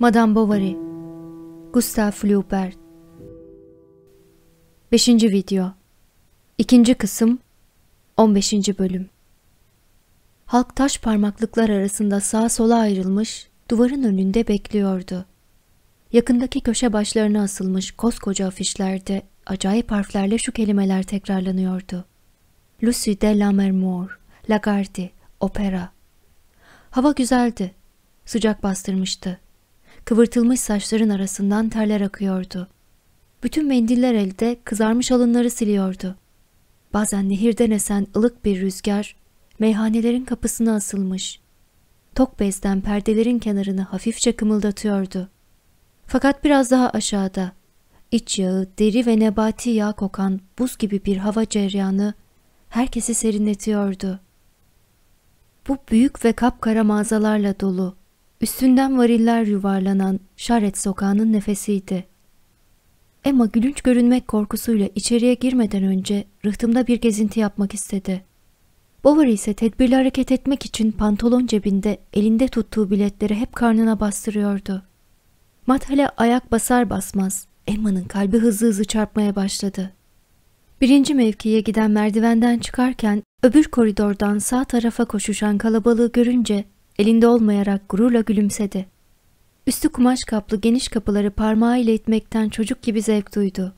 Madame Bovary Gustav Flaubert 5. Video 2. Kısım 15. Bölüm Halk taş parmaklıklar arasında sağa sola ayrılmış, duvarın önünde bekliyordu. Yakındaki köşe başlarına asılmış koskoca afişlerde acayip harflerle şu kelimeler tekrarlanıyordu. Lucy de la Mermor, Lagarde, Opera. Hava güzeldi. Sıcak bastırmıştı kıvırtılmış saçların arasından terler akıyordu. Bütün mendiller elde kızarmış alınları siliyordu. Bazen nehirden esen ılık bir rüzgar meyhanelerin kapısına asılmış. Tok bezden perdelerin kenarını hafifçe kımıldatıyordu. Fakat biraz daha aşağıda iç yağı, deri ve nebati yağ kokan buz gibi bir hava cereyanı herkesi serinletiyordu. Bu büyük ve kapkara mağazalarla dolu, Üstünden variller yuvarlanan Şaret sokağının nefesiydi. Emma gülünç görünmek korkusuyla içeriye girmeden önce rıhtımda bir gezinti yapmak istedi. Bovary ise tedbirli hareket etmek için pantolon cebinde elinde tuttuğu biletleri hep karnına bastırıyordu. Mathal'e ayak basar basmaz Emma'nın kalbi hızlı hızlı çarpmaya başladı. Birinci mevkiye giden merdivenden çıkarken öbür koridordan sağ tarafa koşuşan kalabalığı görünce Elinde olmayarak gururla gülümsedi. Üstü kumaş kaplı geniş kapıları parmağıyla itmekten çocuk gibi zevk duydu.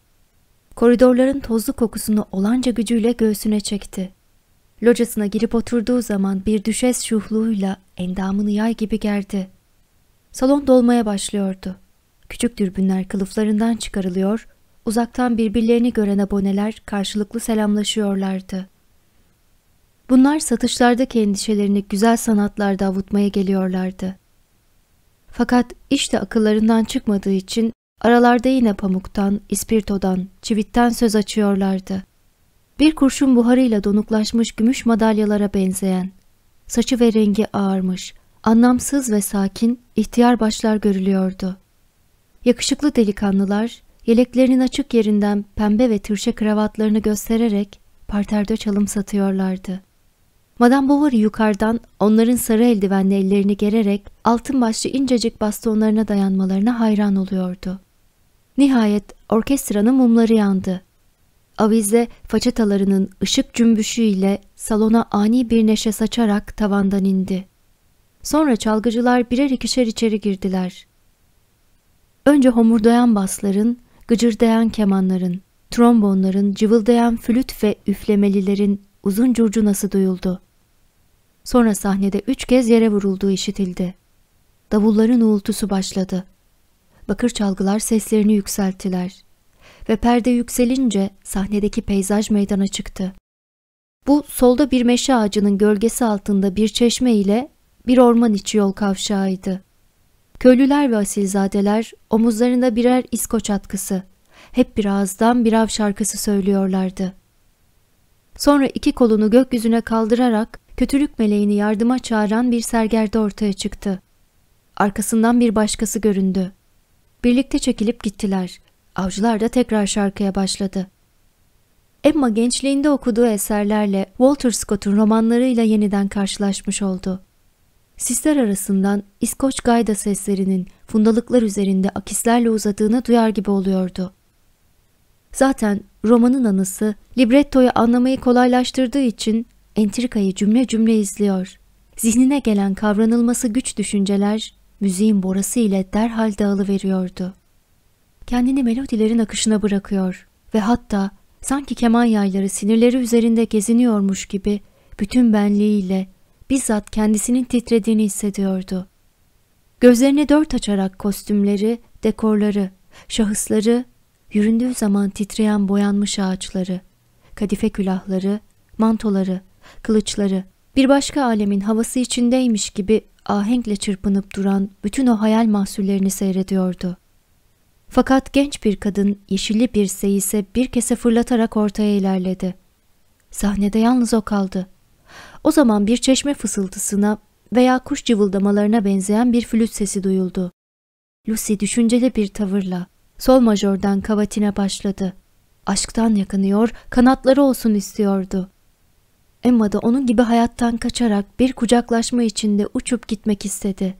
Koridorların tozlu kokusunu olanca gücüyle göğsüne çekti. Locasına girip oturduğu zaman bir düşes şuhluğuyla endamını yay gibi gerdi. Salon dolmaya başlıyordu. Küçük dürbünler kılıflarından çıkarılıyor, uzaktan birbirlerini gören aboneler karşılıklı selamlaşıyorlardı. Bunlar satışlardaki endişelerini güzel sanatlarda avutmaya geliyorlardı. Fakat işte de akıllarından çıkmadığı için aralarda yine pamuktan, ispirtodan, çivitten söz açıyorlardı. Bir kurşun buharıyla donuklaşmış gümüş madalyalara benzeyen, saçı ve rengi ağarmış, anlamsız ve sakin ihtiyar başlar görülüyordu. Yakışıklı delikanlılar yeleklerinin açık yerinden pembe ve tırşe kravatlarını göstererek parterde çalım satıyorlardı. Madame Bovary yukarıdan onların sarı eldivenli ellerini gererek altın başlı incecik bastonlarına dayanmalarına hayran oluyordu. Nihayet orkestranın mumları yandı. Avize façatalarının ışık cümbüşüyle salona ani bir neşe saçarak tavandan indi. Sonra çalgıcılar birer ikişer içeri girdiler. Önce homurdayan basların, gıcırdayan kemanların, trombonların, cıvıldayan flüt ve üflemelilerin uzun curcunası duyuldu. Sonra sahnede üç kez yere vurulduğu işitildi. Davulların uğultusu başladı. Bakır çalgılar seslerini yükselttiler. Ve perde yükselince sahnedeki peyzaj meydana çıktı. Bu solda bir meşe ağacının gölgesi altında bir çeşme ile bir orman içi yol kavşağıydı. Köylüler ve asilzadeler omuzlarında birer İskoç atkısı, hep bir ağızdan bir av şarkısı söylüyorlardı. Sonra iki kolunu gökyüzüne kaldırarak kötülük meleğini yardıma çağıran bir sergerde ortaya çıktı. Arkasından bir başkası göründü. Birlikte çekilip gittiler. Avcılar da tekrar şarkıya başladı. Emma gençliğinde okuduğu eserlerle Walter Scott'un romanlarıyla yeniden karşılaşmış oldu. Sisler arasından İskoç gayda seslerinin fundalıklar üzerinde akislerle uzadığını duyar gibi oluyordu. Zaten romanın anısı librettoyu anlamayı kolaylaştırdığı için entrikayı cümle cümle izliyor. Zihnine gelen kavranılması güç düşünceler müziğin borası ile derhal dağılıveriyordu. Kendini melodilerin akışına bırakıyor ve hatta sanki keman yayları sinirleri üzerinde geziniyormuş gibi bütün benliğiyle bizzat kendisinin titrediğini hissediyordu. Gözlerini dört açarak kostümleri, dekorları, şahısları Yüründüğü zaman titreyen boyanmış ağaçları, kadife külahları, mantoları, kılıçları, bir başka alemin havası içindeymiş gibi ahenkle çırpınıp duran bütün o hayal mahsullerini seyrediyordu. Fakat genç bir kadın yeşilli bir seyise bir kese fırlatarak ortaya ilerledi. Sahnede yalnız o kaldı. O zaman bir çeşme fısıltısına veya kuş cıvıldamalarına benzeyen bir flüt sesi duyuldu. Lucy düşünceli bir tavırla sol majordan kavatine başladı. Aşktan yakınıyor, kanatları olsun istiyordu. Emma da onun gibi hayattan kaçarak bir kucaklaşma içinde uçup gitmek istedi.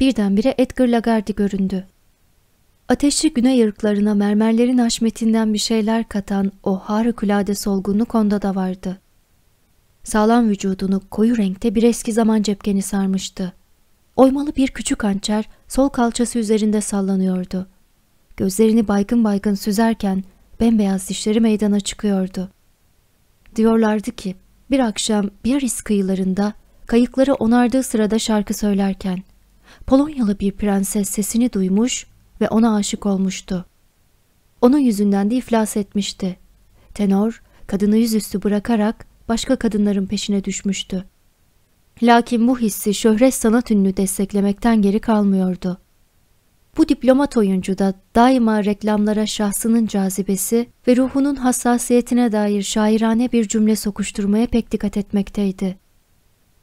Birdenbire Edgar Lagarde göründü. Ateşli güney ırklarına mermerlerin haşmetinden bir şeyler katan o harikulade solgunluk onda da vardı. Sağlam vücudunu koyu renkte bir eski zaman cepkeni sarmıştı. Oymalı bir küçük hançer sol kalçası üzerinde sallanıyordu gözlerini baygın baygın süzerken bembeyaz dişleri meydana çıkıyordu. Diyorlardı ki bir akşam Biarritz kıyılarında kayıkları onardığı sırada şarkı söylerken Polonyalı bir prenses sesini duymuş ve ona aşık olmuştu. Onun yüzünden de iflas etmişti. Tenor kadını yüzüstü bırakarak başka kadınların peşine düşmüştü. Lakin bu hissi şöhret sanat ünlü desteklemekten geri kalmıyordu. Bu diplomat oyuncuda daima reklamlara şahsının cazibesi ve ruhunun hassasiyetine dair şairane bir cümle sokuşturmaya pek dikkat etmekteydi.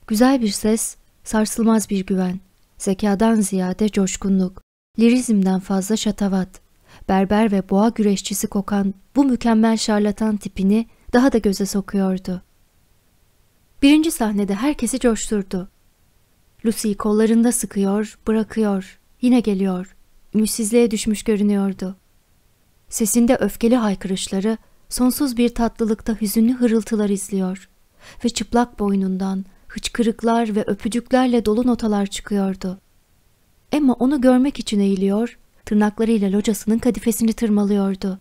Güzel bir ses, sarsılmaz bir güven, zekadan ziyade coşkunluk, lirizmden fazla şatavat, berber ve boğa güreşçisi kokan bu mükemmel şarlatan tipini daha da göze sokuyordu. Birinci sahnede herkesi coşturdu. Lucy'yi kollarında sıkıyor, bırakıyor, yine geliyor ümitsizliğe düşmüş görünüyordu. Sesinde öfkeli haykırışları, sonsuz bir tatlılıkta hüzünlü hırıltılar izliyor ve çıplak boynundan hıçkırıklar ve öpücüklerle dolu notalar çıkıyordu. Emma onu görmek için eğiliyor, tırnaklarıyla locasının kadifesini tırmalıyordu.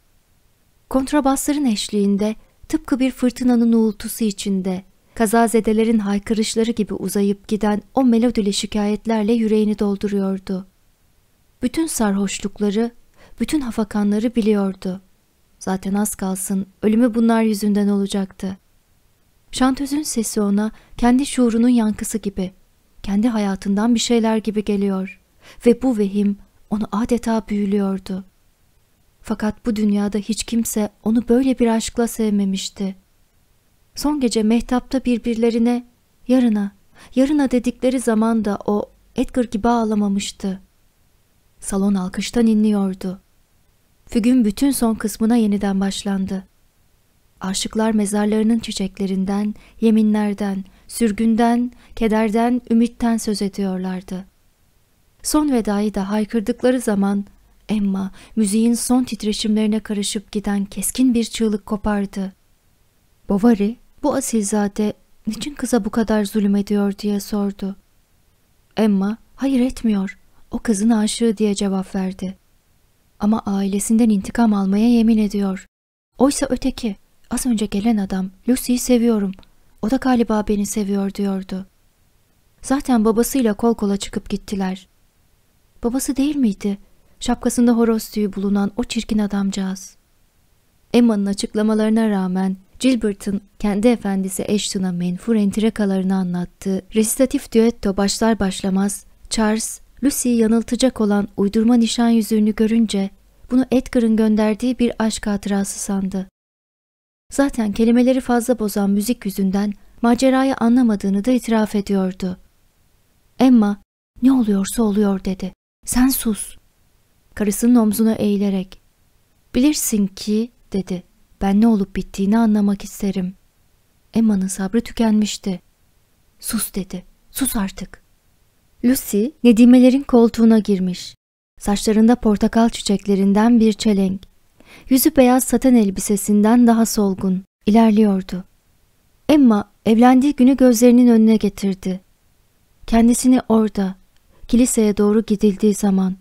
Kontrabasların eşliğinde, tıpkı bir fırtınanın uğultusu içinde, kazazedelerin haykırışları gibi uzayıp giden o melodili şikayetlerle yüreğini dolduruyordu bütün sarhoşlukları, bütün hafakanları biliyordu. Zaten az kalsın ölümü bunlar yüzünden olacaktı. Şantözün sesi ona kendi şuurunun yankısı gibi, kendi hayatından bir şeyler gibi geliyor ve bu vehim onu adeta büyülüyordu. Fakat bu dünyada hiç kimse onu böyle bir aşkla sevmemişti. Son gece mehtapta birbirlerine yarına, yarına dedikleri zaman da o Edgar gibi ağlamamıştı. Salon alkıştan inliyordu. Fügün bütün son kısmına yeniden başlandı. Aşıklar mezarlarının çiçeklerinden, yeminlerden, sürgünden, kederden, ümitten söz ediyorlardı. Son vedayı da haykırdıkları zaman Emma müziğin son titreşimlerine karışıp giden keskin bir çığlık kopardı. Bovary bu asilzade niçin kıza bu kadar zulüm ediyor diye sordu. Emma hayır etmiyor o kızın aşığı diye cevap verdi. Ama ailesinden intikam almaya yemin ediyor. Oysa öteki, az önce gelen adam, Lucy'yi seviyorum. O da galiba beni seviyor diyordu. Zaten babasıyla kol kola çıkıp gittiler. Babası değil miydi? Şapkasında horoz tüyü bulunan o çirkin adamcağız. Emma'nın açıklamalarına rağmen Gilbert'ın kendi efendisi Ashton'a menfur entrikalarını anlattığı resitatif düetto başlar başlamaz Charles Lucy'yi yanıltacak olan uydurma nişan yüzüğünü görünce bunu Edgar'ın gönderdiği bir aşk hatırası sandı. Zaten kelimeleri fazla bozan müzik yüzünden macerayı anlamadığını da itiraf ediyordu. Emma, ne oluyorsa oluyor dedi. Sen sus. Karısının omzuna eğilerek. Bilirsin ki, dedi. Ben ne olup bittiğini anlamak isterim. Emma'nın sabrı tükenmişti. Sus dedi. Sus artık. Lucy, Nedimelerin koltuğuna girmiş. Saçlarında portakal çiçeklerinden bir çelenk. Yüzü beyaz saten elbisesinden daha solgun. ilerliyordu. Emma, evlendiği günü gözlerinin önüne getirdi. Kendisini orada, kiliseye doğru gidildiği zaman,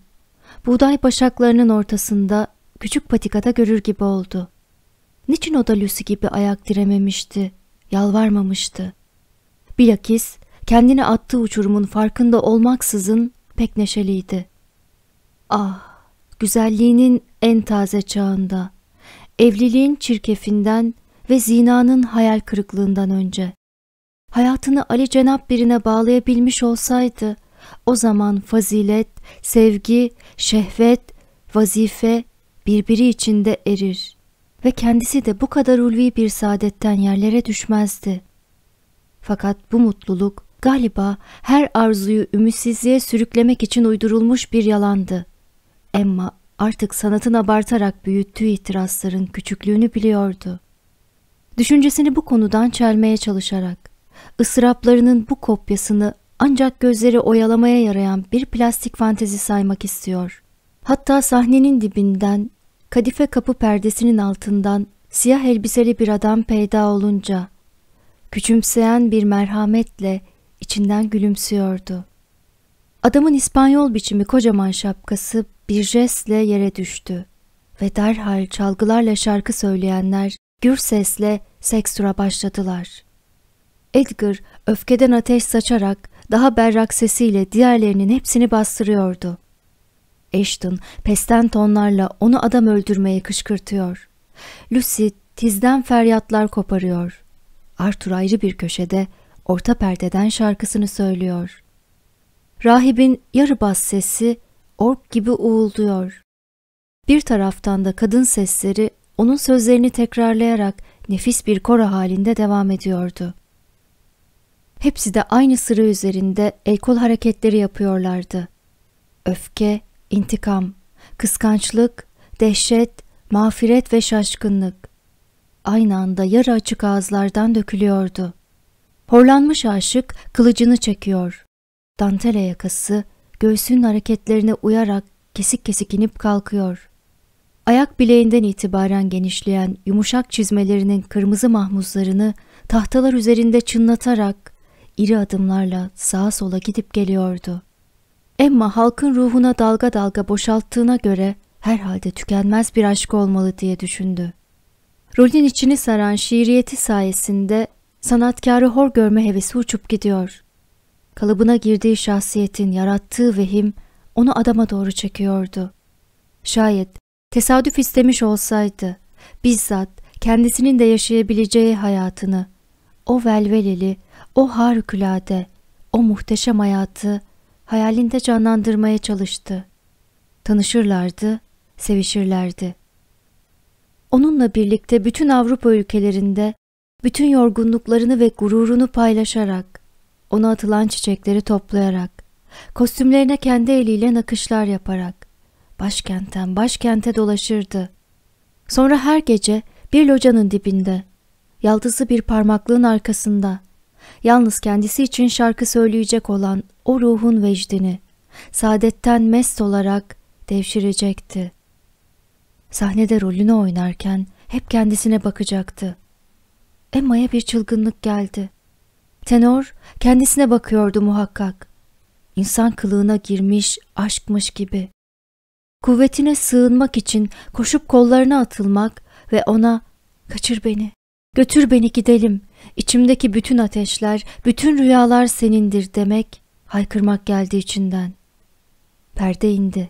buğday başaklarının ortasında küçük patikada görür gibi oldu. Niçin o da Lucy gibi ayak dirememişti, yalvarmamıştı? Bilakis kendini attığı uçurumun farkında olmaksızın pek neşeliydi. Ah, güzelliğinin en taze çağında, evliliğin çirkefinden ve zinanın hayal kırıklığından önce. Hayatını Ali Cenap birine bağlayabilmiş olsaydı, o zaman fazilet, sevgi, şehvet, vazife birbiri içinde erir ve kendisi de bu kadar ulvi bir saadetten yerlere düşmezdi. Fakat bu mutluluk Galiba her arzuyu ümitsizliğe sürüklemek için uydurulmuş bir yalandı. Emma artık sanatın abartarak büyüttüğü itirazların küçüklüğünü biliyordu. Düşüncesini bu konudan çelmeye çalışarak, ısraplarının bu kopyasını ancak gözleri oyalamaya yarayan bir plastik fantezi saymak istiyor. Hatta sahnenin dibinden, kadife kapı perdesinin altından siyah elbiseli bir adam peyda olunca, küçümseyen bir merhametle içinden gülümsüyordu. Adamın İspanyol biçimi kocaman şapkası bir jestle yere düştü ve derhal çalgılarla şarkı söyleyenler gür sesle seksura başladılar. Edgar öfkeden ateş saçarak daha berrak sesiyle diğerlerinin hepsini bastırıyordu. Ashton pesten tonlarla onu adam öldürmeye kışkırtıyor. Lucy tizden feryatlar koparıyor. Arthur ayrı bir köşede orta perdeden şarkısını söylüyor. Rahibin yarı bas sesi ork gibi uğulduyor. Bir taraftan da kadın sesleri onun sözlerini tekrarlayarak nefis bir kora halinde devam ediyordu. Hepsi de aynı sıra üzerinde el kol hareketleri yapıyorlardı. Öfke, intikam, kıskançlık, dehşet, mağfiret ve şaşkınlık. Aynı anda yarı açık ağızlardan dökülüyordu. Horlanmış aşık kılıcını çekiyor. Dantele yakası göğsünün hareketlerine uyarak kesik kesik inip kalkıyor. Ayak bileğinden itibaren genişleyen yumuşak çizmelerinin kırmızı mahmuzlarını tahtalar üzerinde çınlatarak iri adımlarla sağa sola gidip geliyordu. Emma halkın ruhuna dalga dalga boşalttığına göre herhalde tükenmez bir aşk olmalı diye düşündü. Rolin içini saran şiiriyeti sayesinde Sanatkarı hor görme hevesi uçup gidiyor. Kalıbına girdiği şahsiyetin yarattığı vehim onu adama doğru çekiyordu. Şayet tesadüf istemiş olsaydı, bizzat kendisinin de yaşayabileceği hayatını, o velveleli, o harikulade, o muhteşem hayatı hayalinde canlandırmaya çalıştı. Tanışırlardı, sevişirlerdi. Onunla birlikte bütün Avrupa ülkelerinde bütün yorgunluklarını ve gururunu paylaşarak, ona atılan çiçekleri toplayarak, kostümlerine kendi eliyle nakışlar yaparak, başkentten başkente dolaşırdı. Sonra her gece bir locanın dibinde, yaldızı bir parmaklığın arkasında, yalnız kendisi için şarkı söyleyecek olan o ruhun vecdini, saadetten mest olarak devşirecekti. Sahnede rolünü oynarken hep kendisine bakacaktı. Emma'ya bir çılgınlık geldi. Tenor kendisine bakıyordu muhakkak. İnsan kılığına girmiş, aşkmış gibi. Kuvvetine sığınmak için koşup kollarına atılmak ve ona ''Kaçır beni, götür beni gidelim, içimdeki bütün ateşler, bütün rüyalar senindir.'' demek, haykırmak geldi içinden. Perde indi.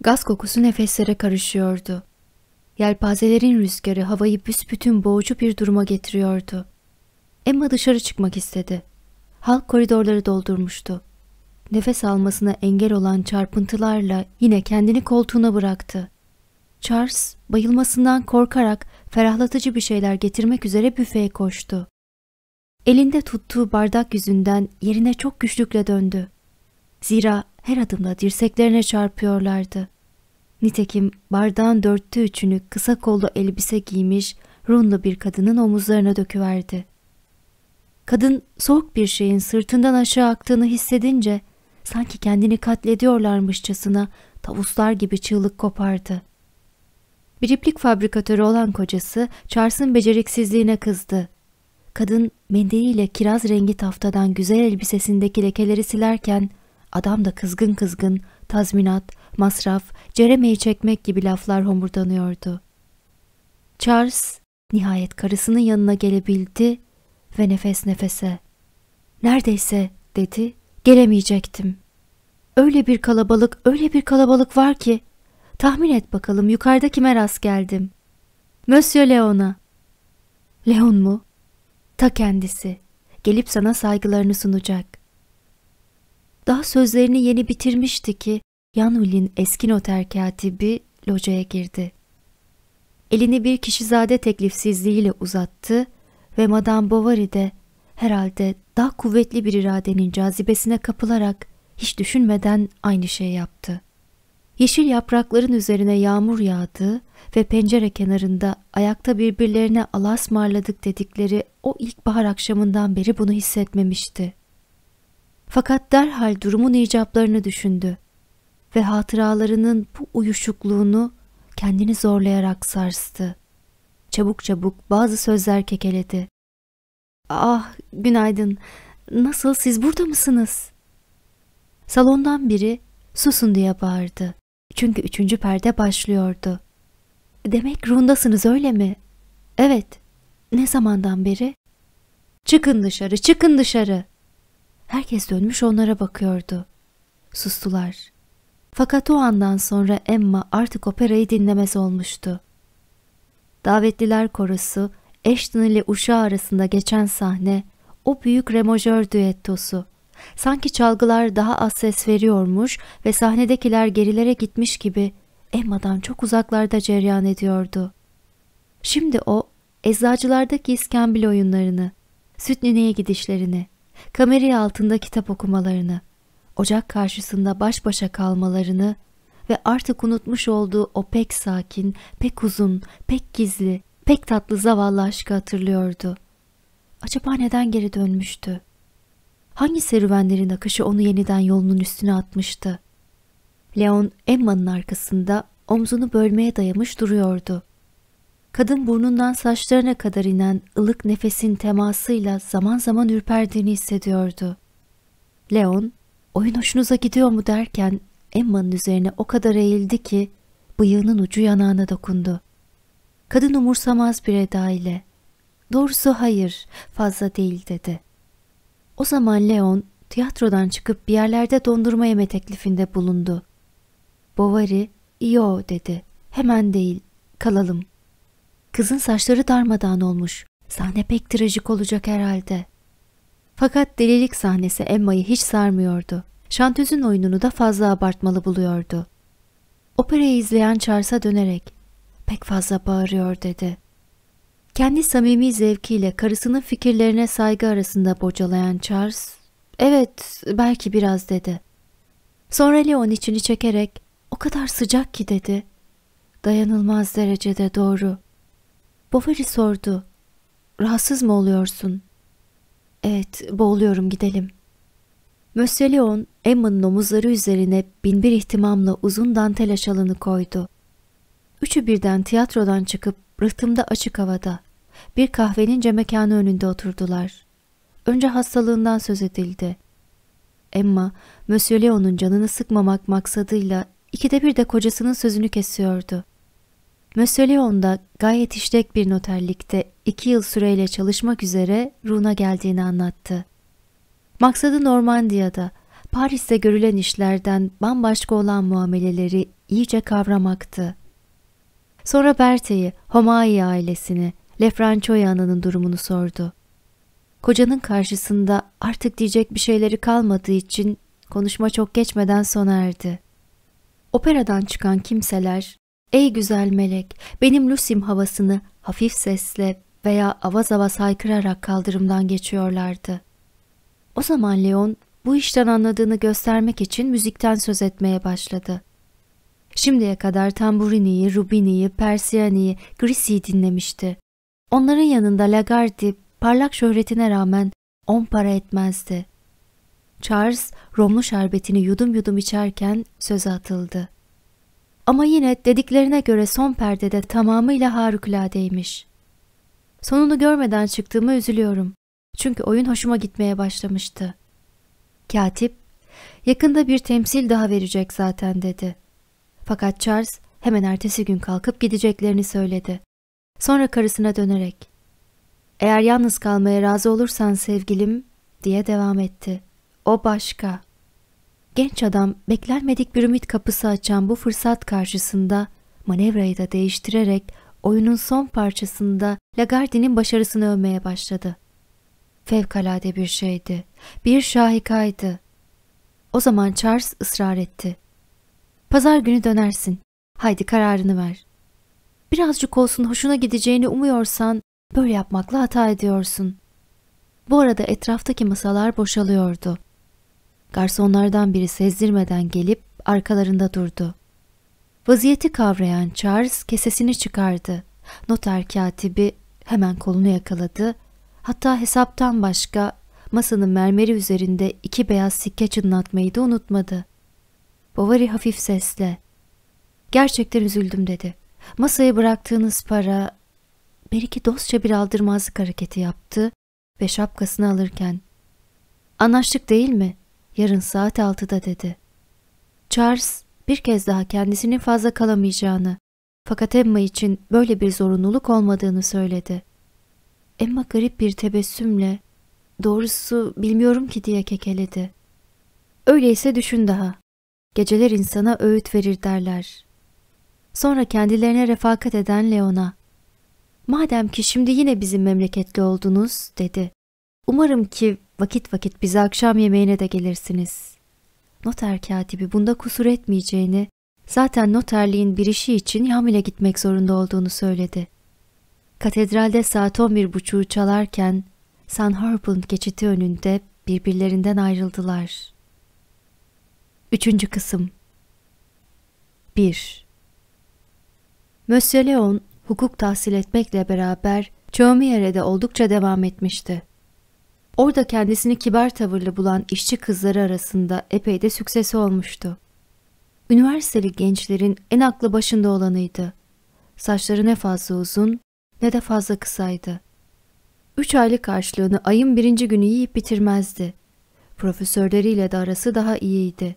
Gaz kokusu nefeslere karışıyordu. Yelpazelerin rüzgarı havayı büsbütün boğucu bir duruma getiriyordu. Emma dışarı çıkmak istedi. Halk koridorları doldurmuştu. Nefes almasına engel olan çarpıntılarla yine kendini koltuğuna bıraktı. Charles bayılmasından korkarak ferahlatıcı bir şeyler getirmek üzere büfeye koştu. Elinde tuttuğu bardak yüzünden yerine çok güçlükle döndü. Zira her adımda dirseklerine çarpıyorlardı. Nitekim bardağın dörtte üçünü kısa kollu elbise giymiş Runlu bir kadının omuzlarına döküverdi. Kadın soğuk bir şeyin sırtından aşağı aktığını hissedince sanki kendini katlediyorlarmışçasına tavuslar gibi çığlık kopardı. Bir iplik fabrikatörü olan kocası Charles'ın beceriksizliğine kızdı. Kadın mendiliyle kiraz rengi taftadan güzel elbisesindeki lekeleri silerken adam da kızgın kızgın tazminat, masraf, ceremeyi çekmek gibi laflar homurdanıyordu. Charles nihayet karısının yanına gelebildi ve nefes nefese. Neredeyse dedi, gelemeyecektim. Öyle bir kalabalık, öyle bir kalabalık var ki. Tahmin et bakalım yukarıda kime rast geldim. Monsieur Leon'a. Leon mu? Ta kendisi. Gelip sana saygılarını sunacak. Daha sözlerini yeni bitirmişti ki Yanul'in eski noter katibi locaya girdi. Elini bir kişizade teklifsizliğiyle uzattı ve Madame Bovary de herhalde daha kuvvetli bir iradenin cazibesine kapılarak hiç düşünmeden aynı şey yaptı. Yeşil yaprakların üzerine yağmur yağdı ve pencere kenarında ayakta birbirlerine alasmarladık dedikleri o ilkbahar akşamından beri bunu hissetmemişti. Fakat derhal durumun icablarını düşündü ve hatıralarının bu uyuşukluğunu kendini zorlayarak sarstı. Çabuk çabuk bazı sözler kekeledi. Ah günaydın, nasıl siz burada mısınız? Salondan biri susun diye bağırdı. Çünkü üçüncü perde başlıyordu. Demek Run'dasınız öyle mi? Evet. Ne zamandan beri? Çıkın dışarı, çıkın dışarı. Herkes dönmüş onlara bakıyordu. Sustular. Fakat o andan sonra Emma artık operayı dinlemez olmuştu. Davetliler korosu, Ashton ile uşağı arasında geçen sahne, o büyük remojör düettosu. Sanki çalgılar daha az ses veriyormuş ve sahnedekiler gerilere gitmiş gibi Emma'dan çok uzaklarda ceryan ediyordu. Şimdi o, eczacılardaki iskambil oyunlarını, süt gidişlerini, kameri altında kitap okumalarını, ocak karşısında baş başa kalmalarını ve artık unutmuş olduğu o pek sakin, pek uzun, pek gizli, pek tatlı zavallı aşkı hatırlıyordu. Acaba neden geri dönmüştü? Hangi serüvenlerin akışı onu yeniden yolunun üstüne atmıştı? Leon, Emma'nın arkasında omzunu bölmeye dayamış duruyordu. Kadın burnundan saçlarına kadar inen ılık nefesin temasıyla zaman zaman ürperdiğini hissediyordu. Leon, oyun hoşunuza gidiyor mu derken Emma'nın üzerine o kadar eğildi ki bıyığının ucu yanağına dokundu. Kadın umursamaz bir eda ile doğrusu hayır fazla değil dedi. O zaman Leon tiyatrodan çıkıp bir yerlerde dondurma yeme teklifinde bulundu. Bovary yo dedi hemen değil kalalım. Kızın saçları darmadağın olmuş sahne pek trajik olacak herhalde.'' Fakat delilik sahnesi Emma'yı hiç sarmıyordu. Şantöz'ün oyununu da fazla abartmalı buluyordu. Operayı izleyen Charles'a dönerek pek fazla bağırıyor dedi. Kendi samimi zevkiyle karısının fikirlerine saygı arasında bocalayan Charles, evet belki biraz dedi. Sonra Leon içini çekerek o kadar sıcak ki dedi. Dayanılmaz derecede doğru. Bovary sordu. Rahatsız mı oluyorsun? Evet, boğuluyorum gidelim. Monsieur Leon Emma'nın omuzları üzerine binbir ihtimamla uzun dantel aşalını koydu. Üçü birden tiyatrodan çıkıp rıhtımda açık havada, bir kahvenin mekanı önünde oturdular. Önce hastalığından söz edildi. Emma, Monsieur Leon'un canını sıkmamak maksadıyla ikide bir de kocasının sözünü kesiyordu. Mösyölyon'da gayet işlek bir noterlikte iki yıl süreyle çalışmak üzere Run'a geldiğini anlattı. Maksadı Normandiya'da, Paris'te görülen işlerden bambaşka olan muameleleri iyice kavramaktı. Sonra Berte'yi, Homai ailesini, Lefrançoya ananın durumunu sordu. Kocanın karşısında artık diyecek bir şeyleri kalmadığı için konuşma çok geçmeden sona erdi. Operadan çıkan kimseler Ey güzel melek, benim Lusim havasını hafif sesle veya avaz avaz haykırarak kaldırımdan geçiyorlardı. O zaman Leon bu işten anladığını göstermek için müzikten söz etmeye başladı. Şimdiye kadar Tamburini'yi, Rubini'yi, Persiani'yi, Grisi'yi dinlemişti. Onların yanında Lagardi parlak şöhretine rağmen on para etmezdi. Charles romlu şerbetini yudum yudum içerken söze atıldı. Ama yine dediklerine göre son perdede tamamıyla harikuladeymiş. Sonunu görmeden çıktığımı üzülüyorum. Çünkü oyun hoşuma gitmeye başlamıştı. Katip, yakında bir temsil daha verecek zaten dedi. Fakat Charles hemen ertesi gün kalkıp gideceklerini söyledi. Sonra karısına dönerek, ''Eğer yalnız kalmaya razı olursan sevgilim'' diye devam etti. ''O başka.'' Genç adam beklenmedik bir ümit kapısı açan bu fırsat karşısında manevrayı da değiştirerek oyunun son parçasında Lagardin'in başarısını övmeye başladı. Fevkalade bir şeydi. Bir şahikaydı. O zaman Charles ısrar etti. Pazar günü dönersin. Haydi kararını ver. Birazcık olsun hoşuna gideceğini umuyorsan böyle yapmakla hata ediyorsun. Bu arada etraftaki masalar boşalıyordu. Garsonlardan biri sezdirmeden gelip arkalarında durdu. Vaziyeti kavrayan Charles kesesini çıkardı. Noter katibi hemen kolunu yakaladı. Hatta hesaptan başka masanın mermeri üzerinde iki beyaz sikke çınlatmayı da unutmadı. Bovary hafif sesle. Gerçekten üzüldüm dedi. Masaya bıraktığınız para... Beriki dostça bir aldırmazlık hareketi yaptı ve şapkasını alırken. Anlaştık değil mi? yarın saat altıda dedi. Charles bir kez daha kendisinin fazla kalamayacağını fakat Emma için böyle bir zorunluluk olmadığını söyledi. Emma garip bir tebessümle doğrusu bilmiyorum ki diye kekeledi. Öyleyse düşün daha. Geceler insana öğüt verir derler. Sonra kendilerine refakat eden Leon'a. Madem ki şimdi yine bizim memleketli oldunuz dedi. Umarım ki Vakit vakit bize akşam yemeğine de gelirsiniz. Noter katibi bunda kusur etmeyeceğini, zaten noterliğin bir işi için hamile gitmek zorunda olduğunu söyledi. Katedralde saat on bir buçuğu çalarken San Harbin geçiti önünde birbirlerinden ayrıldılar. Üçüncü kısım 1. Monsieur Leon hukuk tahsil etmekle beraber Çömiyere'de oldukça devam etmişti. Orada kendisini kibar tavırlı bulan işçi kızları arasında epey de süksesi olmuştu. Üniversiteli gençlerin en aklı başında olanıydı. Saçları ne fazla uzun ne de fazla kısaydı. Üç aylık karşılığını ayın birinci günü yiyip bitirmezdi. Profesörleriyle de arası daha iyiydi.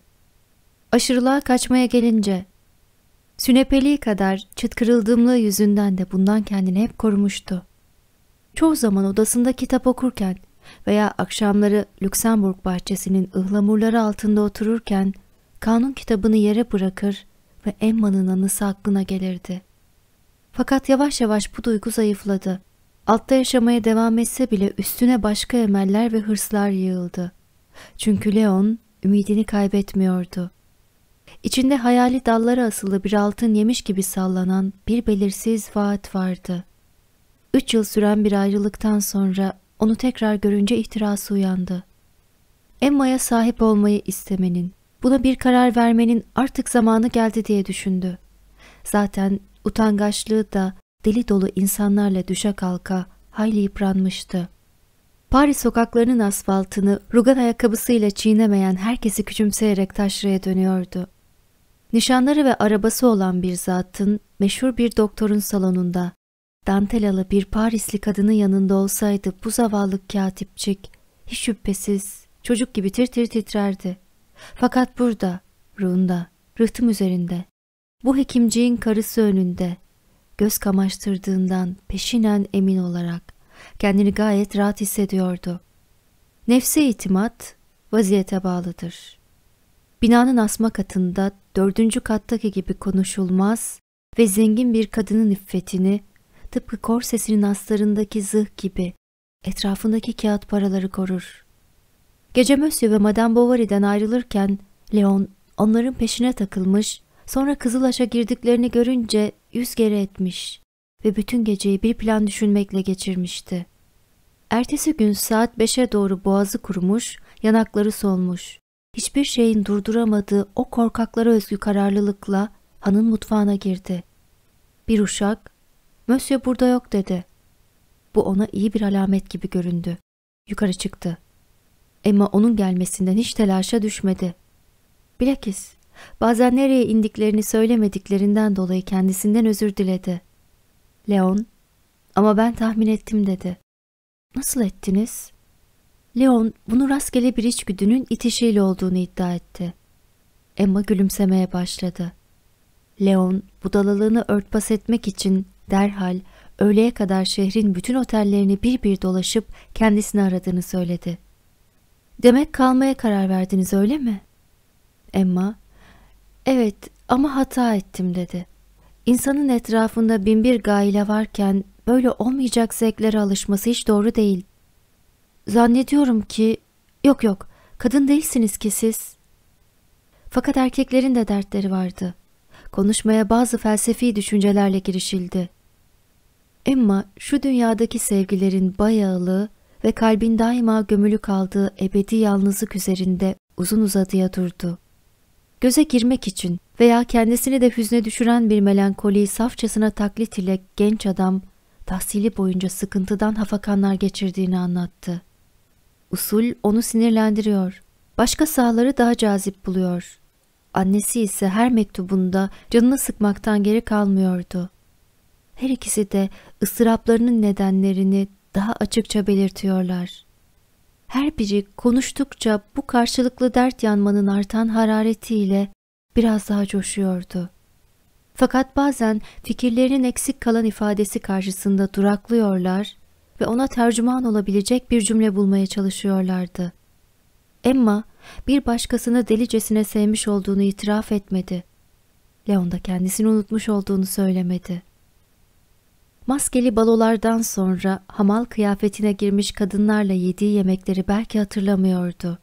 Aşırılığa kaçmaya gelince, sünepeliği kadar çıt yüzünden de bundan kendini hep korumuştu. Çoğu zaman odasında kitap okurken veya akşamları Lüksemburg bahçesinin ıhlamurları altında otururken kanun kitabını yere bırakır ve Emma'nın anısı aklına gelirdi. Fakat yavaş yavaş bu duygu zayıfladı. Altta yaşamaya devam etse bile üstüne başka emeller ve hırslar yığıldı. Çünkü Leon ümidini kaybetmiyordu. İçinde hayali dallara asılı bir altın yemiş gibi sallanan bir belirsiz vaat vardı. Üç yıl süren bir ayrılıktan sonra onu tekrar görünce ihtirası uyandı. Emma'ya sahip olmayı istemenin, buna bir karar vermenin artık zamanı geldi diye düşündü. Zaten utangaçlığı da deli dolu insanlarla düşe kalka hayli yıpranmıştı. Paris sokaklarının asfaltını rugan ayakkabısıyla çiğnemeyen herkesi küçümseyerek taşraya dönüyordu. Nişanları ve arabası olan bir zatın meşhur bir doktorun salonunda Dantelalı bir Parisli kadının yanında olsaydı bu zavallı katipçik hiç şüphesiz çocuk gibi tir tir titrerdi. Fakat burada, ruhunda, rıhtım üzerinde, bu hekimciğin karısı önünde, göz kamaştırdığından peşinen emin olarak kendini gayet rahat hissediyordu. Nefse itimat vaziyete bağlıdır. Binanın asma katında dördüncü kattaki gibi konuşulmaz ve zengin bir kadının iffetini tıpkı korsesinin astarındaki zırh gibi etrafındaki kağıt paraları korur. Gece Monsieur ve Madame Bovary'den ayrılırken Leon onların peşine takılmış, sonra Kızılaş'a girdiklerini görünce yüz geri etmiş ve bütün geceyi bir plan düşünmekle geçirmişti. Ertesi gün saat beşe doğru boğazı kurumuş, yanakları solmuş. Hiçbir şeyin durduramadığı o korkaklara özgü kararlılıkla hanın mutfağına girdi. Bir uşak Mösyö burada yok dedi. Bu ona iyi bir alamet gibi göründü. Yukarı çıktı. Emma onun gelmesinden hiç telaşa düşmedi. Bilakis bazen nereye indiklerini söylemediklerinden dolayı kendisinden özür diledi. Leon, ama ben tahmin ettim dedi. Nasıl ettiniz? Leon bunu rastgele bir içgüdünün itişiyle olduğunu iddia etti. Emma gülümsemeye başladı. Leon budalalığını örtbas etmek için derhal öğleye kadar şehrin bütün otellerini bir bir dolaşıp kendisini aradığını söyledi. Demek kalmaya karar verdiniz öyle mi? Emma, evet ama hata ettim dedi. İnsanın etrafında binbir gaile varken böyle olmayacak zevklere alışması hiç doğru değil. Zannediyorum ki, yok yok, kadın değilsiniz ki siz. Fakat erkeklerin de dertleri vardı. Konuşmaya bazı felsefi düşüncelerle girişildi. Emma şu dünyadaki sevgilerin bayağılığı ve kalbin daima gömülü kaldığı ebedi yalnızlık üzerinde uzun uzadıya durdu. Göze girmek için veya kendisini de hüzne düşüren bir melankoliyi safçasına taklit ile genç adam tahsili boyunca sıkıntıdan hafakanlar geçirdiğini anlattı. Usul onu sinirlendiriyor. Başka sahaları daha cazip buluyor. Annesi ise her mektubunda canını sıkmaktan geri kalmıyordu her ikisi de ıstıraplarının nedenlerini daha açıkça belirtiyorlar. Her biri konuştukça bu karşılıklı dert yanmanın artan hararetiyle biraz daha coşuyordu. Fakat bazen fikirlerinin eksik kalan ifadesi karşısında duraklıyorlar ve ona tercüman olabilecek bir cümle bulmaya çalışıyorlardı. Emma bir başkasını delicesine sevmiş olduğunu itiraf etmedi. Leon da kendisini unutmuş olduğunu söylemedi. Maskeli balolardan sonra hamal kıyafetine girmiş kadınlarla yediği yemekleri belki hatırlamıyordu.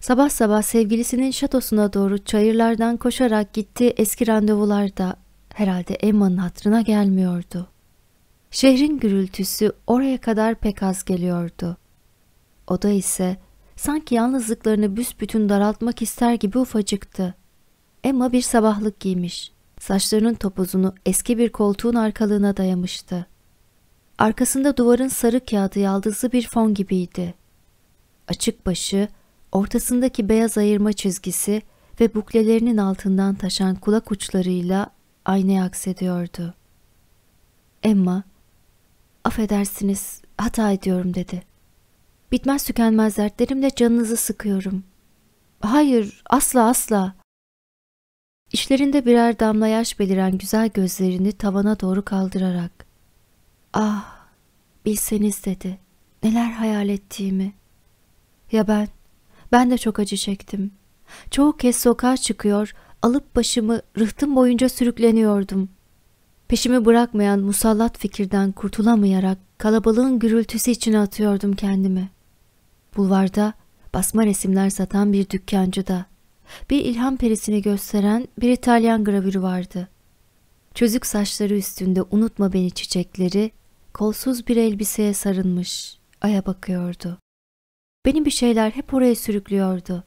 Sabah sabah sevgilisinin şatosuna doğru çayırlardan koşarak gittiği eski randevularda herhalde Emma'nın hatırına gelmiyordu. Şehrin gürültüsü oraya kadar pek az geliyordu. O da ise sanki yalnızlıklarını büsbütün daraltmak ister gibi ufacıktı. Emma bir sabahlık giymiş. Saçlarının topuzunu eski bir koltuğun arkalığına dayamıştı. Arkasında duvarın sarı kağıdı yaldızlı bir fon gibiydi. Açık başı, ortasındaki beyaz ayırma çizgisi ve buklelerinin altından taşan kulak uçlarıyla aynaya aksediyordu. Emma, affedersiniz hata ediyorum dedi. Bitmez tükenmez dertlerimle canınızı sıkıyorum. Hayır asla asla İşlerinde birer damla yaş beliren güzel gözlerini tavana doğru kaldırarak ''Ah, bilseniz'' dedi. ''Neler hayal ettiğimi.'' ''Ya ben, ben de çok acı çektim. Çoğu kez sokağa çıkıyor, alıp başımı rıhtım boyunca sürükleniyordum. Peşimi bırakmayan musallat fikirden kurtulamayarak kalabalığın gürültüsü içine atıyordum kendimi. Bulvarda basma resimler satan bir dükkancıda.'' bir ilham perisini gösteren bir İtalyan gravürü vardı. Çözük saçları üstünde unutma beni çiçekleri, kolsuz bir elbiseye sarılmış, aya bakıyordu. Beni bir şeyler hep oraya sürüklüyordu.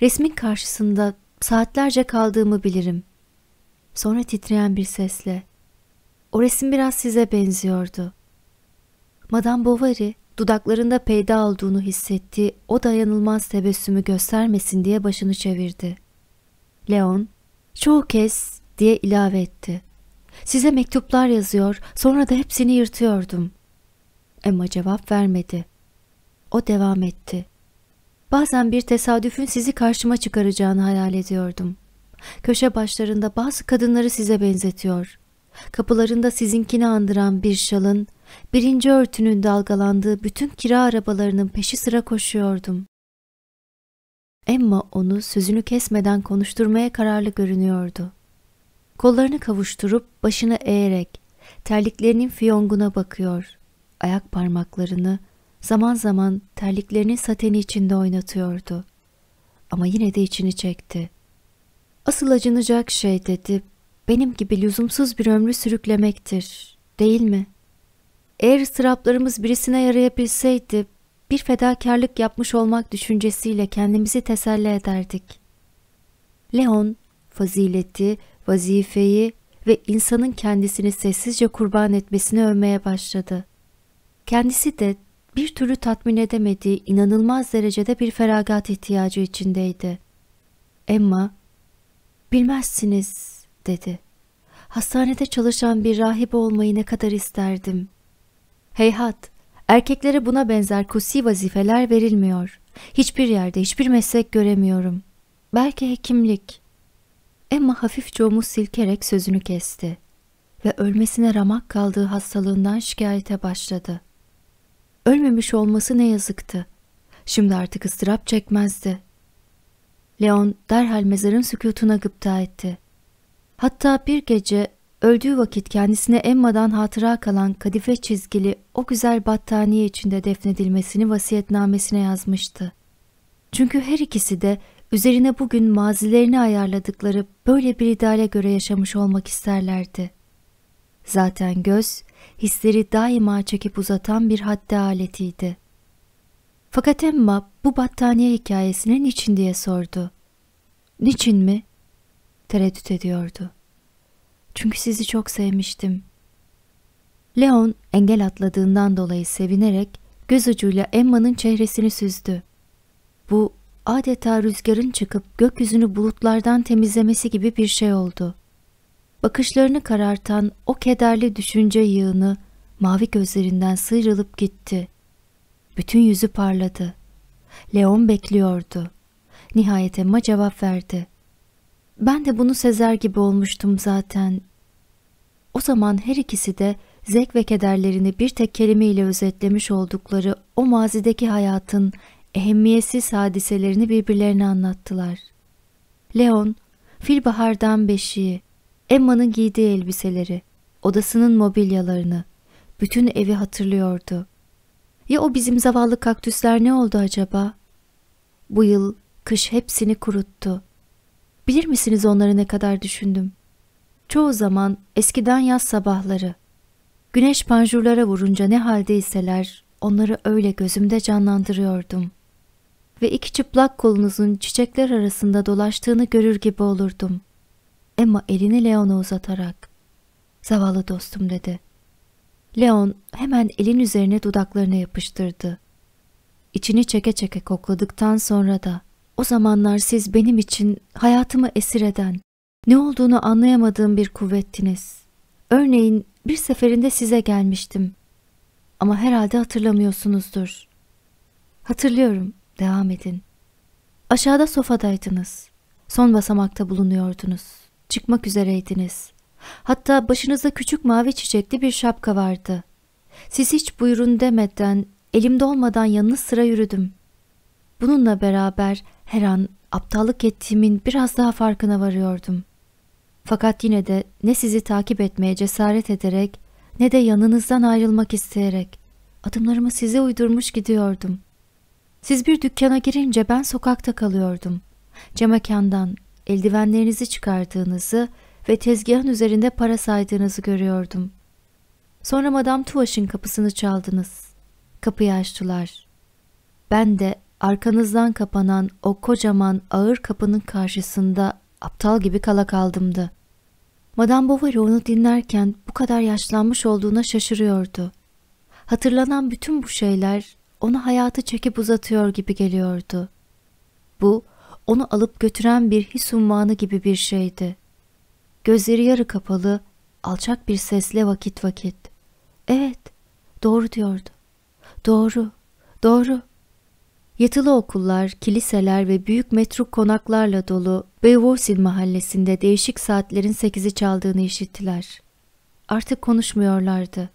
Resmin karşısında saatlerce kaldığımı bilirim. Sonra titreyen bir sesle, o resim biraz size benziyordu. Madame Bovary, Dudaklarında peyda olduğunu hissetti, o dayanılmaz tebessümü göstermesin diye başını çevirdi. Leon, çoğu kez diye ilave etti. Size mektuplar yazıyor, sonra da hepsini yırtıyordum. Emma cevap vermedi. O devam etti. Bazen bir tesadüfün sizi karşıma çıkaracağını hayal ediyordum. Köşe başlarında bazı kadınları size benzetiyor. Kapılarında sizinkini andıran bir şalın, birinci örtünün dalgalandığı bütün kira arabalarının peşi sıra koşuyordum. Emma onu sözünü kesmeden konuşturmaya kararlı görünüyordu. Kollarını kavuşturup başını eğerek terliklerinin fiyonguna bakıyor. Ayak parmaklarını zaman zaman terliklerinin sateni içinde oynatıyordu. Ama yine de içini çekti. Asıl acınacak şey dedi, benim gibi lüzumsuz bir ömrü sürüklemektir, değil mi?'' Eğer ıstıraplarımız birisine yarayabilseydi bir fedakarlık yapmış olmak düşüncesiyle kendimizi teselli ederdik. Leon, fazileti, vazifeyi ve insanın kendisini sessizce kurban etmesini övmeye başladı. Kendisi de bir türlü tatmin edemediği inanılmaz derecede bir feragat ihtiyacı içindeydi. Emma, bilmezsiniz dedi. Hastanede çalışan bir rahip olmayı ne kadar isterdim.'' Heyhat, erkeklere buna benzer kusi vazifeler verilmiyor. Hiçbir yerde hiçbir meslek göremiyorum. Belki hekimlik. Emma hafifçe omuz silkerek sözünü kesti ve ölmesine ramak kaldığı hastalığından şikayete başladı. Ölmemiş olması ne yazıktı. Şimdi artık ıstırap çekmezdi. Leon derhal mezarın sükutuna gıpta etti. Hatta bir gece Öldüğü vakit kendisine emmadan hatıra kalan kadife çizgili o güzel battaniye içinde defnedilmesini vasiyetnamesine yazmıştı. Çünkü her ikisi de üzerine bugün mazilerini ayarladıkları böyle bir ideale göre yaşamış olmak isterlerdi. Zaten göz, hisleri daima çekip uzatan bir haddi aletiydi. Fakat Emma bu battaniye hikayesinin niçin diye sordu. Niçin mi? Tereddüt ediyordu. Çünkü sizi çok sevmiştim. Leon engel atladığından dolayı sevinerek göz ucuyla Emma'nın çehresini süzdü. Bu adeta rüzgarın çıkıp gökyüzünü bulutlardan temizlemesi gibi bir şey oldu. Bakışlarını karartan o kederli düşünce yığını mavi gözlerinden sıyrılıp gitti. Bütün yüzü parladı. Leon bekliyordu. Nihayet Emma cevap verdi. Ben de bunu sezer gibi olmuştum zaten. O zaman her ikisi de zevk ve kederlerini bir tek kelimeyle özetlemiş oldukları o mazideki hayatın ehemmiyetsiz hadiselerini birbirlerine anlattılar. Leon, filbahardan beşiği, Emma'nın giydiği elbiseleri, odasının mobilyalarını, bütün evi hatırlıyordu. Ya o bizim zavallı kaktüsler ne oldu acaba? Bu yıl kış hepsini kuruttu. Bilir misiniz onları ne kadar düşündüm? Çoğu zaman eskiden yaz sabahları, güneş panjurlara vurunca ne haldeyseler onları öyle gözümde canlandırıyordum. Ve iki çıplak kolunuzun çiçekler arasında dolaştığını görür gibi olurdum. Emma elini Leon'a uzatarak, zavallı dostum dedi. Leon hemen elin üzerine dudaklarına yapıştırdı. İçini çeke çeke kokladıktan sonra da o zamanlar siz benim için hayatımı esir eden, ne olduğunu anlayamadığım bir kuvvettiniz. Örneğin bir seferinde size gelmiştim. Ama herhalde hatırlamıyorsunuzdur. Hatırlıyorum, devam edin. Aşağıda sofadaydınız. Son basamakta bulunuyordunuz. Çıkmak üzereydiniz. Hatta başınızda küçük mavi çiçekli bir şapka vardı. Siz hiç buyurun demeden, elimde olmadan yanınız sıra yürüdüm. Bununla beraber her an aptallık ettiğimin biraz daha farkına varıyordum. Fakat yine de ne sizi takip etmeye cesaret ederek ne de yanınızdan ayrılmak isteyerek adımlarımı size uydurmuş gidiyordum. Siz bir dükkana girince ben sokakta kalıyordum. Cemekandan eldivenlerinizi çıkardığınızı ve tezgahın üzerinde para saydığınızı görüyordum. Sonra Madame Tuvaş'ın kapısını çaldınız. Kapıyı açtılar. Ben de arkanızdan kapanan o kocaman ağır kapının karşısında aptal gibi kala kaldımdı. Madame Bovary onu dinlerken bu kadar yaşlanmış olduğuna şaşırıyordu. Hatırlanan bütün bu şeyler onu hayatı çekip uzatıyor gibi geliyordu. Bu, onu alıp götüren bir his ummanı gibi bir şeydi. Gözleri yarı kapalı, alçak bir sesle vakit vakit. Evet, doğru diyordu. Doğru, doğru. Yatılı okullar, kiliseler ve büyük metruk konaklarla dolu Beyvosil mahallesinde değişik saatlerin sekizi çaldığını işittiler. Artık konuşmuyorlardı.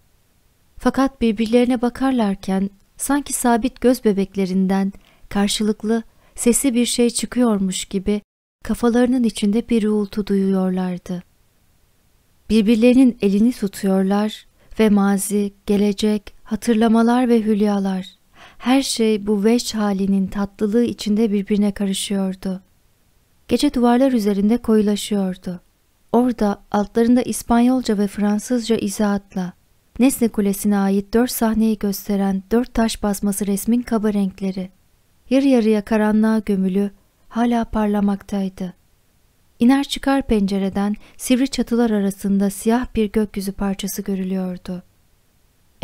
Fakat birbirlerine bakarlarken sanki sabit göz bebeklerinden karşılıklı sesi bir şey çıkıyormuş gibi kafalarının içinde bir uğultu duyuyorlardı. Birbirlerinin elini tutuyorlar ve mazi, gelecek, hatırlamalar ve hülyalar her şey bu veç halinin tatlılığı içinde birbirine karışıyordu. Gece duvarlar üzerinde koyulaşıyordu. Orada altlarında İspanyolca ve Fransızca izahatla Nesne Kulesi'ne ait dört sahneyi gösteren dört taş basması resmin kaba renkleri, yarı yarıya karanlığa gömülü, hala parlamaktaydı. İner çıkar pencereden sivri çatılar arasında siyah bir gökyüzü parçası görülüyordu.''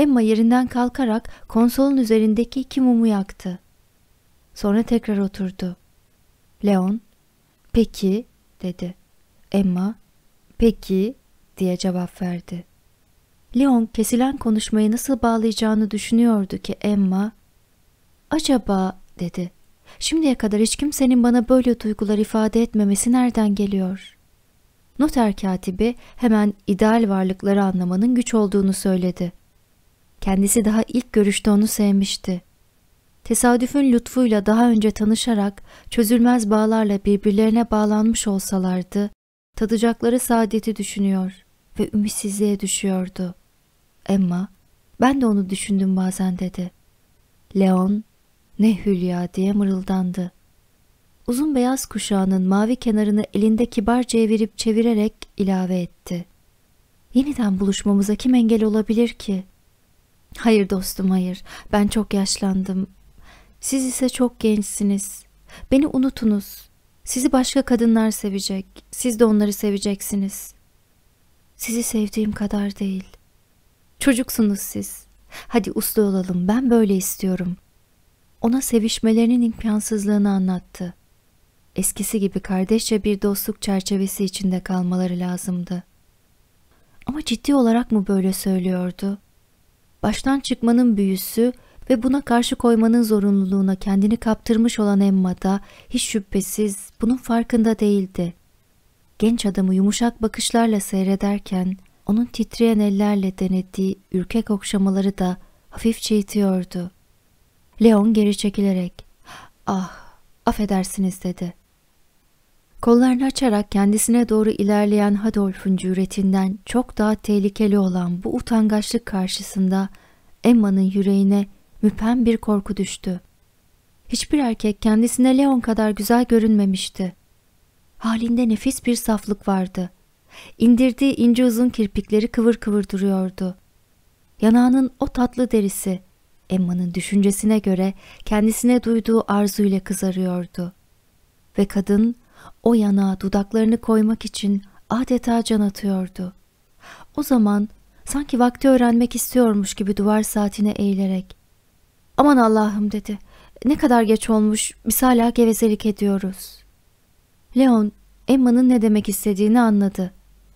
Emma yerinden kalkarak konsolun üzerindeki iki mumu yaktı. Sonra tekrar oturdu. Leon, peki dedi. Emma, peki diye cevap verdi. Leon kesilen konuşmayı nasıl bağlayacağını düşünüyordu ki Emma, acaba dedi. Şimdiye kadar hiç kimsenin bana böyle duygular ifade etmemesi nereden geliyor? Noter katibi hemen ideal varlıkları anlamanın güç olduğunu söyledi. Kendisi daha ilk görüşte onu sevmişti. Tesadüfün lütfuyla daha önce tanışarak çözülmez bağlarla birbirlerine bağlanmış olsalardı, tadacakları saadeti düşünüyor ve ümitsizliğe düşüyordu. Emma, ben de onu düşündüm bazen dedi. Leon, ne hülya diye mırıldandı. Uzun beyaz kuşağının mavi kenarını elinde kibar çevirip çevirerek ilave etti. Yeniden buluşmamıza kim engel olabilir ki? Hayır dostum hayır. Ben çok yaşlandım. Siz ise çok gençsiniz. Beni unutunuz. Sizi başka kadınlar sevecek. Siz de onları seveceksiniz. Sizi sevdiğim kadar değil. Çocuksunuz siz. Hadi uslu olalım. Ben böyle istiyorum. Ona sevişmelerinin imkansızlığını anlattı. Eskisi gibi kardeşçe bir dostluk çerçevesi içinde kalmaları lazımdı. Ama ciddi olarak mı böyle söylüyordu? baştan çıkmanın büyüsü ve buna karşı koymanın zorunluluğuna kendini kaptırmış olan Emma da hiç şüphesiz bunun farkında değildi. Genç adamı yumuşak bakışlarla seyrederken onun titreyen ellerle denediği ürkek okşamaları da hafifçe itiyordu. Leon geri çekilerek ''Ah, affedersiniz'' dedi. Kollarını açarak kendisine doğru ilerleyen Hadolf'un cüretinden çok daha tehlikeli olan bu utangaçlık karşısında Emma'nın yüreğine müpem bir korku düştü. Hiçbir erkek kendisine Leon kadar güzel görünmemişti. Halinde nefis bir saflık vardı. İndirdiği ince uzun kirpikleri kıvır kıvır duruyordu. Yanağının o tatlı derisi, Emma'nın düşüncesine göre kendisine duyduğu arzuyla kızarıyordu. Ve kadın o yana dudaklarını koymak için adeta can atıyordu. O zaman sanki vakti öğrenmek istiyormuş gibi duvar saatine eğilerek. Aman Allah'ım dedi. Ne kadar geç olmuş biz hala gevezelik ediyoruz. Leon Emma'nın ne demek istediğini anladı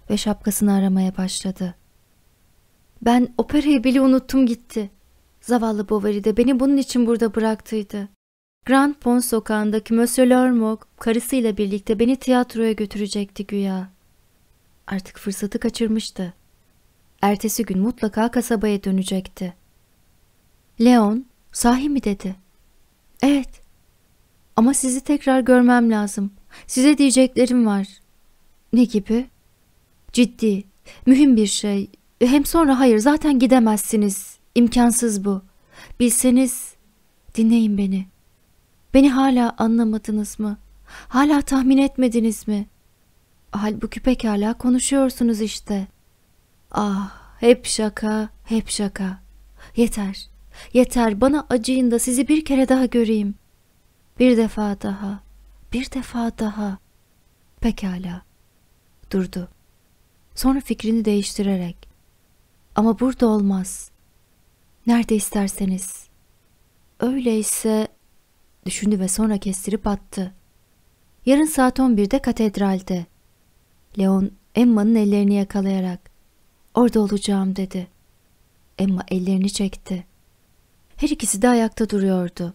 ve şapkasını aramaya başladı. Ben operayı bile unuttum gitti. Zavallı Bovary de beni bunun için burada bıraktıydı. Grand Pont sokağındaki Monsieur Lormog karısıyla birlikte beni tiyatroya götürecekti güya. Artık fırsatı kaçırmıştı. Ertesi gün mutlaka kasabaya dönecekti. Leon, sahi mi dedi? Evet. Ama sizi tekrar görmem lazım. Size diyeceklerim var. Ne gibi? Ciddi, mühim bir şey. Hem sonra hayır zaten gidemezsiniz. İmkansız bu. Bilseniz dinleyin beni.'' Beni hala anlamadınız mı? Hala tahmin etmediniz mi? Halbuki pekala konuşuyorsunuz işte. Ah, hep şaka, hep şaka. Yeter, yeter bana acıyın da sizi bir kere daha göreyim. Bir defa daha, bir defa daha. Pekala. Durdu. Sonra fikrini değiştirerek. Ama burada olmaz. Nerede isterseniz. Öyleyse Düşündü ve sonra kestirip attı. Yarın saat 11'de katedralde. Leon Emma'nın ellerini yakalayarak orada olacağım dedi. Emma ellerini çekti. Her ikisi de ayakta duruyordu.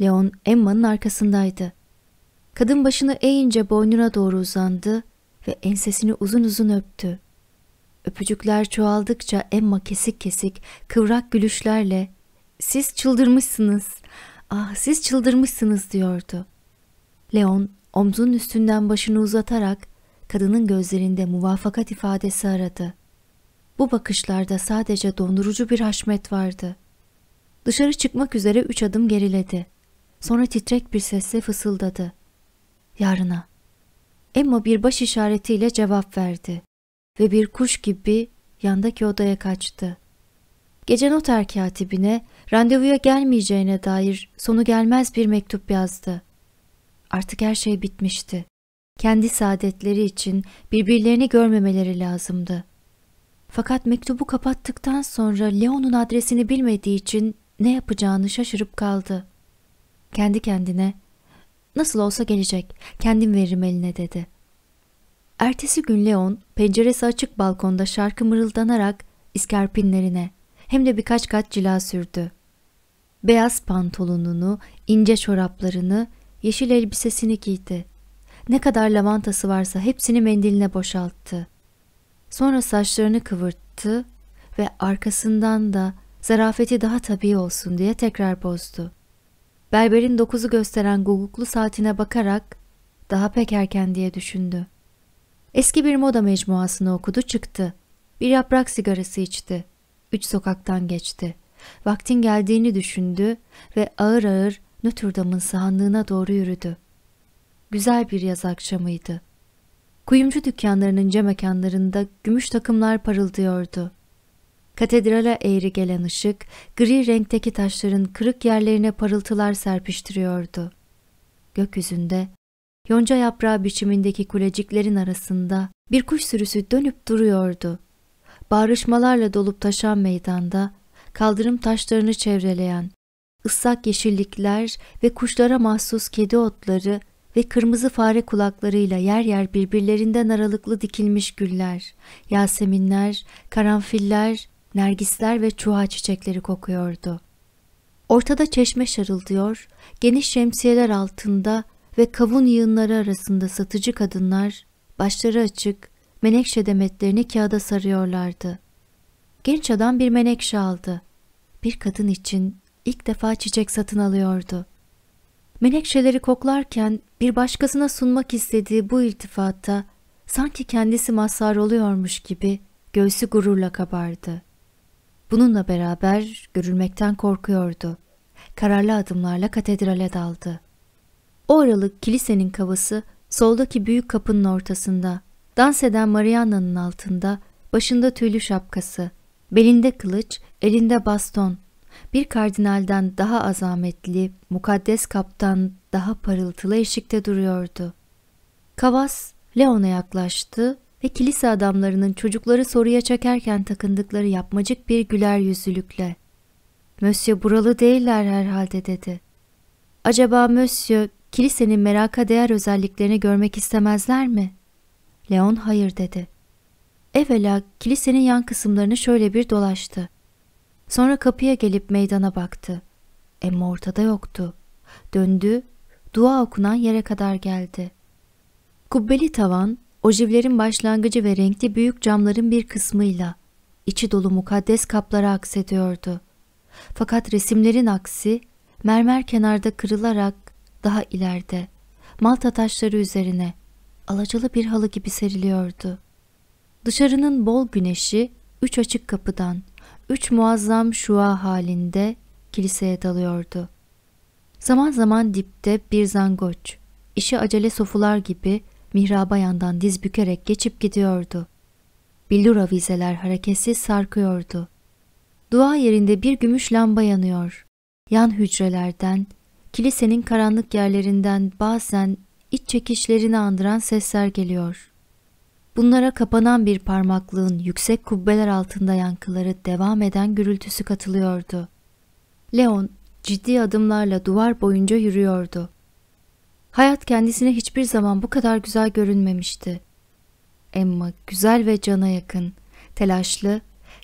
Leon Emma'nın arkasındaydı. Kadın başını eğince boynuna doğru uzandı ve ensesini uzun uzun öptü. Öpücükler çoğaldıkça Emma kesik kesik, kıvrak gülüşlerle ''Siz çıldırmışsınız.'' Ah siz çıldırmışsınız diyordu. Leon omzunun üstünden başını uzatarak kadının gözlerinde muvafakat ifadesi aradı. Bu bakışlarda sadece dondurucu bir haşmet vardı. Dışarı çıkmak üzere üç adım geriledi. Sonra titrek bir sesle fısıldadı. Yarına. Emma bir baş işaretiyle cevap verdi ve bir kuş gibi yandaki odaya kaçtı. Gece noter katibine randevuya gelmeyeceğine dair sonu gelmez bir mektup yazdı. Artık her şey bitmişti. Kendi saadetleri için birbirlerini görmemeleri lazımdı. Fakat mektubu kapattıktan sonra Leon'un adresini bilmediği için ne yapacağını şaşırıp kaldı. Kendi kendine nasıl olsa gelecek kendim veririm eline dedi. Ertesi gün Leon penceresi açık balkonda şarkı mırıldanarak iskarpinlerine hem de birkaç kat cila sürdü beyaz pantolonunu, ince çoraplarını, yeşil elbisesini giydi. Ne kadar lavantası varsa hepsini mendiline boşalttı. Sonra saçlarını kıvırttı ve arkasından da zarafeti daha tabii olsun diye tekrar bozdu. Berberin dokuzu gösteren guguklu saatine bakarak daha pek erken diye düşündü. Eski bir moda mecmuasını okudu çıktı. Bir yaprak sigarası içti. Üç sokaktan geçti vaktin geldiğini düşündü ve ağır ağır Notre Dame'ın sahanlığına doğru yürüdü. Güzel bir yaz akşamıydı. Kuyumcu dükkanlarının cam mekanlarında gümüş takımlar parıldıyordu. Katedrale eğri gelen ışık, gri renkteki taşların kırık yerlerine parıltılar serpiştiriyordu. Gökyüzünde, yonca yaprağı biçimindeki kuleciklerin arasında bir kuş sürüsü dönüp duruyordu. Bağrışmalarla dolup taşan meydanda kaldırım taşlarını çevreleyen, ıslak yeşillikler ve kuşlara mahsus kedi otları ve kırmızı fare kulaklarıyla yer yer birbirlerinden aralıklı dikilmiş güller, yaseminler, karanfiller, nergisler ve çuha çiçekleri kokuyordu. Ortada çeşme şarıldıyor, geniş şemsiyeler altında ve kavun yığınları arasında satıcı kadınlar, başları açık, menekşe demetlerini kağıda sarıyorlardı.'' genç adam bir menekşe aldı. Bir kadın için ilk defa çiçek satın alıyordu. Menekşeleri koklarken bir başkasına sunmak istediği bu iltifatta sanki kendisi mazhar oluyormuş gibi göğsü gururla kabardı. Bununla beraber görülmekten korkuyordu. Kararlı adımlarla katedrale daldı. O aralık kilisenin kavası soldaki büyük kapının ortasında, dans eden Marianna'nın altında, başında tüylü şapkası, Belinde kılıç, elinde baston. Bir kardinalden daha azametli, mukaddes kaptan daha parıltılı eşikte duruyordu. Kavas, Leon'a yaklaştı ve kilise adamlarının çocukları soruya çekerken takındıkları yapmacık bir güler yüzlülükle. Mösyö buralı değiller herhalde dedi. Acaba Mösyö kilisenin meraka değer özelliklerini görmek istemezler mi? Leon hayır dedi. Evvela kilisenin yan kısımlarını şöyle bir dolaştı. Sonra kapıya gelip meydana baktı. Emma ortada yoktu. Döndü, dua okunan yere kadar geldi. Kubbeli tavan, ojivlerin başlangıcı ve renkli büyük camların bir kısmıyla içi dolu mukaddes kaplara aksediyordu. Fakat resimlerin aksi mermer kenarda kırılarak daha ileride malta taşları üzerine alacalı bir halı gibi seriliyordu.'' Dışarının bol güneşi üç açık kapıdan, üç muazzam şua halinde kiliseye dalıyordu. Zaman zaman dipte bir zangoç, işi acele sofular gibi mihraba yandan diz bükerek geçip gidiyordu. Billur avizeler hareketsiz sarkıyordu. Dua yerinde bir gümüş lamba yanıyor. Yan hücrelerden, kilisenin karanlık yerlerinden bazen iç çekişlerini andıran sesler geliyor. Bunlara kapanan bir parmaklığın yüksek kubbeler altında yankıları devam eden gürültüsü katılıyordu. Leon ciddi adımlarla duvar boyunca yürüyordu. Hayat kendisine hiçbir zaman bu kadar güzel görünmemişti. Emma güzel ve cana yakın, telaşlı,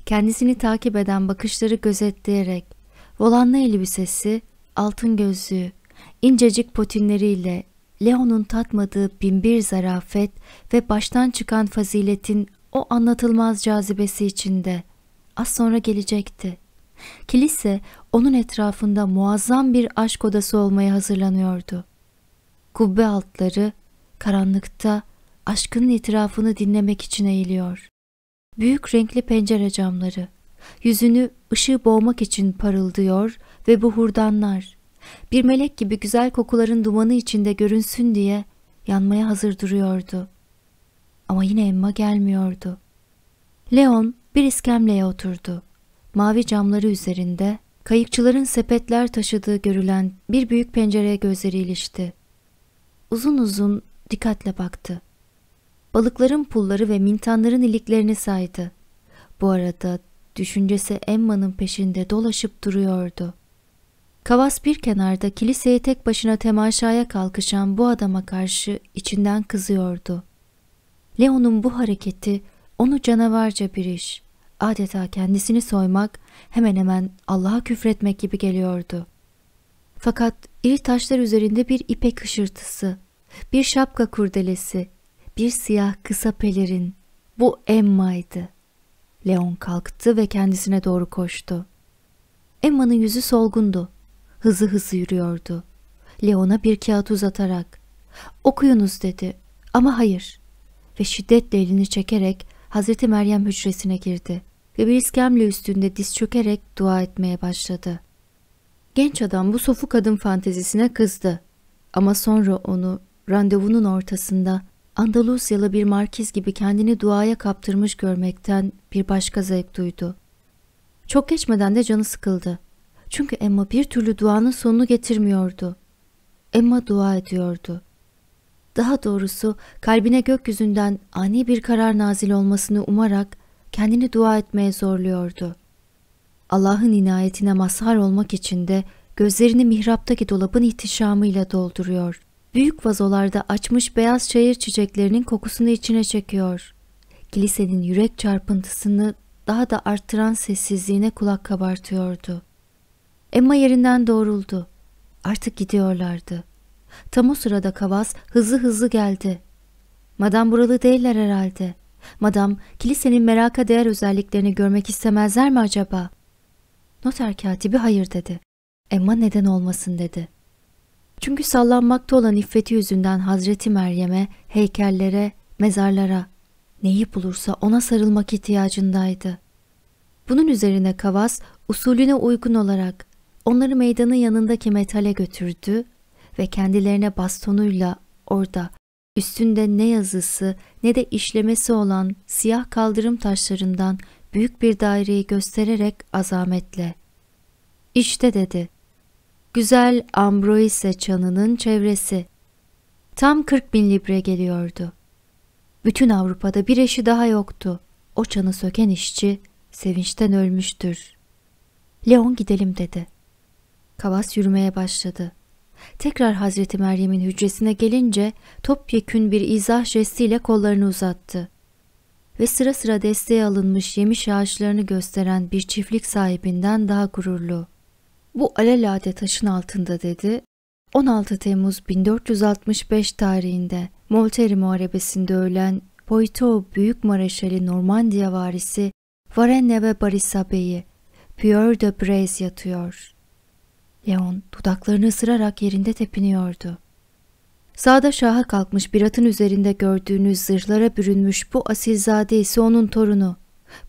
kendisini takip eden bakışları gözetleyerek, volanlı elbisesi, altın gözlüğü, incecik potinleriyle Leon'un tatmadığı binbir zarafet ve baştan çıkan faziletin o anlatılmaz cazibesi içinde az sonra gelecekti. Kilise onun etrafında muazzam bir aşk odası olmaya hazırlanıyordu. Kubbe altları karanlıkta aşkın itirafını dinlemek için eğiliyor. Büyük renkli pencere camları yüzünü ışığı boğmak için parıldıyor ve bu hurdanlar bir melek gibi güzel kokuların dumanı içinde görünsün diye yanmaya hazır duruyordu. Ama yine Emma gelmiyordu. Leon bir iskemleye oturdu. Mavi camları üzerinde kayıkçıların sepetler taşıdığı görülen bir büyük pencereye gözleri ilişti. Uzun uzun dikkatle baktı. Balıkların pulları ve mintanların iliklerini saydı. Bu arada düşüncesi Emma'nın peşinde dolaşıp duruyordu. Kavas bir kenarda kiliseye tek başına temaşaya kalkışan bu adama karşı içinden kızıyordu. Leon'un bu hareketi onu canavarca bir iş, adeta kendisini soymak, hemen hemen Allah'a küfretmek gibi geliyordu. Fakat iri taşlar üzerinde bir ipek hışırtısı, bir şapka kurdelesi, bir siyah kısa pelerin, bu Emma'ydı. Leon kalktı ve kendisine doğru koştu. Emma'nın yüzü solgundu hızı hızı yürüyordu. Leon'a bir kağıt uzatarak okuyunuz dedi ama hayır ve şiddetle elini çekerek Hazreti Meryem hücresine girdi ve bir iskemle üstünde diz çökerek dua etmeye başladı. Genç adam bu sofu kadın fantezisine kızdı ama sonra onu randevunun ortasında Andalusyalı bir markiz gibi kendini duaya kaptırmış görmekten bir başka zevk duydu. Çok geçmeden de canı sıkıldı. Çünkü Emma bir türlü duanın sonunu getirmiyordu. Emma dua ediyordu. Daha doğrusu kalbine gökyüzünden ani bir karar nazil olmasını umarak kendini dua etmeye zorluyordu. Allah'ın inayetine mazhar olmak için de gözlerini mihraptaki dolabın ihtişamıyla dolduruyor. Büyük vazolarda açmış beyaz çayır çiçeklerinin kokusunu içine çekiyor. Kilisenin yürek çarpıntısını daha da arttıran sessizliğine kulak kabartıyordu. Emma yerinden doğruldu. Artık gidiyorlardı. Tam o sırada Kavas hızlı hızlı geldi. Madam buralı değiller herhalde. Madam, kilisenin meraka değer özelliklerini görmek istemezler mi acaba? Noter katibi hayır dedi. Emma neden olmasın dedi. Çünkü sallanmakta olan iffeti yüzünden Hazreti Meryem'e, heykellere, mezarlara, neyi bulursa ona sarılmak ihtiyacındaydı. Bunun üzerine Kavas usulüne uygun olarak onları meydanın yanındaki metale götürdü ve kendilerine bastonuyla orada üstünde ne yazısı ne de işlemesi olan siyah kaldırım taşlarından büyük bir daireyi göstererek azametle. İşte dedi. Güzel Ambroise çanının çevresi. Tam 40 bin libre geliyordu. Bütün Avrupa'da bir eşi daha yoktu. O çanı söken işçi sevinçten ölmüştür. Leon gidelim dedi.'' Kavas yürümeye başladı. Tekrar Hazreti Meryem'in hücresine gelince topyekün bir izah jestiyle kollarını uzattı. Ve sıra sıra desteğe alınmış yemiş ağaçlarını gösteren bir çiftlik sahibinden daha gururlu. Bu alelade taşın altında dedi. 16 Temmuz 1465 tarihinde Molteri Muharebesi'nde ölen Poitou Büyük Mareşali Normandiya varisi Varenne ve Barisa Bey'i Pierre de Brez yatıyor.'' Leon dudaklarını ısırarak yerinde tepiniyordu. Sağda şaha kalkmış bir atın üzerinde gördüğünüz zırhlara bürünmüş bu asilzade ise onun torunu.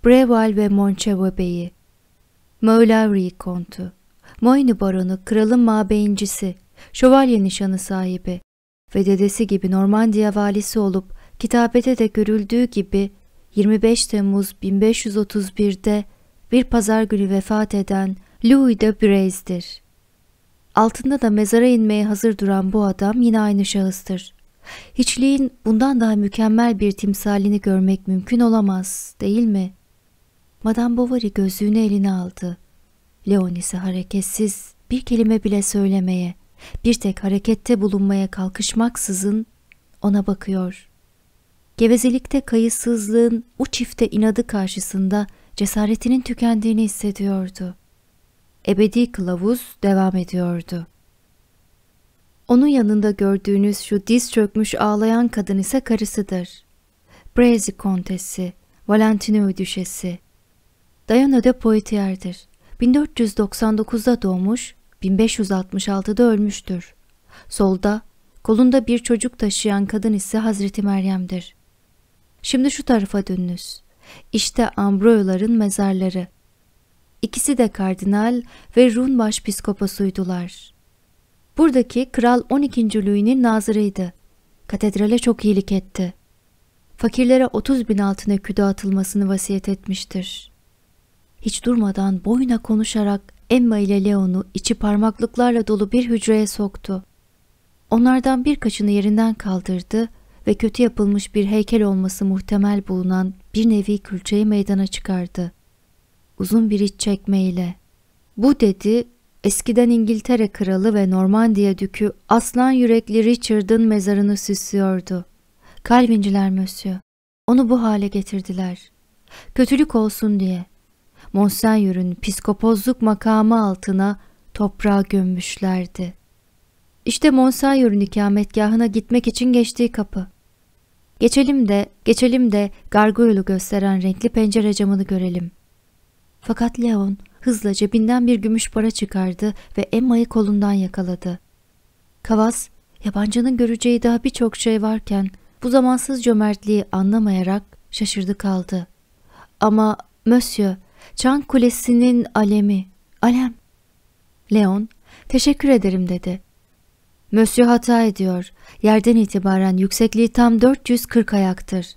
Breval ve Monçeva Bey'i. Maulavri kontu. Moyni baronu, kralın mabeyincisi, şövalye nişanı sahibi ve dedesi gibi Normandiya valisi olup kitabete de görüldüğü gibi 25 Temmuz 1531'de bir pazar günü vefat eden Louis de Brez'dir altında da mezara inmeye hazır duran bu adam yine aynı şahıstır. Hiçliğin bundan daha mükemmel bir timsalini görmek mümkün olamaz, değil mi? Madame Bovary gözlüğünü eline aldı. Leon ise hareketsiz, bir kelime bile söylemeye, bir tek harekette bulunmaya kalkışmaksızın ona bakıyor. Gevezelikte kayıtsızlığın o çifte inadı karşısında cesaretinin tükendiğini hissediyordu.'' ebedi kılavuz devam ediyordu. Onun yanında gördüğünüz şu diz çökmüş ağlayan kadın ise karısıdır. Brezi Kontesi, Valentino Düşesi. Diana de Poitiers'dir. 1499'da doğmuş, 1566'da ölmüştür. Solda, kolunda bir çocuk taşıyan kadın ise Hazreti Meryem'dir. Şimdi şu tarafa dönünüz. İşte Ambroyuların mezarları. İkisi de kardinal ve Rum başpiskoposuydular. Buradaki Kral 12. Louis'nin nazırıydı. Katedrale çok iyilik etti. Fakirlere 30 bin altına küde atılmasını vasiyet etmiştir. Hiç durmadan boyuna konuşarak Emma ile Leon'u içi parmaklıklarla dolu bir hücreye soktu. Onlardan birkaçını yerinden kaldırdı ve kötü yapılmış bir heykel olması muhtemel bulunan bir nevi külçeyi meydana çıkardı uzun bir iç çekmeyle. Bu dedi eskiden İngiltere kralı ve Normandiya dükü aslan yürekli Richard'ın mezarını süslüyordu. Calvinciler Mösyö. Onu bu hale getirdiler. Kötülük olsun diye. Monsenyör'ün piskopozluk makamı altına toprağa gömmüşlerdi. İşte Monsenyör'ün ikametgahına gitmek için geçtiği kapı. Geçelim de, geçelim de gargoylu gösteren renkli pencere camını görelim. Fakat Leon hızla cebinden bir gümüş para çıkardı ve Emma'yı kolundan yakaladı. Kavas, yabancının göreceği daha birçok şey varken bu zamansız cömertliği anlamayarak şaşırdı kaldı. Ama Monsieur, Çan Kulesi'nin alemi, alem. Leon, teşekkür ederim dedi. Monsieur hata ediyor. Yerden itibaren yüksekliği tam 440 ayaktır.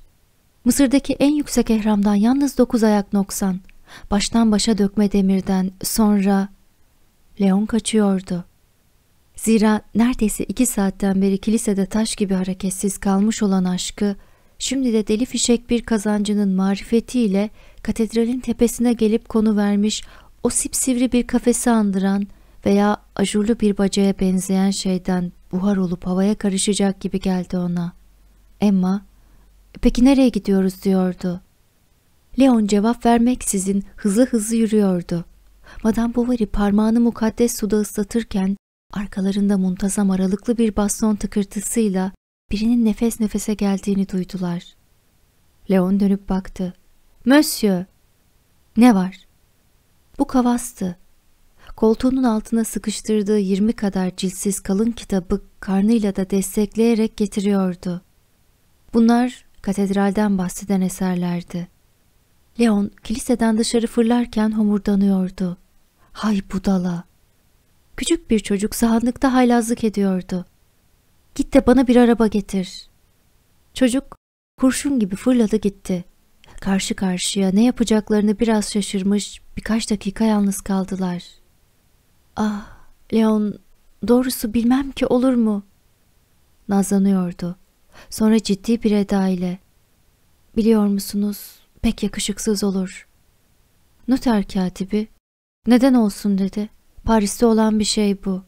Mısır'daki en yüksek ehramdan yalnız 9 ayak noksan. Baştan başa dökme demirden sonra Leon kaçıyordu. Zira neredeyse iki saatten beri kilisede taş gibi hareketsiz kalmış olan aşkı, şimdi de deli fişek bir kazancının marifetiyle katedralin tepesine gelip konu vermiş o sipsivri bir kafesi andıran veya ajurlu bir bacaya benzeyen şeyden buhar olup havaya karışacak gibi geldi ona. Emma, peki nereye gidiyoruz diyordu. Leon cevap vermeksizin hızlı hızlı yürüyordu. Madame Bovary parmağını mukaddes suda ıslatırken arkalarında muntazam aralıklı bir baston tıkırtısıyla birinin nefes nefese geldiğini duydular. Leon dönüp baktı. Monsieur! Ne var? Bu kavastı. Koltuğunun altına sıkıştırdığı yirmi kadar cilsiz kalın kitabı karnıyla da destekleyerek getiriyordu. Bunlar katedralden bahseden eserlerdi. Leon kiliseden dışarı fırlarken homurdanıyordu. Hay budala! Küçük bir çocuk sahanlıkta haylazlık ediyordu. Git de bana bir araba getir. Çocuk kurşun gibi fırladı gitti. Karşı karşıya ne yapacaklarını biraz şaşırmış birkaç dakika yalnız kaldılar. Ah Leon doğrusu bilmem ki olur mu? Nazlanıyordu. Sonra ciddi bir eda ile. Biliyor musunuz pek yakışıksız olur. Noter katibi, neden olsun dedi. Paris'te olan bir şey bu.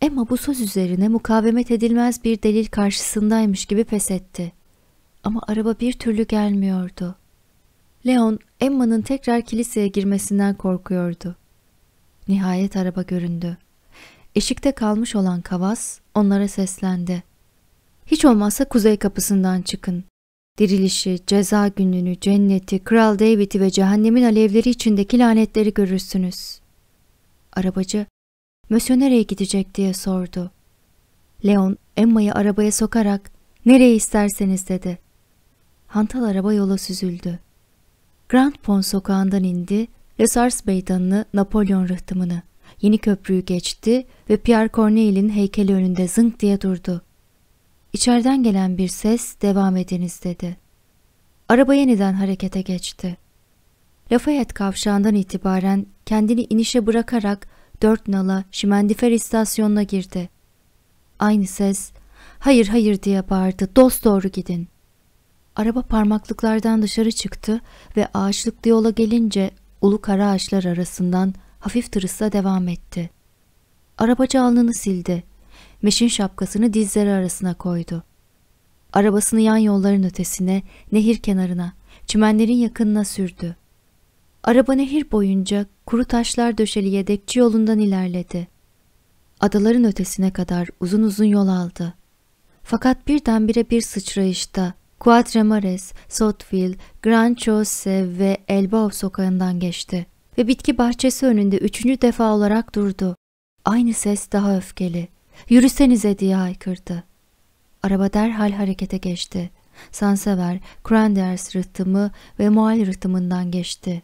Emma bu söz üzerine mukavemet edilmez bir delil karşısındaymış gibi pes etti. Ama araba bir türlü gelmiyordu. Leon, Emma'nın tekrar kiliseye girmesinden korkuyordu. Nihayet araba göründü. Eşikte kalmış olan Kavas onlara seslendi. Hiç olmazsa kuzey kapısından çıkın. Dirilişi, ceza gününü, cenneti, Kral David'i ve cehennemin alevleri içindeki lanetleri görürsünüz. Arabacı, Mösyö nereye gidecek diye sordu. Leon, Emma'yı arabaya sokarak, nereye isterseniz dedi. Hantal araba yola süzüldü. Grand Pont sokağından indi, Lesars meydanını, Napolyon rıhtımını, yeni köprüyü geçti ve Pierre Corneille'in heykeli önünde zınk diye durdu. İçeriden gelen bir ses devam ediniz dedi. Araba yeniden harekete geçti. Lafayette kavşağından itibaren kendini inişe bırakarak dört nala şimendifer istasyonuna girdi. Aynı ses hayır hayır diye bağırdı dost doğru gidin. Araba parmaklıklardan dışarı çıktı ve ağaçlıklı yola gelince ulu kara ağaçlar arasından hafif tırısla devam etti. Arabacı alnını sildi meşin şapkasını dizleri arasına koydu. Arabasını yan yolların ötesine, nehir kenarına, çimenlerin yakınına sürdü. Araba nehir boyunca kuru taşlar döşeli yedekçi yolundan ilerledi. Adaların ötesine kadar uzun uzun yol aldı. Fakat birdenbire bir sıçrayışta Cuatremares, Sotville, Grand Chose ve Elbao sokağından geçti ve bitki bahçesi önünde üçüncü defa olarak durdu. Aynı ses daha öfkeli, Yürüsenize diye haykırdı. Araba derhal harekete geçti. Sansever, Kranders rıhtımı ve Moal rıhtımından geçti.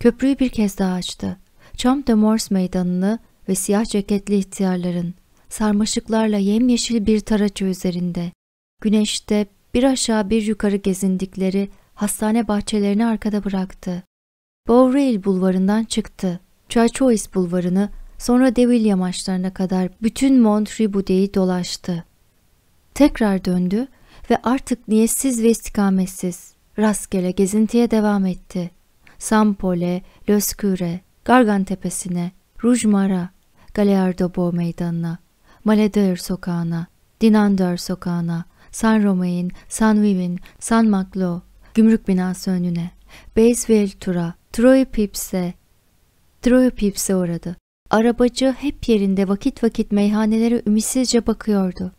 Köprüyü bir kez daha açtı. Champ de Morse meydanını ve siyah ceketli ihtiyarların, sarmaşıklarla yemyeşil bir taraça üzerinde, güneşte bir aşağı bir yukarı gezindikleri hastane bahçelerini arkada bıraktı. Bovril bulvarından çıktı. Çerçois bulvarını Sonra Devil yamaçlarına kadar bütün Montribude'yi dolaştı. Tekrar döndü ve artık niyetsiz ve istikametsiz, rastgele gezintiye devam etti. Sampole, Lösküre, Gargan Tepesi'ne, Rujmara, Galeardobo Meydanı'na, Maledeir Sokağı'na, Dinandör Sokağı'na, San Romain, San Vivin, San Maklo, Gümrük Binası önüne, Baysville Tura, Troy Pips'e, Troy Pips'e uğradı. Arabacı hep yerinde vakit vakit meyhanelere ümitsizce bakıyordu.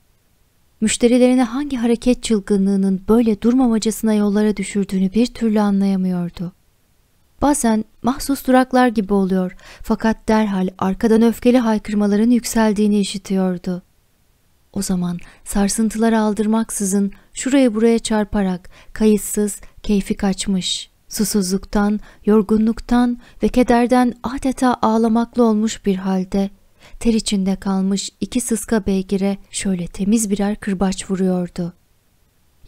Müşterilerine hangi hareket çılgınlığının böyle durmamacasına yollara düşürdüğünü bir türlü anlayamıyordu. Bazen mahsus duraklar gibi oluyor fakat derhal arkadan öfkeli haykırmaların yükseldiğini işitiyordu. O zaman sarsıntılara aldırmaksızın şuraya buraya çarparak kayıtsız keyfi kaçmış.'' susuzluktan, yorgunluktan ve kederden adeta ağlamaklı olmuş bir halde ter içinde kalmış iki sıska beygire şöyle temiz birer kırbaç vuruyordu.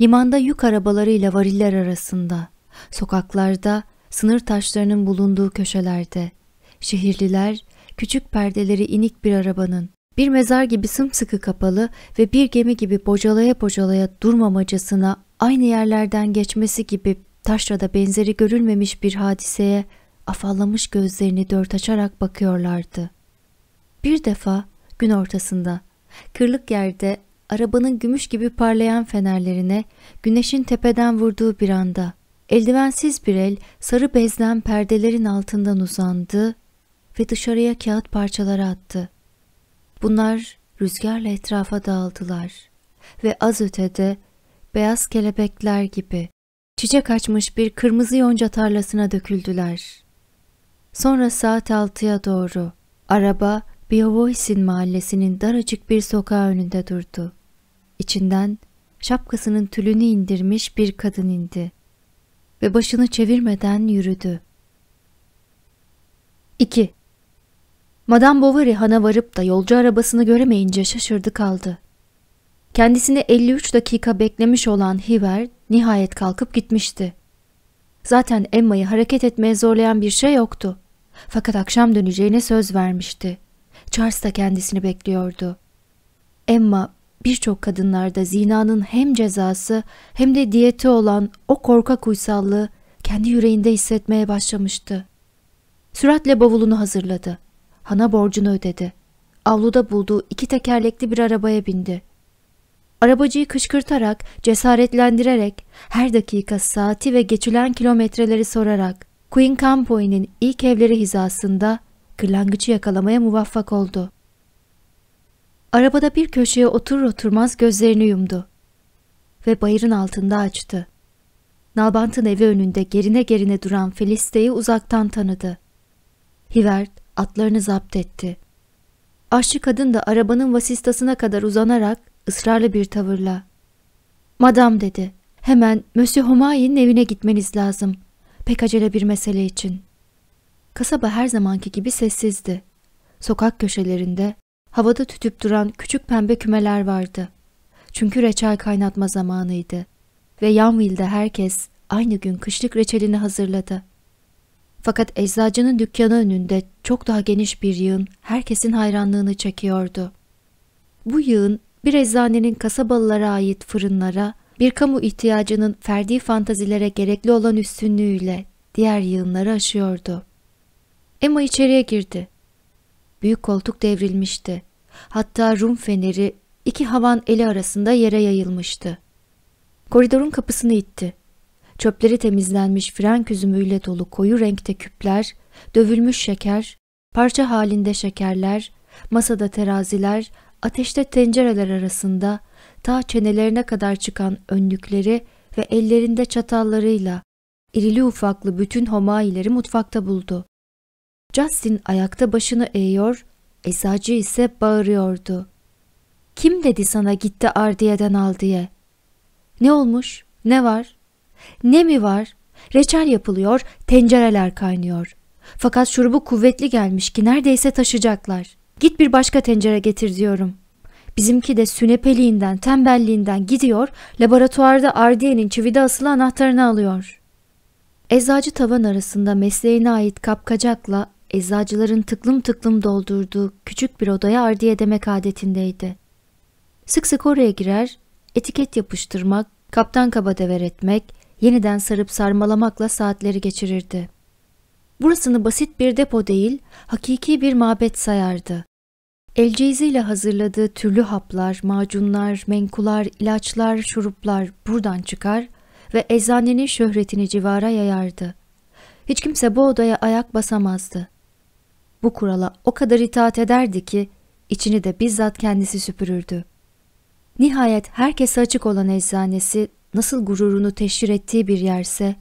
Limanda yük arabalarıyla variller arasında, sokaklarda, sınır taşlarının bulunduğu köşelerde, şehirliler küçük perdeleri inik bir arabanın, bir mezar gibi sımsıkı kapalı ve bir gemi gibi bocalaya bocalaya durmamacasına aynı yerlerden geçmesi gibi Taşra'da benzeri görülmemiş bir hadiseye afallamış gözlerini dört açarak bakıyorlardı. Bir defa gün ortasında kırlık yerde arabanın gümüş gibi parlayan fenerlerine güneşin tepeden vurduğu bir anda eldivensiz bir el sarı bezden perdelerin altından uzandı ve dışarıya kağıt parçaları attı. Bunlar rüzgarla etrafa dağıldılar ve az ötede beyaz kelebekler gibi Çiçek açmış bir kırmızı yonca tarlasına döküldüler. Sonra saat altıya doğru araba Biovoisin mahallesinin daracık bir sokağı önünde durdu. İçinden şapkasının tülünü indirmiş bir kadın indi ve başını çevirmeden yürüdü. 2. Madame Bovary hana varıp da yolcu arabasını göremeyince şaşırdı kaldı. Kendisini 53 dakika beklemiş olan Hiver Nihayet kalkıp gitmişti. Zaten Emma'yı hareket etmeye zorlayan bir şey yoktu. Fakat akşam döneceğine söz vermişti. Charles da kendisini bekliyordu. Emma birçok kadınlarda zinanın hem cezası hem de diyeti olan o korkak uysallığı kendi yüreğinde hissetmeye başlamıştı. Süratle bavulunu hazırladı. Hana borcunu ödedi. Avluda bulduğu iki tekerlekli bir arabaya bindi. Arabacıyı kışkırtarak, cesaretlendirerek, her dakika saati ve geçilen kilometreleri sorarak Queen Campoy'nin ilk evleri hizasında kırlangıcı yakalamaya muvaffak oldu. Arabada bir köşeye oturur oturmaz gözlerini yumdu ve bayırın altında açtı. Nalbant'ın evi önünde gerine gerine duran Filiste'yi uzaktan tanıdı. Hivert atlarını zapt etti. Aşçı kadın da arabanın vasistasına kadar uzanarak ısrarlı bir tavırla. Madam dedi, hemen Monsieur Homay'in evine gitmeniz lazım. Pek acele bir mesele için. Kasaba her zamanki gibi sessizdi. Sokak köşelerinde havada tütüp duran küçük pembe kümeler vardı. Çünkü reçel kaynatma zamanıydı ve Yanvil'de herkes aynı gün kışlık reçelini hazırladı. Fakat eczacının dükkanı önünde çok daha geniş bir yığın herkesin hayranlığını çekiyordu. Bu yığın bir eczanenin kasabalılara ait fırınlara, bir kamu ihtiyacının ferdi fantazilere gerekli olan üstünlüğüyle diğer yığınları aşıyordu. Emma içeriye girdi. Büyük koltuk devrilmişti. Hatta Rum feneri iki havan eli arasında yere yayılmıştı. Koridorun kapısını itti. Çöpleri temizlenmiş frenk üzümüyle dolu koyu renkte küpler, dövülmüş şeker, parça halinde şekerler, masada teraziler, ateşte tencereler arasında ta çenelerine kadar çıkan önlükleri ve ellerinde çatallarıyla irili ufaklı bütün homayileri mutfakta buldu. Justin ayakta başını eğiyor, eczacı ise bağırıyordu. Kim dedi sana gitti ardiyeden al diye? Ne olmuş? Ne var? Ne mi var? Reçel yapılıyor, tencereler kaynıyor. Fakat şurubu kuvvetli gelmiş ki neredeyse taşacaklar.'' Git bir başka tencere getir diyorum. Bizimki de sünepeliğinden, tembelliğinden gidiyor, laboratuvarda Ardiye'nin çivide asılı anahtarını alıyor. Eczacı tavan arasında mesleğine ait kapkacakla eczacıların tıklım tıklım doldurduğu küçük bir odaya ardiye demek adetindeydi. Sık sık oraya girer, etiket yapıştırmak, kaptan kaba dever etmek, yeniden sarıp sarmalamakla saatleri geçirirdi burasını basit bir depo değil, hakiki bir mabet sayardı. Elceyzi ile hazırladığı türlü haplar, macunlar, menkular, ilaçlar, şuruplar buradan çıkar ve eczanenin şöhretini civara yayardı. Hiç kimse bu odaya ayak basamazdı. Bu kurala o kadar itaat ederdi ki içini de bizzat kendisi süpürürdü. Nihayet herkese açık olan eczanesi nasıl gururunu teşhir ettiği bir yerse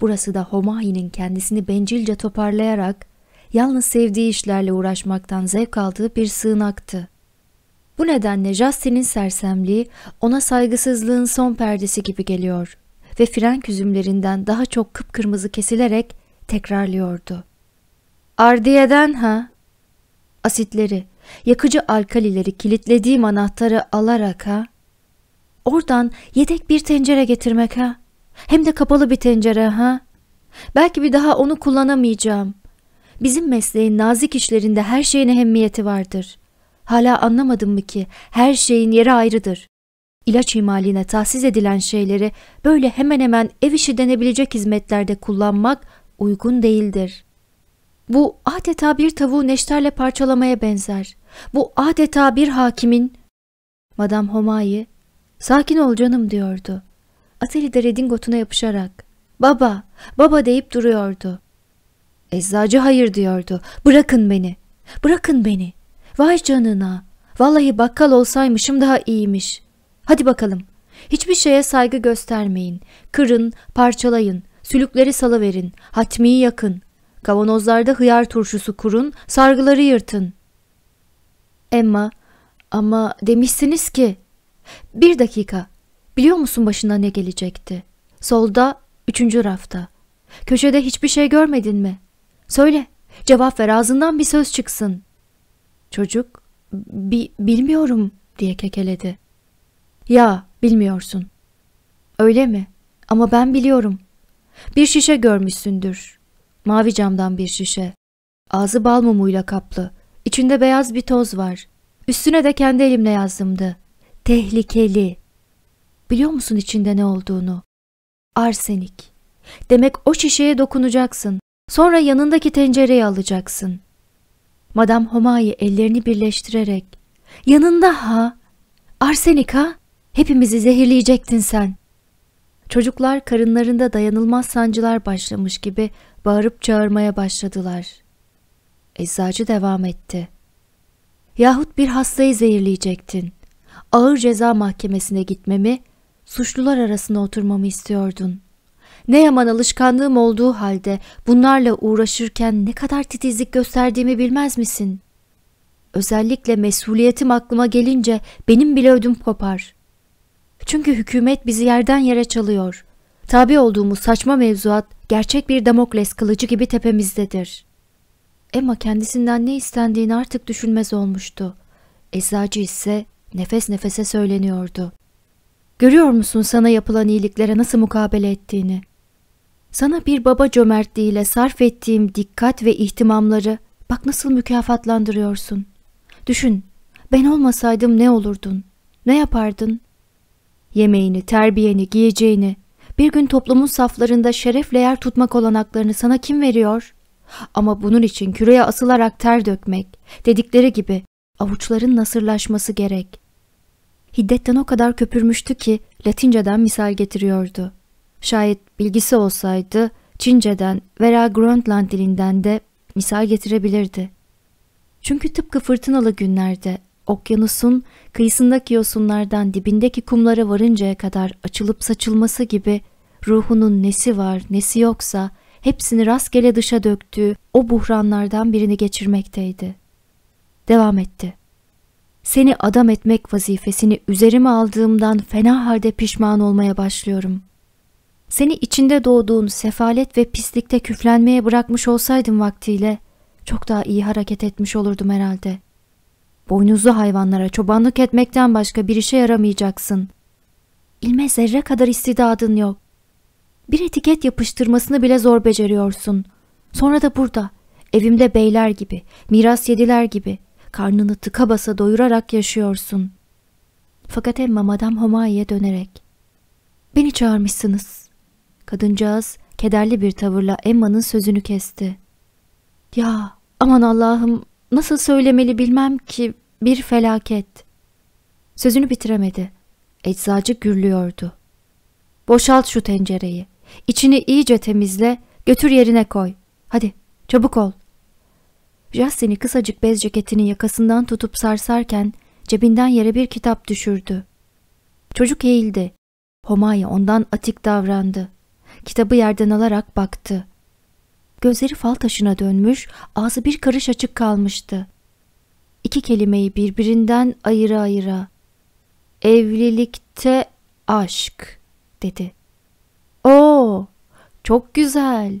Burası da Homayi'nin kendisini bencilce toparlayarak yalnız sevdiği işlerle uğraşmaktan zevk aldığı bir sığınaktı. Bu nedenle Justin'in sersemliği ona saygısızlığın son perdesi gibi geliyor ve frenk küzümlerinden daha çok kıpkırmızı kesilerek tekrarlıyordu. Ardiyeden ha? Asitleri, yakıcı alkalileri kilitlediğim anahtarı alarak ha? Oradan yedek bir tencere getirmek ha? Hem de kapalı bir tencere ha? Belki bir daha onu kullanamayacağım. Bizim mesleğin nazik işlerinde her şeyin ehemmiyeti vardır. Hala anlamadın mı ki her şeyin yeri ayrıdır. İlaç imaline tahsis edilen şeyleri böyle hemen hemen ev işi denebilecek hizmetlerde kullanmak uygun değildir. Bu adeta bir tavuğu neşterle parçalamaya benzer. Bu adeta bir hakimin... Madame Homayi, sakin ol canım diyordu. Ateli de redingotuna yapışarak ''Baba, baba'' deyip duruyordu. Eczacı hayır diyordu. ''Bırakın beni, bırakın beni. Vay canına. Vallahi bakkal olsaymışım daha iyiymiş. Hadi bakalım. Hiçbir şeye saygı göstermeyin. Kırın, parçalayın, sülükleri salıverin, hatmiyi yakın. Kavanozlarda hıyar turşusu kurun, sargıları yırtın.'' Emma, ama demişsiniz ki... Bir dakika, Biliyor musun başına ne gelecekti? Solda, üçüncü rafta. Köşede hiçbir şey görmedin mi? Söyle, cevap ver ağzından bir söz çıksın. Çocuk, bi bilmiyorum diye kekeledi. Ya, bilmiyorsun. Öyle mi? Ama ben biliyorum. Bir şişe görmüşsündür. Mavi camdan bir şişe. Ağzı bal mumuyla kaplı. İçinde beyaz bir toz var. Üstüne de kendi elimle yazdımdı. Tehlikeli. Biliyor musun içinde ne olduğunu? Arsenik. Demek o şişeye dokunacaksın. Sonra yanındaki tencereyi alacaksın. Madam Homayi ellerini birleştirerek. Yanında ha? Arsenik ha? Hepimizi zehirleyecektin sen. Çocuklar karınlarında dayanılmaz sancılar başlamış gibi bağırıp çağırmaya başladılar. Eczacı devam etti. Yahut bir hastayı zehirleyecektin. Ağır ceza mahkemesine gitmemi suçlular arasında oturmamı istiyordun. Ne yaman alışkanlığım olduğu halde bunlarla uğraşırken ne kadar titizlik gösterdiğimi bilmez misin? Özellikle mesuliyetim aklıma gelince benim bile ödüm kopar. Çünkü hükümet bizi yerden yere çalıyor. Tabi olduğumuz saçma mevzuat gerçek bir damokles kılıcı gibi tepemizdedir. Emma kendisinden ne istendiğini artık düşünmez olmuştu. Eczacı ise nefes nefese söyleniyordu. Görüyor musun sana yapılan iyiliklere nasıl mukabele ettiğini? Sana bir baba cömertliğiyle sarf ettiğim dikkat ve ihtimamları bak nasıl mükafatlandırıyorsun. Düşün, ben olmasaydım ne olurdun? Ne yapardın? Yemeğini, terbiyeni, giyeceğini, bir gün toplumun saflarında şerefle yer tutmak olanaklarını sana kim veriyor? Ama bunun için küreye asılarak ter dökmek, dedikleri gibi avuçların nasırlaşması gerek hiddetten o kadar köpürmüştü ki Latinceden misal getiriyordu. Şayet bilgisi olsaydı Çince'den veya Grönland dilinden de misal getirebilirdi. Çünkü tıpkı fırtınalı günlerde okyanusun kıyısındaki yosunlardan dibindeki kumlara varıncaya kadar açılıp saçılması gibi ruhunun nesi var nesi yoksa hepsini rastgele dışa döktüğü o buhranlardan birini geçirmekteydi. Devam etti seni adam etmek vazifesini üzerime aldığımdan fena halde pişman olmaya başlıyorum. Seni içinde doğduğun sefalet ve pislikte küflenmeye bırakmış olsaydım vaktiyle çok daha iyi hareket etmiş olurdum herhalde. Boynuzlu hayvanlara çobanlık etmekten başka bir işe yaramayacaksın. İlme zerre kadar istidadın yok. Bir etiket yapıştırmasını bile zor beceriyorsun. Sonra da burada, evimde beyler gibi, miras yediler gibi, karnını tıka basa doyurarak yaşıyorsun. Fakat Emma Madame Homai'ye dönerek. Beni çağırmışsınız. Kadıncağız kederli bir tavırla Emma'nın sözünü kesti. Ya aman Allah'ım nasıl söylemeli bilmem ki bir felaket. Sözünü bitiremedi. Eczacı gürlüyordu. Boşalt şu tencereyi. İçini iyice temizle, götür yerine koy. Hadi çabuk ol.'' Justin'i kısacık bez ceketinin yakasından tutup sarsarken cebinden yere bir kitap düşürdü. Çocuk eğildi. Homaya ondan atik davrandı. Kitabı yerden alarak baktı. Gözleri fal taşına dönmüş, ağzı bir karış açık kalmıştı. İki kelimeyi birbirinden ayıra ayıra. Evlilikte aşk dedi. Oo, çok güzel,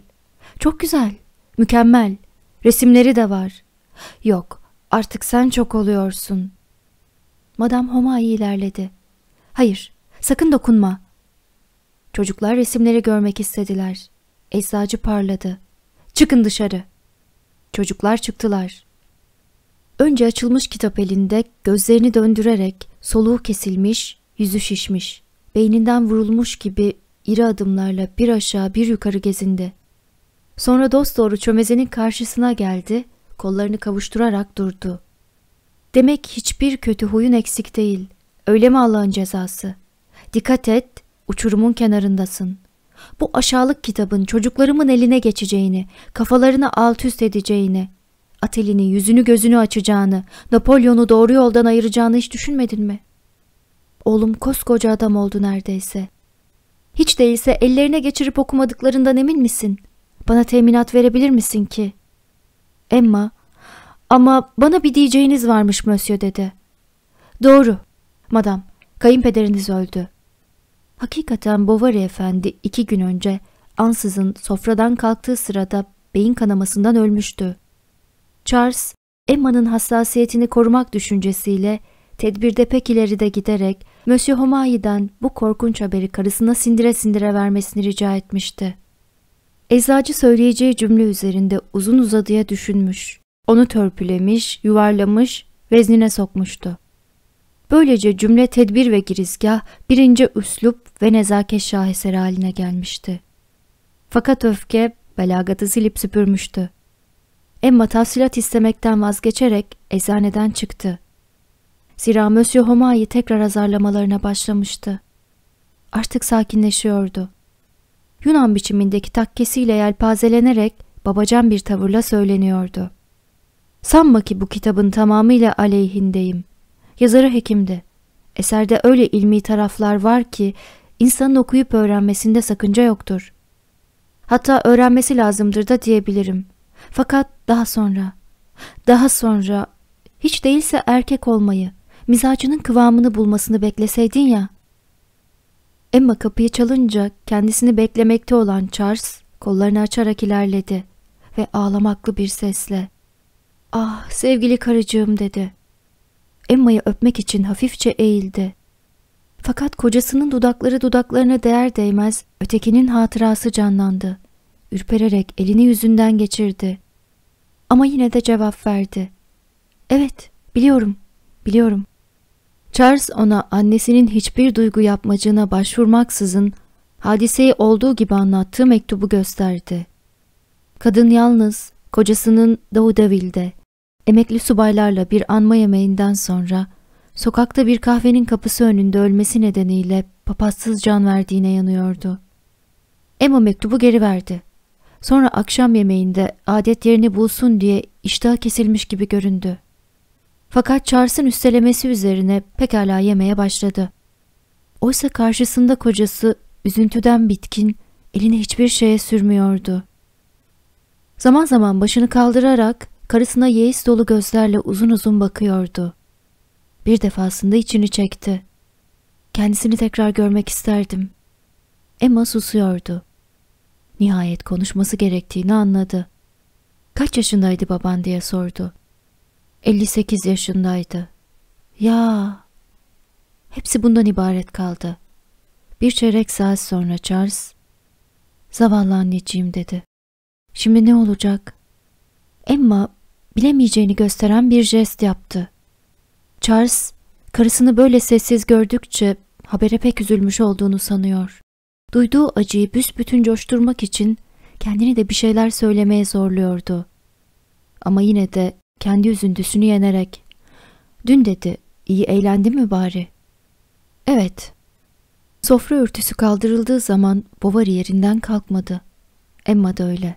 çok güzel, mükemmel. Resimleri de var. Yok, artık sen çok oluyorsun. Madame Homai ilerledi. Hayır, sakın dokunma. Çocuklar resimleri görmek istediler. Eczacı parladı. Çıkın dışarı. Çocuklar çıktılar. Önce açılmış kitap elinde gözlerini döndürerek soluğu kesilmiş, yüzü şişmiş. Beyninden vurulmuş gibi iri adımlarla bir aşağı bir yukarı gezindi. Sonra dosdoğru çömezenin karşısına geldi, kollarını kavuşturarak durdu. Demek hiçbir kötü huyun eksik değil. Öyle mi Allah'ın cezası? Dikkat et, uçurumun kenarındasın. Bu aşağılık kitabın çocuklarımın eline geçeceğini, kafalarını alt üst edeceğini, Atelini yüzünü gözünü açacağını, Napolyon'u doğru yoldan ayıracağını hiç düşünmedin mi? Oğlum koskoca adam oldu neredeyse. Hiç değilse ellerine geçirip okumadıklarından emin misin?'' Bana teminat verebilir misin ki? Emma, ama bana bir diyeceğiniz varmış Mösyö dedi. Doğru, madam, kayınpederiniz öldü. Hakikaten Bovary efendi iki gün önce ansızın sofradan kalktığı sırada beyin kanamasından ölmüştü. Charles, Emma'nın hassasiyetini korumak düşüncesiyle tedbirde pek ileride giderek Monsieur Homayi'den bu korkunç haberi karısına sindire sindire vermesini rica etmişti. Eczacı söyleyeceği cümle üzerinde uzun uzadıya düşünmüş. Onu törpülemiş, yuvarlamış, veznine sokmuştu. Böylece cümle tedbir ve girizgah birinci üslup ve nezaket şaheseri haline gelmişti. Fakat öfke belagatı silip süpürmüştü. Emma tafsilat istemekten vazgeçerek eczaneden çıktı. Zira Monsieur Homa'yı tekrar azarlamalarına başlamıştı. Artık sakinleşiyordu. Yunan biçimindeki takkesiyle yelpazelenerek babacan bir tavırla söyleniyordu. Sanma ki bu kitabın tamamıyla aleyhindeyim. Yazarı hekimdi. Eserde öyle ilmi taraflar var ki insanın okuyup öğrenmesinde sakınca yoktur. Hatta öğrenmesi lazımdır da diyebilirim. Fakat daha sonra, daha sonra hiç değilse erkek olmayı, mizacının kıvamını bulmasını bekleseydin ya, Emma kapıyı çalınca kendisini beklemekte olan Charles kollarını açarak ilerledi ve ağlamaklı bir sesle ''Ah sevgili karıcığım'' dedi. Emma'yı öpmek için hafifçe eğildi. Fakat kocasının dudakları dudaklarına değer değmez ötekinin hatırası canlandı. Ürpererek elini yüzünden geçirdi. Ama yine de cevap verdi. ''Evet, biliyorum, biliyorum.'' Charles ona annesinin hiçbir duygu yapmacığına başvurmaksızın hadiseyi olduğu gibi anlattığı mektubu gösterdi. Kadın yalnız kocasının Daudeville'de emekli subaylarla bir anma yemeğinden sonra sokakta bir kahvenin kapısı önünde ölmesi nedeniyle papazsız can verdiğine yanıyordu. Emma mektubu geri verdi. Sonra akşam yemeğinde adet yerini bulsun diye iştah kesilmiş gibi göründü. Fakat Charles'ın üstelemesi üzerine pekala yemeye başladı. Oysa karşısında kocası üzüntüden bitkin, elini hiçbir şeye sürmüyordu. Zaman zaman başını kaldırarak karısına yeis dolu gözlerle uzun uzun bakıyordu. Bir defasında içini çekti. Kendisini tekrar görmek isterdim. Emma susuyordu. Nihayet konuşması gerektiğini anladı. Kaç yaşındaydı baban diye sordu. 58 yaşındaydı. Ya! Hepsi bundan ibaret kaldı. Bir çeyrek saat sonra Charles, zavallı anneciğim dedi. Şimdi ne olacak? Emma bilemeyeceğini gösteren bir jest yaptı. Charles, karısını böyle sessiz gördükçe habere pek üzülmüş olduğunu sanıyor. Duyduğu acıyı büsbütün coşturmak için kendini de bir şeyler söylemeye zorluyordu. Ama yine de kendi üzüntüsünü yenerek. Dün dedi, iyi eğlendi mi bari? Evet. Sofra örtüsü kaldırıldığı zaman Bovary yerinden kalkmadı. Emma da öyle.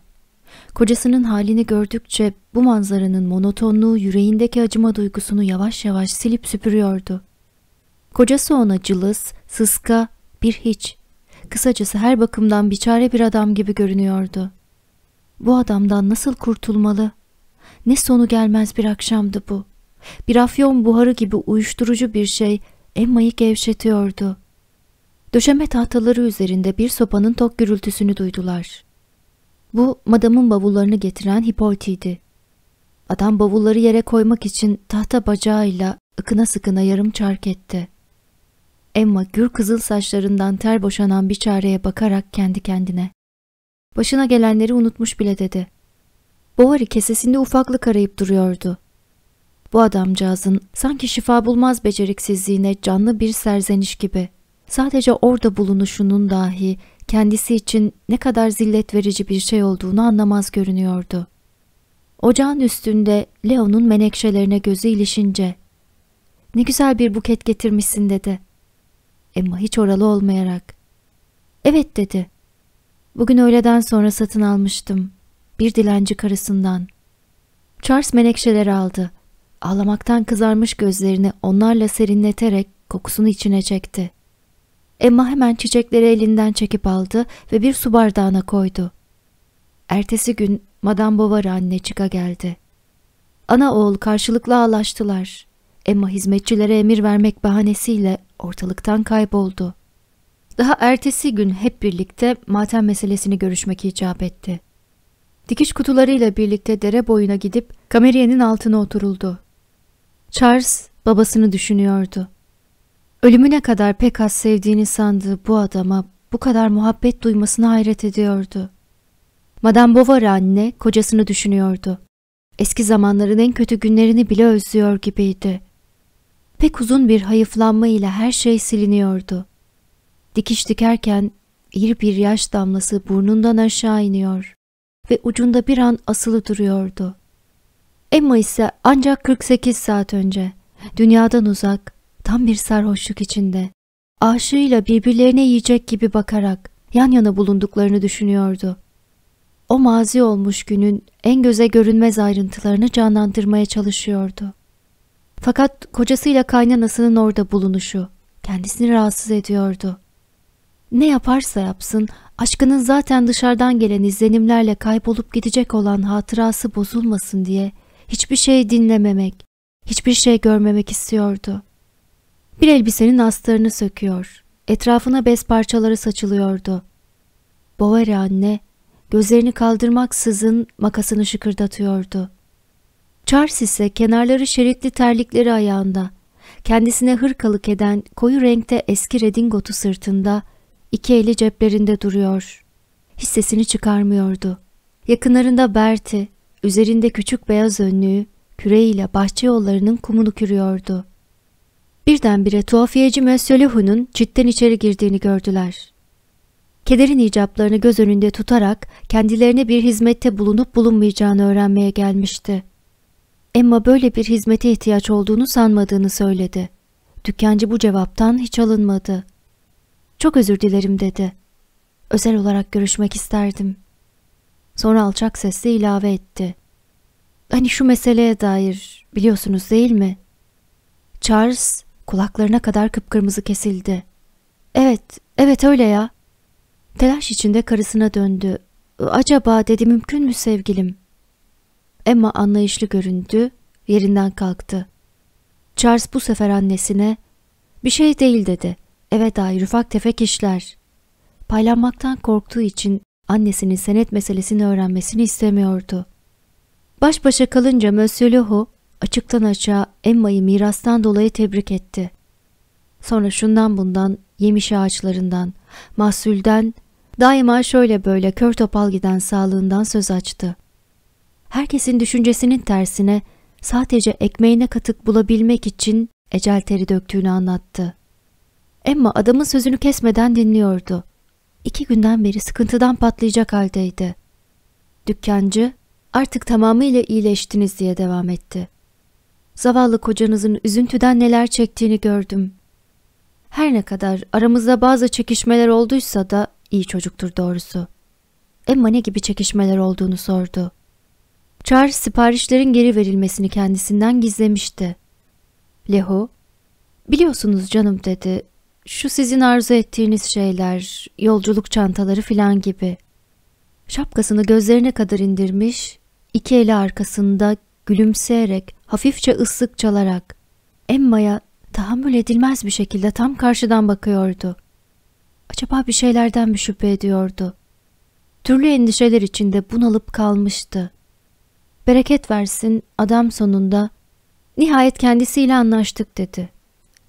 Kocasının halini gördükçe bu manzaranın monotonluğu yüreğindeki acıma duygusunu yavaş yavaş silip süpürüyordu. Kocası ona cılız, sıska, bir hiç, kısacası her bakımdan biçare bir adam gibi görünüyordu. Bu adamdan nasıl kurtulmalı? Ne sonu gelmez bir akşamdı bu. Bir afyon buharı gibi uyuşturucu bir şey Emma'yı gevşetiyordu. Döşeme tahtaları üzerinde bir sopanın tok gürültüsünü duydular. Bu madamın bavullarını getiren Hiporti'ydi. Adam bavulları yere koymak için tahta bacağıyla ıkına sıkına yarım çark etti. Emma gür kızıl saçlarından ter boşanan bir çareye bakarak kendi kendine. Başına gelenleri unutmuş bile dedi. Boğari kesesinde ufaklık arayıp duruyordu. Bu adamcağızın sanki şifa bulmaz beceriksizliğine canlı bir serzeniş gibi. Sadece orada bulunuşunun dahi kendisi için ne kadar zillet verici bir şey olduğunu anlamaz görünüyordu. Ocağın üstünde Leo'nun menekşelerine gözü ilişince ''Ne güzel bir buket getirmişsin'' dedi. Emma hiç oralı olmayarak ''Evet'' dedi. ''Bugün öğleden sonra satın almıştım bir dilenci karısından. Charles menekşeleri aldı. Ağlamaktan kızarmış gözlerini onlarla serinleterek kokusunu içine çekti. Emma hemen çiçekleri elinden çekip aldı ve bir su bardağına koydu. Ertesi gün Madame Bovary anne çıka geldi. Ana oğul karşılıklı ağlaştılar. Emma hizmetçilere emir vermek bahanesiyle ortalıktan kayboldu. Daha ertesi gün hep birlikte matem meselesini görüşmek icap etti dikiş kutularıyla birlikte dere boyuna gidip kameriyenin altına oturuldu. Charles babasını düşünüyordu. Ölümüne kadar pek az sevdiğini sandığı bu adama bu kadar muhabbet duymasına hayret ediyordu. Madame Bovary anne kocasını düşünüyordu. Eski zamanların en kötü günlerini bile özlüyor gibiydi. Pek uzun bir hayıflanma ile her şey siliniyordu. Dikiş dikerken bir bir yaş damlası burnundan aşağı iniyor ve ucunda bir an asılı duruyordu. Emma ise ancak 48 saat önce dünyadan uzak tam bir sarhoşluk içinde aşığıyla birbirlerine yiyecek gibi bakarak yan yana bulunduklarını düşünüyordu. O mazi olmuş günün en göze görünmez ayrıntılarını canlandırmaya çalışıyordu. Fakat kocasıyla kaynanasının orada bulunuşu kendisini rahatsız ediyordu. Ne yaparsa yapsın aşkının zaten dışarıdan gelen izlenimlerle kaybolup gidecek olan hatırası bozulmasın diye hiçbir şey dinlememek, hiçbir şey görmemek istiyordu. Bir elbisenin astarını söküyor, etrafına bez parçaları saçılıyordu. Bovary anne gözlerini kaldırmaksızın makasını şıkırdatıyordu. Charles ise kenarları şeritli terlikleri ayağında, kendisine hırkalık eden koyu renkte eski redingotu sırtında İki eli ceplerinde duruyor. Hiç sesini çıkarmıyordu. Yakınlarında Berti, üzerinde küçük beyaz önlüğü, küreğiyle bahçe yollarının kumunu kürüyordu. Birdenbire tuhafiyeci Monsieur Lehu'nun cidden içeri girdiğini gördüler. Kederin icaplarını göz önünde tutarak kendilerine bir hizmette bulunup bulunmayacağını öğrenmeye gelmişti. Emma böyle bir hizmete ihtiyaç olduğunu sanmadığını söyledi. Dükkancı bu cevaptan hiç alınmadı. Çok özür dilerim dedi. Özel olarak görüşmek isterdim. Sonra alçak sesle ilave etti. Hani şu meseleye dair biliyorsunuz değil mi? Charles kulaklarına kadar kıpkırmızı kesildi. Evet, evet öyle ya. Telaş içinde karısına döndü. Acaba dedi mümkün mü sevgilim? Emma anlayışlı göründü, yerinden kalktı. Charles bu sefer annesine bir şey değil dedi. Eve dair rüfak tefek işler. Paylanmaktan korktuğu için annesinin senet meselesini öğrenmesini istemiyordu. Baş başa kalınca Monsieur Leho açıktan açığa Emma'yı mirastan dolayı tebrik etti. Sonra şundan bundan, yemiş ağaçlarından, mahsulden, daima şöyle böyle kör topal giden sağlığından söz açtı. Herkesin düşüncesinin tersine sadece ekmeğine katık bulabilmek için ecel teri döktüğünü anlattı. Emma adamın sözünü kesmeden dinliyordu. İki günden beri sıkıntıdan patlayacak haldeydi. Dükkancı, artık tamamıyla iyileştiniz diye devam etti. Zavallı kocanızın üzüntüden neler çektiğini gördüm. Her ne kadar aramızda bazı çekişmeler olduysa da iyi çocuktur doğrusu. Emma ne gibi çekişmeler olduğunu sordu. Charles siparişlerin geri verilmesini kendisinden gizlemişti. Leho, biliyorsunuz canım dedi, şu sizin arzu ettiğiniz şeyler, yolculuk çantaları filan gibi. Şapkasını gözlerine kadar indirmiş, iki eli arkasında gülümseyerek, hafifçe ıslık çalarak Emma'ya tahammül edilmez bir şekilde tam karşıdan bakıyordu. Acaba bir şeylerden mi şüphe ediyordu? Türlü endişeler içinde bunalıp kalmıştı. Bereket versin adam sonunda nihayet kendisiyle anlaştık dedi.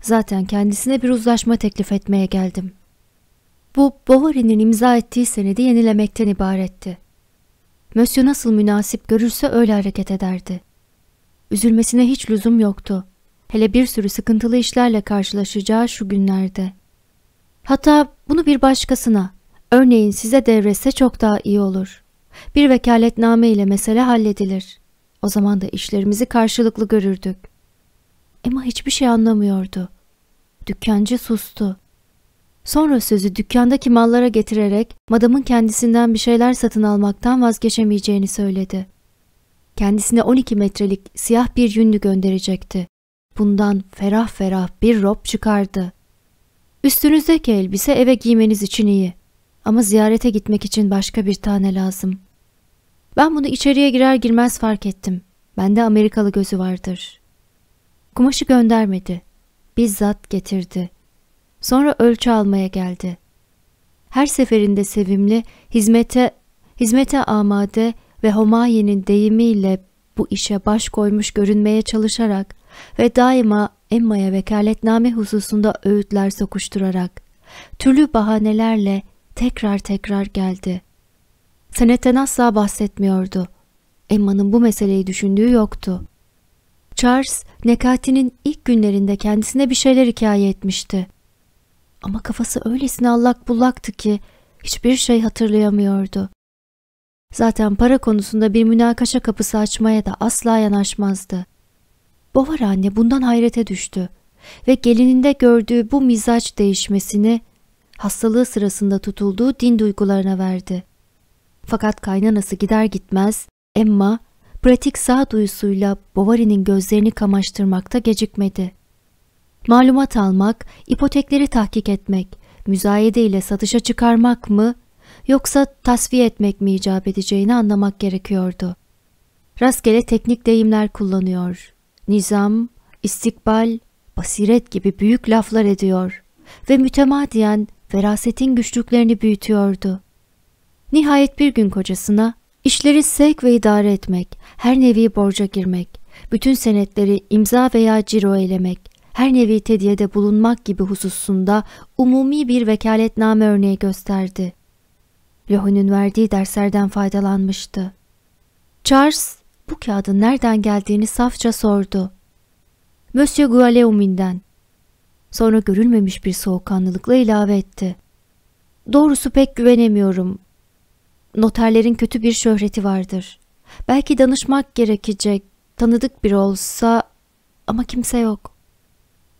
Zaten kendisine bir uzlaşma teklif etmeye geldim. Bu Bovary'nin imza ettiği senedi yenilemekten ibaretti. Mösyö nasıl münasip görürse öyle hareket ederdi. Üzülmesine hiç lüzum yoktu. Hele bir sürü sıkıntılı işlerle karşılaşacağı şu günlerde. Hatta bunu bir başkasına, örneğin size devretse çok daha iyi olur. Bir vekaletname ile mesele halledilir. O zaman da işlerimizi karşılıklı görürdük. Emma hiçbir şey anlamıyordu. Dükkancı sustu. Sonra sözü dükkandaki mallara getirerek madamın kendisinden bir şeyler satın almaktan vazgeçemeyeceğini söyledi. Kendisine 12 metrelik siyah bir yünlü gönderecekti. Bundan ferah ferah bir rob çıkardı. Üstünüzdeki elbise eve giymeniz için iyi ama ziyarete gitmek için başka bir tane lazım. Ben bunu içeriye girer girmez fark ettim. Bende Amerikalı gözü vardır. Kumaşı göndermedi. Bizzat getirdi. Sonra ölçü almaya geldi. Her seferinde sevimli, hizmete, hizmete amade ve Homayi'nin deyimiyle bu işe baş koymuş görünmeye çalışarak ve daima Emma'ya vekaletname hususunda öğütler sokuşturarak, türlü bahanelerle tekrar tekrar geldi. Senetten asla bahsetmiyordu. Emma'nın bu meseleyi düşündüğü yoktu. Charles, Nekati'nin ilk günlerinde kendisine bir şeyler hikaye etmişti. Ama kafası öylesine allak bullaktı ki hiçbir şey hatırlayamıyordu. Zaten para konusunda bir münakaşa kapısı açmaya da asla yanaşmazdı. Bovar anne bundan hayrete düştü ve gelininde gördüğü bu mizaç değişmesini hastalığı sırasında tutulduğu din duygularına verdi. Fakat kaynanası gider gitmez Emma pratik sağ sağduyusuyla Bovary'nin gözlerini kamaştırmakta gecikmedi. Malumat almak, ipotekleri tahkik etmek, müzayede ile satışa çıkarmak mı yoksa tasfiye etmek mi icap edeceğini anlamak gerekiyordu. Rastgele teknik deyimler kullanıyor. Nizam, istikbal, basiret gibi büyük laflar ediyor ve mütemadiyen ferasetin güçlüklerini büyütüyordu. Nihayet bir gün kocasına İşleri sevk ve idare etmek, her nevi borca girmek, bütün senetleri imza veya ciro elemek, her nevi tediyede bulunmak gibi hususunda umumi bir vekaletname örneği gösterdi. Lohu'nun verdiği derslerden faydalanmıştı. Charles bu kağıdın nereden geldiğini safça sordu. Monsieur Guillaume'inden. Sonra görülmemiş bir soğukkanlılıkla ilave etti. Doğrusu pek güvenemiyorum noterlerin kötü bir şöhreti vardır. Belki danışmak gerekecek, tanıdık biri olsa ama kimse yok.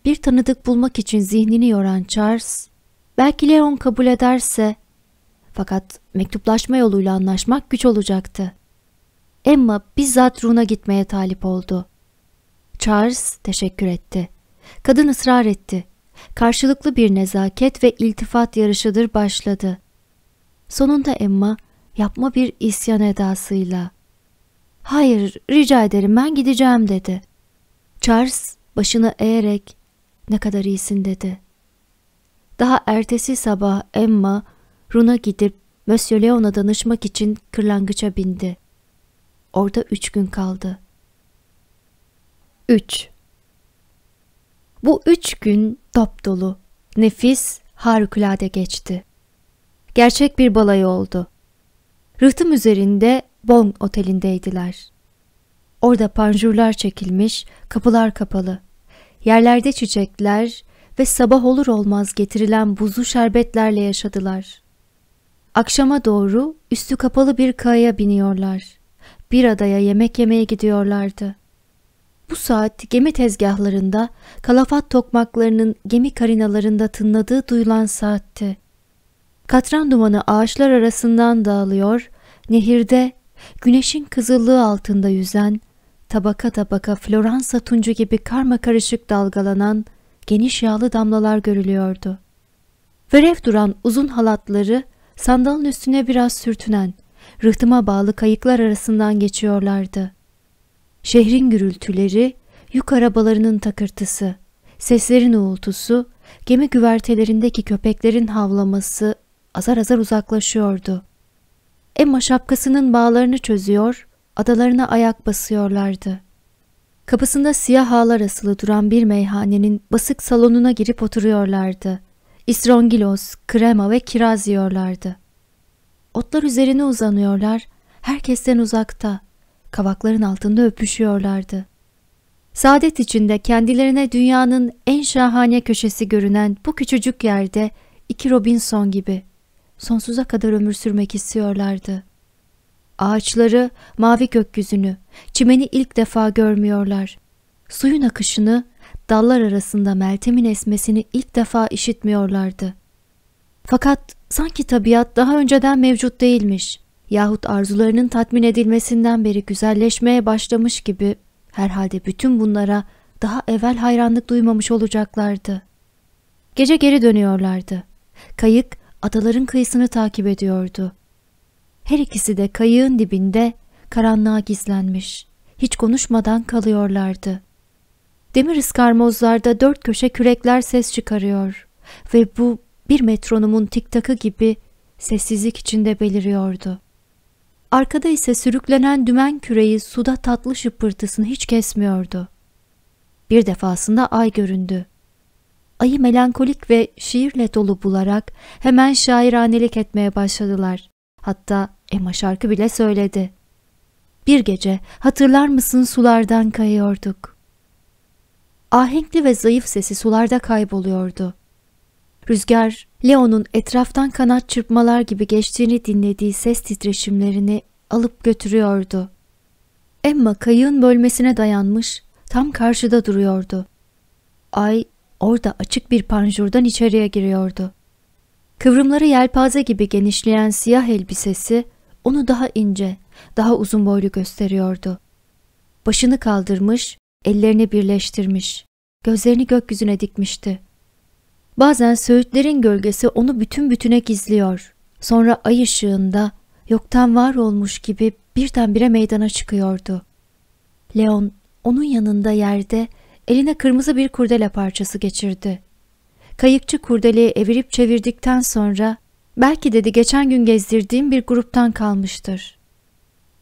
Bir tanıdık bulmak için zihnini yoran Charles, belki Leon kabul ederse, fakat mektuplaşma yoluyla anlaşmak güç olacaktı. Emma bizzat Run'a gitmeye talip oldu. Charles teşekkür etti. Kadın ısrar etti. Karşılıklı bir nezaket ve iltifat yarışıdır başladı. Sonunda Emma yapma bir isyan edasıyla. ''Hayır, rica ederim ben gideceğim.'' dedi. Charles başını eğerek ''Ne kadar iyisin.'' dedi. Daha ertesi sabah Emma, Run'a gidip Monsieur Leon'a danışmak için kırlangıça bindi. Orada üç gün kaldı. 3. Bu üç gün top dolu, nefis, harikulade geçti. Gerçek bir balayı oldu. Rıhtım üzerinde Bong otelindeydiler. Orada panjurlar çekilmiş, kapılar kapalı. Yerlerde çiçekler ve sabah olur olmaz getirilen buzlu şerbetlerle yaşadılar. Akşama doğru üstü kapalı bir kayaya biniyorlar. Bir adaya yemek yemeye gidiyorlardı. Bu saat gemi tezgahlarında kalafat tokmaklarının gemi karinalarında tınladığı duyulan saatti. Katran dumanı ağaçlar arasından dağılıyor, nehirde güneşin kızıllığı altında yüzen, tabaka tabaka Floransa tuncu gibi karma karışık dalgalanan geniş yağlı damlalar görülüyordu. Verev duran uzun halatları sandalın üstüne biraz sürtünen, rıhtıma bağlı kayıklar arasından geçiyorlardı. Şehrin gürültüleri, yük arabalarının takırtısı, seslerin uğultusu, gemi güvertelerindeki köpeklerin havlaması azar azar uzaklaşıyordu. Emma şapkasının bağlarını çözüyor, adalarına ayak basıyorlardı. Kapısında siyah ağlar asılı duran bir meyhanenin basık salonuna girip oturuyorlardı. İstrongilos, krema ve kiraz yiyorlardı. Otlar üzerine uzanıyorlar, herkesten uzakta, kavakların altında öpüşüyorlardı. Saadet içinde kendilerine dünyanın en şahane köşesi görünen bu küçücük yerde iki Robinson gibi sonsuza kadar ömür sürmek istiyorlardı. Ağaçları, mavi gökyüzünü, çimeni ilk defa görmüyorlar. Suyun akışını, dallar arasında Meltem'in esmesini ilk defa işitmiyorlardı. Fakat sanki tabiat daha önceden mevcut değilmiş yahut arzularının tatmin edilmesinden beri güzelleşmeye başlamış gibi herhalde bütün bunlara daha evvel hayranlık duymamış olacaklardı. Gece geri dönüyorlardı. Kayık adaların kıyısını takip ediyordu. Her ikisi de kayığın dibinde karanlığa gizlenmiş, hiç konuşmadan kalıyorlardı. Demir ıskarmozlarda dört köşe kürekler ses çıkarıyor ve bu bir metronomun tiktakı gibi sessizlik içinde beliriyordu. Arkada ise sürüklenen dümen küreği suda tatlı şıpırtısını hiç kesmiyordu. Bir defasında ay göründü ayı melankolik ve şiirle dolu bularak hemen şairanelik etmeye başladılar. Hatta Emma şarkı bile söyledi. Bir gece hatırlar mısın sulardan kayıyorduk. Ahenkli ve zayıf sesi sularda kayboluyordu. Rüzgar, Leon'un etraftan kanat çırpmalar gibi geçtiğini dinlediği ses titreşimlerini alıp götürüyordu. Emma kayığın bölmesine dayanmış, tam karşıda duruyordu. Ay orada açık bir panjurdan içeriye giriyordu. Kıvrımları yelpaze gibi genişleyen siyah elbisesi onu daha ince, daha uzun boylu gösteriyordu. Başını kaldırmış, ellerini birleştirmiş, gözlerini gökyüzüne dikmişti. Bazen söğütlerin gölgesi onu bütün bütüne gizliyor. Sonra ay ışığında yoktan var olmuş gibi birdenbire meydana çıkıyordu. Leon onun yanında yerde Eline kırmızı bir kurdele parçası geçirdi. Kayıkçı kurdeleyi evirip çevirdikten sonra belki dedi geçen gün gezdirdiğim bir gruptan kalmıştır.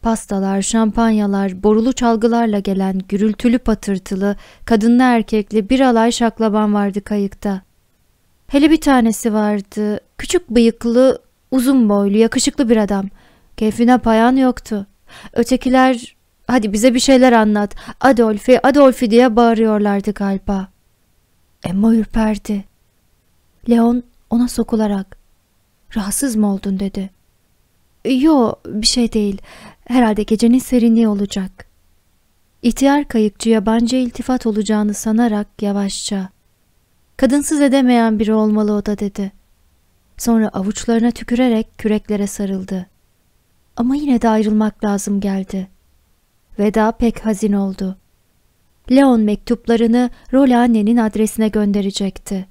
Pastalar, şampanyalar, borulu çalgılarla gelen gürültülü patırtılı, kadınlı erkekli bir alay şaklaban vardı kayıkta. Hele bir tanesi vardı, küçük bıyıklı, uzun boylu, yakışıklı bir adam. Keyfine payan yoktu. Ötekiler Hadi bize bir şeyler anlat. Adolfi, Adolfi diye bağırıyorlardı galiba. Emma ürperdi. Leon ona sokularak rahatsız mı oldun dedi. Yo bir şey değil. Herhalde gecenin serinliği olacak. İhtiyar kayıkçı yabancı iltifat olacağını sanarak yavaşça. Kadınsız edemeyen biri olmalı o da dedi. Sonra avuçlarına tükürerek küreklere sarıldı. Ama yine de ayrılmak lazım geldi.'' Veda pek hazin oldu. Leon mektuplarını Rola annenin adresine gönderecekti.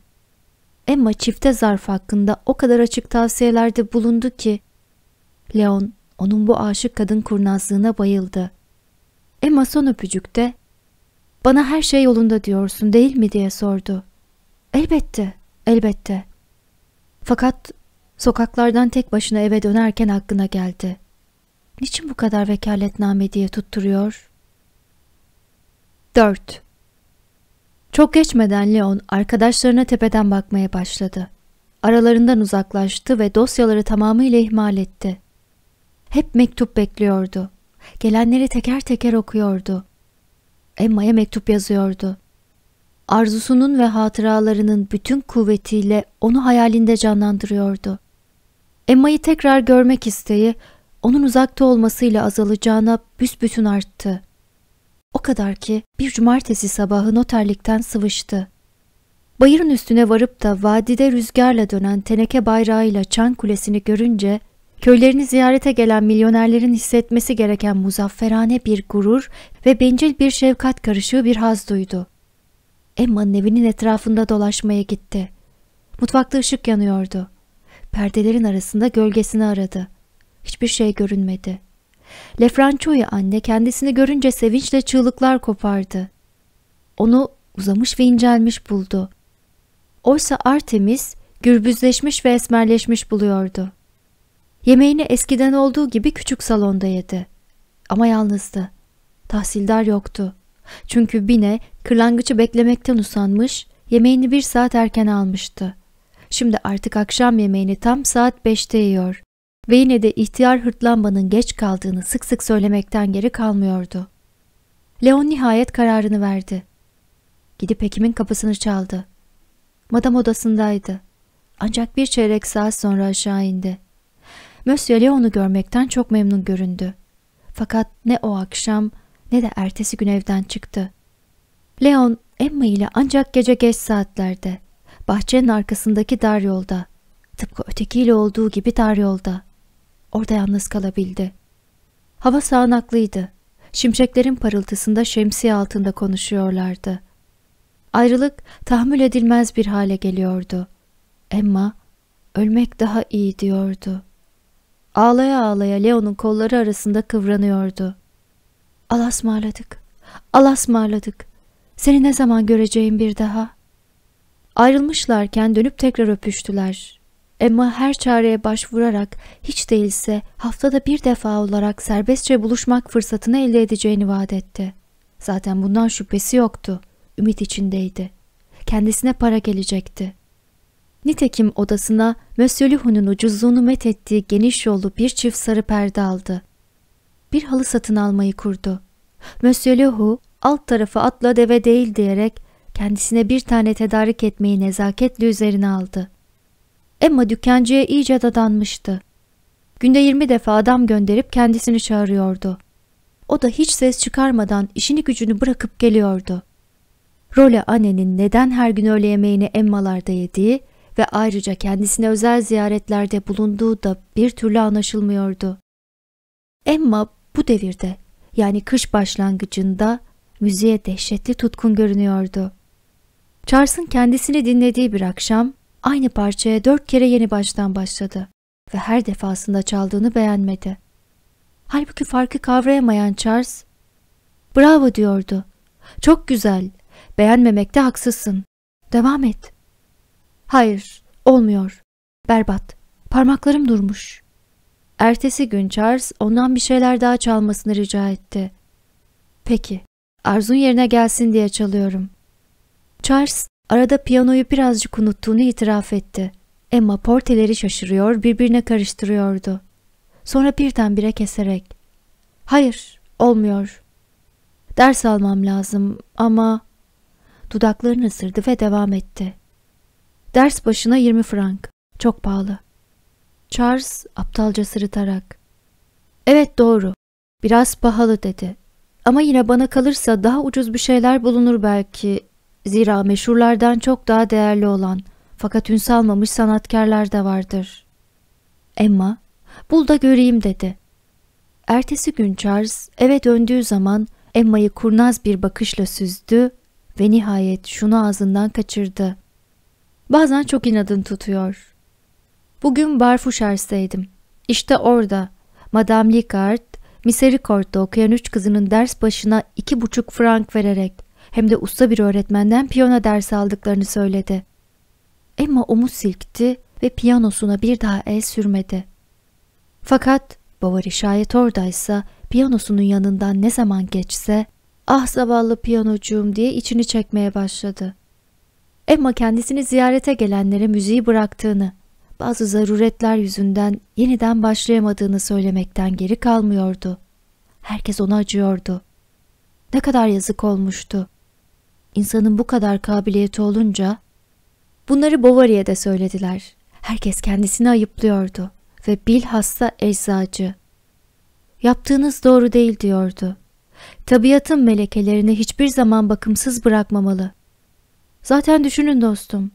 Emma çifte zarf hakkında o kadar açık tavsiyelerde bulundu ki Leon onun bu aşık kadın kurnazlığına bayıldı. Emma son öpücükte ''Bana her şey yolunda diyorsun değil mi?'' diye sordu. ''Elbette, elbette.'' Fakat sokaklardan tek başına eve dönerken aklına geldi. Niçin bu kadar vekaletname diye tutturuyor? 4. Çok geçmeden Leon arkadaşlarına tepeden bakmaya başladı. Aralarından uzaklaştı ve dosyaları tamamıyla ihmal etti. Hep mektup bekliyordu. Gelenleri teker teker okuyordu. Emma'ya mektup yazıyordu. Arzusunun ve hatıralarının bütün kuvvetiyle onu hayalinde canlandırıyordu. Emma'yı tekrar görmek isteği onun uzakta olmasıyla azalacağına büsbütün arttı. O kadar ki bir cumartesi sabahı noterlikten sıvıştı. Bayırın üstüne varıp da vadide rüzgarla dönen teneke bayrağıyla çan kulesini görünce köylerini ziyarete gelen milyonerlerin hissetmesi gereken muzafferane bir gurur ve bencil bir şefkat karışığı bir haz duydu. Emma'nın evinin etrafında dolaşmaya gitti. Mutfakta ışık yanıyordu. Perdelerin arasında gölgesini aradı. Hiçbir şey görünmedi. Lefranço'yu anne kendisini görünce sevinçle çığlıklar kopardı. Onu uzamış ve incelmiş buldu. Oysa Artemis gürbüzleşmiş ve esmerleşmiş buluyordu. Yemeğini eskiden olduğu gibi küçük salonda yedi. Ama yalnızdı. Tahsildar yoktu. Çünkü Bine kırlangıcı beklemekten usanmış, yemeğini bir saat erken almıştı. Şimdi artık akşam yemeğini tam saat beşte yiyor. Ve yine de ihtiyar hırtlamba'nın geç kaldığını sık sık söylemekten geri kalmıyordu. Leon nihayet kararını verdi. Gidip hekimin kapısını çaldı. Madam odasındaydı. Ancak bir çeyrek saat sonra aşağı indi. Monsieur Leon'u görmekten çok memnun göründü. Fakat ne o akşam ne de ertesi gün evden çıktı. Leon Emma ile ancak gece geç saatlerde, bahçenin arkasındaki dar yolda, tıpkı ötekiyle olduğu gibi dar yolda, Orada yalnız kalabildi. Hava sağanaklıydı. Şimşeklerin parıltısında şemsiye altında konuşuyorlardı. Ayrılık tahammül edilmez bir hale geliyordu. Emma, ölmek daha iyi diyordu. Ağlaya ağlaya Leo'nun kolları arasında kıvranıyordu. Al ısmarladık, al ısmarladık. Seni ne zaman göreceğim bir daha? Ayrılmışlarken dönüp tekrar öpüştüler. Emma her çareye başvurarak hiç değilse haftada bir defa olarak serbestçe buluşmak fırsatını elde edeceğini vaat etti. Zaten bundan şüphesi yoktu. Ümit içindeydi. Kendisine para gelecekti. Nitekim odasına Monsieur Lihun'un ucuzluğunu met ettiği geniş yolu bir çift sarı perde aldı. Bir halı satın almayı kurdu. Monsieur Lihu alt tarafı atla deve değil diyerek kendisine bir tane tedarik etmeyi nezaketli üzerine aldı. Emma dükkancıya iyice dadanmıştı. Günde 20 defa adam gönderip kendisini çağırıyordu. O da hiç ses çıkarmadan işini gücünü bırakıp geliyordu. Role annenin neden her gün öğle yemeğini Emma'larda yediği ve ayrıca kendisine özel ziyaretlerde bulunduğu da bir türlü anlaşılmıyordu. Emma bu devirde yani kış başlangıcında müziğe dehşetli tutkun görünüyordu. Charles'ın kendisini dinlediği bir akşam Aynı parçaya dört kere yeni baştan başladı ve her defasında çaldığını beğenmedi. Halbuki farkı kavrayamayan Charles, ''Bravo'' diyordu. ''Çok güzel, beğenmemekte haksızsın. Devam et.'' ''Hayır, olmuyor. Berbat. Parmaklarım durmuş.'' Ertesi gün Charles ondan bir şeyler daha çalmasını rica etti. ''Peki, arzun yerine gelsin diye çalıyorum.'' Charles Arada piyanoyu birazcık unuttuğunu itiraf etti. Emma porteleri şaşırıyor, birbirine karıştırıyordu. Sonra birdenbire keserek. Hayır, olmuyor. Ders almam lazım ama... Dudaklarını ısırdı ve devam etti. Ders başına 20 frank. Çok pahalı. Charles aptalca sırıtarak. Evet doğru. Biraz pahalı dedi. Ama yine bana kalırsa daha ucuz bir şeyler bulunur belki. Zira meşhurlardan çok daha değerli olan fakat ün salmamış sanatkarlar da vardır. Emma, bul da göreyim dedi. Ertesi gün Charles eve döndüğü zaman Emma'yı kurnaz bir bakışla süzdü ve nihayet şunu ağzından kaçırdı. Bazen çok inadın tutuyor. Bugün Barfuşers'teydim. İşte orada Madame Licard, Misericord'da okuyan üç kızının ders başına iki buçuk frank vererek hem de usta bir öğretmenden piyano dersi aldıklarını söyledi. Emma omuz silkti ve piyanosuna bir daha el sürmedi. Fakat Bovary şayet oradaysa piyanosunun yanından ne zaman geçse ah zavallı piyanocuğum diye içini çekmeye başladı. Emma kendisini ziyarete gelenlere müziği bıraktığını, bazı zaruretler yüzünden yeniden başlayamadığını söylemekten geri kalmıyordu. Herkes ona acıyordu. Ne kadar yazık olmuştu. İnsanın bu kadar kabiliyeti olunca bunları Bovary'e de söylediler. Herkes kendisini ayıplıyordu ve bilhassa eczacı. Yaptığınız doğru değil diyordu. Tabiatın melekelerini hiçbir zaman bakımsız bırakmamalı. Zaten düşünün dostum,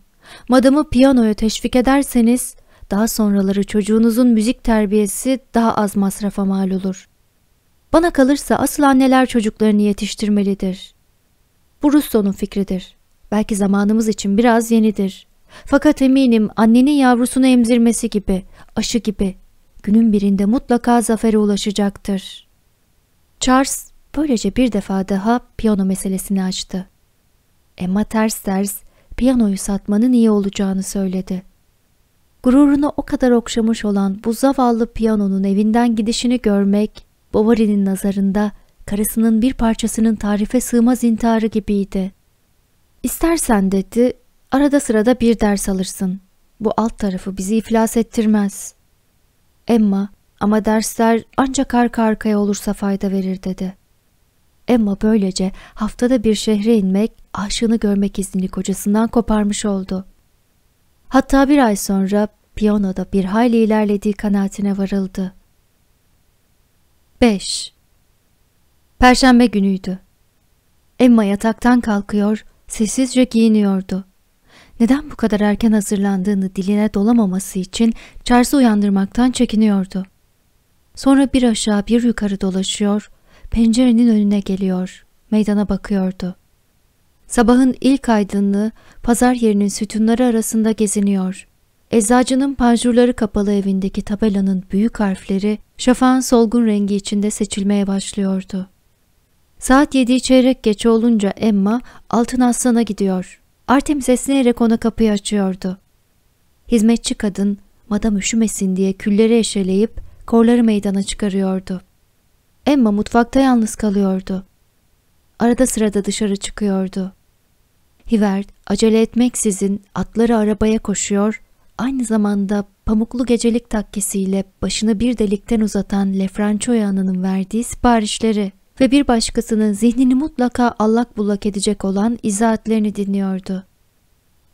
madamı piyanoya teşvik ederseniz daha sonraları çocuğunuzun müzik terbiyesi daha az masrafa mal olur. Bana kalırsa asıl anneler çocuklarını yetiştirmelidir. Bu Rusto'nun fikridir. Belki zamanımız için biraz yenidir. Fakat eminim annenin yavrusunu emzirmesi gibi, aşı gibi günün birinde mutlaka zafere ulaşacaktır. Charles böylece bir defa daha piyano meselesini açtı. Emma ters ters piyanoyu satmanın iyi olacağını söyledi. Gururunu o kadar okşamış olan bu zavallı piyanonun evinden gidişini görmek Bovary'nin nazarında karısının bir parçasının tarife sığmaz intiharı gibiydi. İstersen dedi, arada sırada bir ders alırsın. Bu alt tarafı bizi iflas ettirmez. Emma, ama dersler ancak arka arkaya olursa fayda verir dedi. Emma böylece haftada bir şehre inmek, aşığını görmek iznini kocasından koparmış oldu. Hatta bir ay sonra piyanoda bir hayli ilerlediği kanaatine varıldı. 5. Perşembe günüydü. Emma yataktan kalkıyor, sessizce giyiniyordu. Neden bu kadar erken hazırlandığını diline dolamaması için Charles'ı uyandırmaktan çekiniyordu. Sonra bir aşağı bir yukarı dolaşıyor, pencerenin önüne geliyor, meydana bakıyordu. Sabahın ilk aydınlığı pazar yerinin sütunları arasında geziniyor. Eczacının panjurları kapalı evindeki tabelanın büyük harfleri şafağın solgun rengi içinde seçilmeye başlıyordu. Saat yedi çeyrek geç olunca Emma Altın Aslan'a gidiyor. Artemis esneyerek ona kapıyı açıyordu. Hizmetçi kadın madam üşümesin diye külleri eşeleyip korları meydana çıkarıyordu. Emma mutfakta yalnız kalıyordu. Arada sırada dışarı çıkıyordu. Hivert acele etmeksizin atları arabaya koşuyor, aynı zamanda pamuklu gecelik takkesiyle başını bir delikten uzatan Lefrançoya Hanım'ın verdiği siparişleri ve bir başkasının zihnini mutlaka allak bullak edecek olan izahatlerini dinliyordu.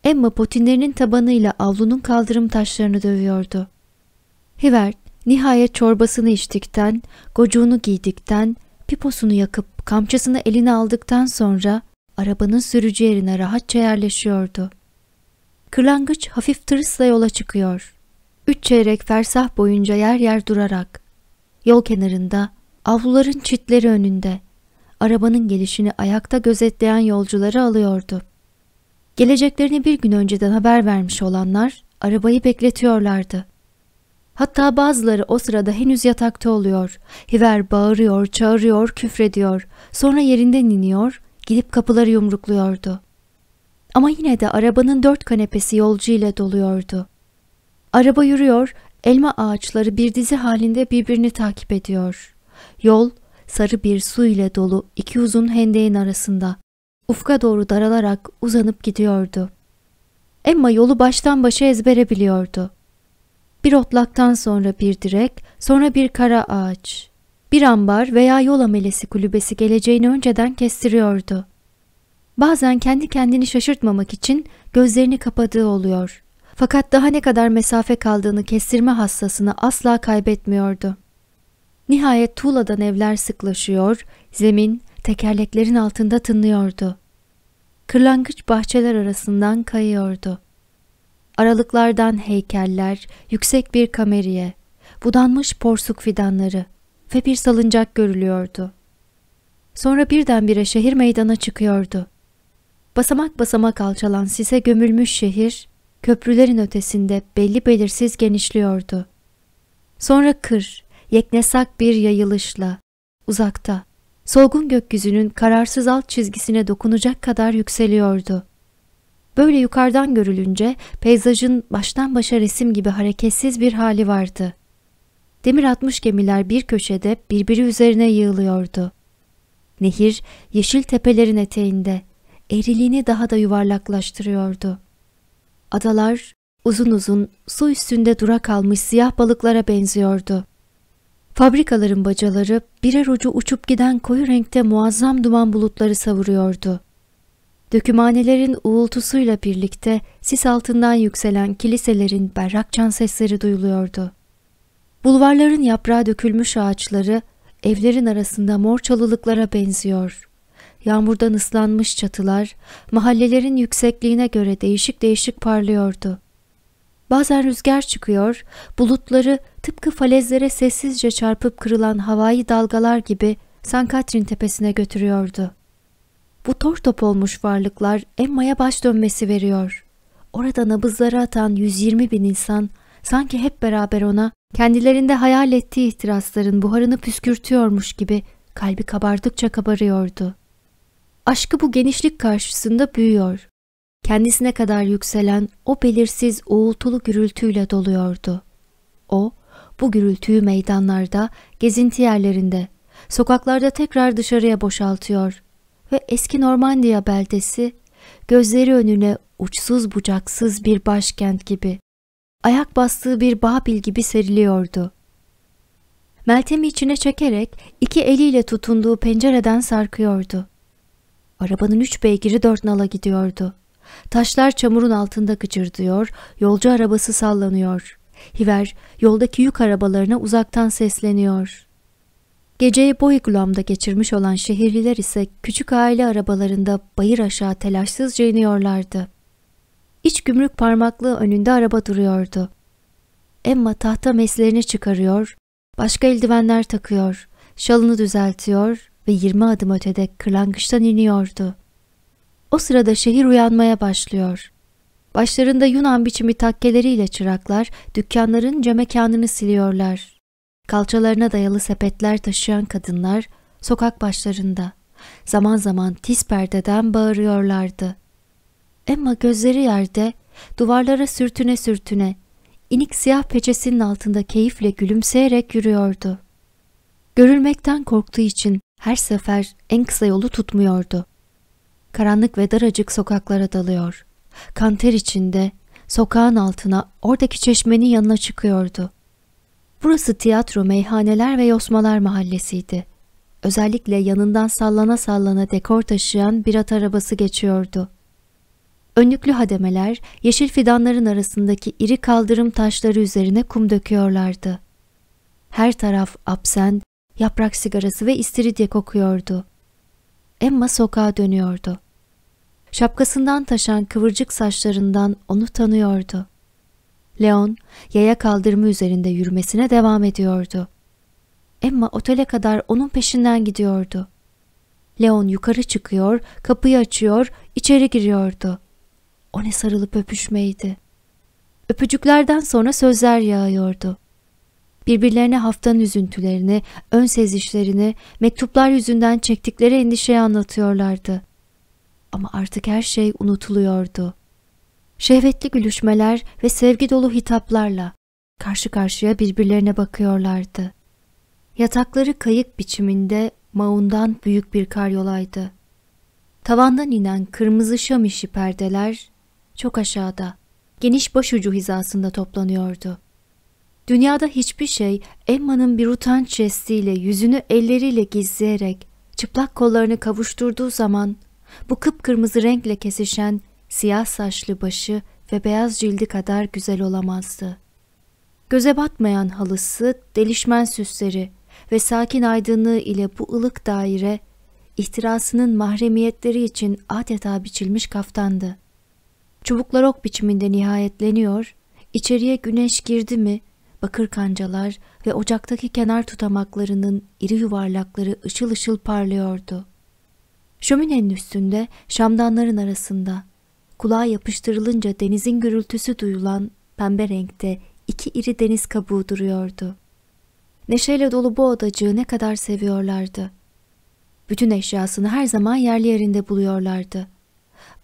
Emma potinlerinin tabanıyla avlunun kaldırım taşlarını dövüyordu. Hivert nihayet çorbasını içtikten, gocuğunu giydikten, piposunu yakıp kamçasını eline aldıktan sonra arabanın sürücü yerine rahatça yerleşiyordu. Kırlangıç hafif tırısla yola çıkıyor. Üç çeyrek fersah boyunca yer yer durarak. Yol kenarında Avluların çitleri önünde arabanın gelişini ayakta gözetleyen yolcuları alıyordu. Geleceklerini bir gün önceden haber vermiş olanlar arabayı bekletiyorlardı. Hatta bazıları o sırada henüz yatakta oluyor. Hiver bağırıyor, çağırıyor, küfrediyor. Sonra yerinden iniyor, gidip kapıları yumrukluyordu. Ama yine de arabanın dört kanepesi yolcu ile doluyordu. Araba yürüyor, elma ağaçları bir dizi halinde birbirini takip ediyor.'' Yol sarı bir su ile dolu iki uzun hendeğin arasında ufka doğru daralarak uzanıp gidiyordu. Emma yolu baştan başa ezbere biliyordu. Bir otlaktan sonra bir direk, sonra bir kara ağaç. Bir ambar veya yol amelesi kulübesi geleceğini önceden kestiriyordu. Bazen kendi kendini şaşırtmamak için gözlerini kapadığı oluyor. Fakat daha ne kadar mesafe kaldığını kestirme hassasını asla kaybetmiyordu. Nihayet tuğladan evler sıklaşıyor, zemin tekerleklerin altında tınlıyordu. Kırlangıç bahçeler arasından kayıyordu. Aralıklardan heykeller, yüksek bir kameriye, budanmış porsuk fidanları ve bir salıncak görülüyordu. Sonra birdenbire şehir meydana çıkıyordu. Basamak basamak alçalan sise gömülmüş şehir, köprülerin ötesinde belli belirsiz genişliyordu. Sonra kır, yeknesak bir yayılışla, uzakta, solgun gökyüzünün kararsız alt çizgisine dokunacak kadar yükseliyordu. Böyle yukarıdan görülünce peyzajın baştan başa resim gibi hareketsiz bir hali vardı. Demir atmış gemiler bir köşede birbiri üzerine yığılıyordu. Nehir yeşil tepelerin eteğinde, eriliğini daha da yuvarlaklaştırıyordu. Adalar uzun uzun su üstünde dura kalmış siyah balıklara benziyordu. Fabrikaların bacaları birer ucu uçup giden koyu renkte muazzam duman bulutları savuruyordu. Dökümanelerin uğultusuyla birlikte sis altından yükselen kiliselerin berrak çan sesleri duyuluyordu. Bulvarların yaprağa dökülmüş ağaçları evlerin arasında mor çalılıklara benziyor. Yağmurdan ıslanmış çatılar mahallelerin yüksekliğine göre değişik değişik parlıyordu. Bazen rüzgar çıkıyor, bulutları tıpkı falezlere sessizce çarpıp kırılan havai dalgalar gibi San Katrin tepesine götürüyordu. Bu tor top olmuş varlıklar Emma'ya baş dönmesi veriyor. Orada nabızları atan 120 bin insan sanki hep beraber ona kendilerinde hayal ettiği ihtirasların buharını püskürtüyormuş gibi kalbi kabardıkça kabarıyordu. Aşkı bu genişlik karşısında büyüyor kendisine kadar yükselen o belirsiz uğultulu gürültüyle doluyordu. O, bu gürültüyü meydanlarda, gezinti yerlerinde, sokaklarda tekrar dışarıya boşaltıyor ve eski Normandiya beldesi gözleri önüne uçsuz bucaksız bir başkent gibi, ayak bastığı bir Babil gibi seriliyordu. Meltem'i içine çekerek iki eliyle tutunduğu pencereden sarkıyordu. Arabanın üç beygiri dört nala gidiyordu. Taşlar çamurun altında gıcırdıyor, yolcu arabası sallanıyor. Hiver yoldaki yük arabalarına uzaktan sesleniyor. Geceyi Boygulam'da geçirmiş olan şehirliler ise küçük aile arabalarında bayır aşağı telaşsızca iniyorlardı. İç gümrük parmaklığı önünde araba duruyordu. Emma tahta meslerini çıkarıyor, başka eldivenler takıyor, şalını düzeltiyor ve 20 adım ötede kırlangıçtan iniyordu. O sırada şehir uyanmaya başlıyor. Başlarında Yunan biçimi takkeleriyle çıraklar dükkanların camekanını siliyorlar. Kalçalarına dayalı sepetler taşıyan kadınlar sokak başlarında. Zaman zaman tiz perdeden bağırıyorlardı. Emma gözleri yerde, duvarlara sürtüne sürtüne, inik siyah peçesinin altında keyifle gülümseyerek yürüyordu. Görülmekten korktuğu için her sefer en kısa yolu tutmuyordu karanlık ve daracık sokaklara dalıyor. Kanter içinde sokağın altına oradaki çeşmenin yanına çıkıyordu. Burası tiyatro, meyhaneler ve yosmalar mahallesiydi. Özellikle yanından sallana sallana dekor taşıyan bir at arabası geçiyordu. Önlüklü hademeler yeşil fidanların arasındaki iri kaldırım taşları üzerine kum döküyorlardı. Her taraf apsen, yaprak sigarası ve istiridye kokuyordu. Emma sokağa dönüyordu. Şapkasından taşan kıvırcık saçlarından onu tanıyordu. Leon yaya kaldırımı üzerinde yürümesine devam ediyordu. Emma otele kadar onun peşinden gidiyordu. Leon yukarı çıkıyor, kapıyı açıyor, içeri giriyordu. O ne sarılıp öpüşmeydi. Öpücüklerden sonra sözler yağıyordu birbirlerine haftanın üzüntülerini, ön sezişlerini, mektuplar yüzünden çektikleri endişeyi anlatıyorlardı. Ama artık her şey unutuluyordu. Şehvetli gülüşmeler ve sevgi dolu hitaplarla karşı karşıya birbirlerine bakıyorlardı. Yatakları kayık biçiminde maundan büyük bir karyolaydı. Tavandan inen kırmızı şam perdeler çok aşağıda, geniş başucu hizasında toplanıyordu. Dünyada hiçbir şey Emma'nın bir utanç restiyle yüzünü elleriyle gizleyerek çıplak kollarını kavuşturduğu zaman bu kıpkırmızı renkle kesişen siyah saçlı başı ve beyaz cildi kadar güzel olamazdı. Göze batmayan halısı, delişmen süsleri ve sakin aydınlığı ile bu ılık daire ihtirasının mahremiyetleri için adeta biçilmiş kaftandı. Çubuklar ok biçiminde nihayetleniyor, içeriye güneş girdi mi bakır kancalar ve ocaktaki kenar tutamaklarının iri yuvarlakları ışıl ışıl parlıyordu. Şöminenin üstünde, şamdanların arasında, kulağa yapıştırılınca denizin gürültüsü duyulan pembe renkte iki iri deniz kabuğu duruyordu. Neşeyle dolu bu odacığı ne kadar seviyorlardı. Bütün eşyasını her zaman yerli yerinde buluyorlardı.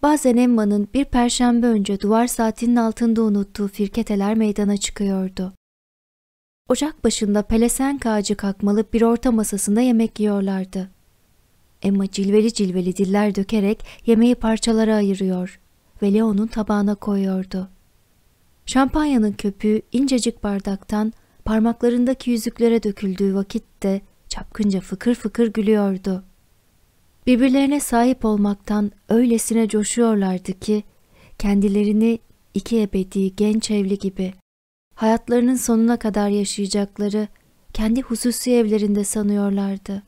Bazen Emma'nın bir perşembe önce duvar saatinin altında unuttuğu firketeler meydana çıkıyordu. Ocak başında pelesenk ağacı kakmalı bir orta masasında yemek yiyorlardı. Emma cilveli cilveli diller dökerek yemeği parçalara ayırıyor ve Leo'nun tabağına koyuyordu. Şampanyanın köpüğü incecik bardaktan parmaklarındaki yüzüklere döküldüğü vakitte çapkınca fıkır fıkır gülüyordu. Birbirlerine sahip olmaktan öylesine coşuyorlardı ki kendilerini iki ebedi genç evli gibi hayatlarının sonuna kadar yaşayacakları kendi hususi evlerinde sanıyorlardı.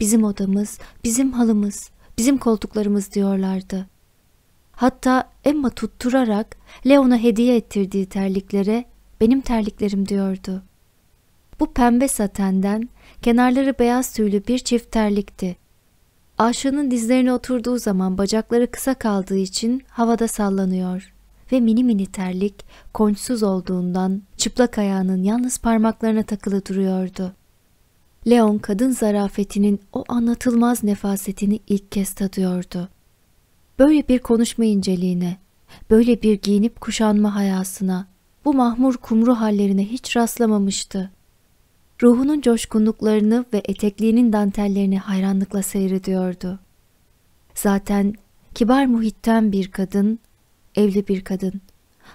Bizim odamız, bizim halımız, bizim koltuklarımız diyorlardı. Hatta Emma tutturarak Leon'a hediye ettirdiği terliklere benim terliklerim diyordu. Bu pembe satenden kenarları beyaz tüylü bir çift terlikti. Aşığının dizlerine oturduğu zaman bacakları kısa kaldığı için havada sallanıyor.'' ve mini mini terlik konçsuz olduğundan çıplak ayağının yalnız parmaklarına takılı duruyordu. Leon kadın zarafetinin o anlatılmaz nefasetini ilk kez tadıyordu. Böyle bir konuşma inceliğine, böyle bir giyinip kuşanma hayasına, bu mahmur kumru hallerine hiç rastlamamıştı. Ruhunun coşkunluklarını ve etekliğinin dantellerini hayranlıkla seyrediyordu. Zaten kibar muhitten bir kadın Evli bir kadın.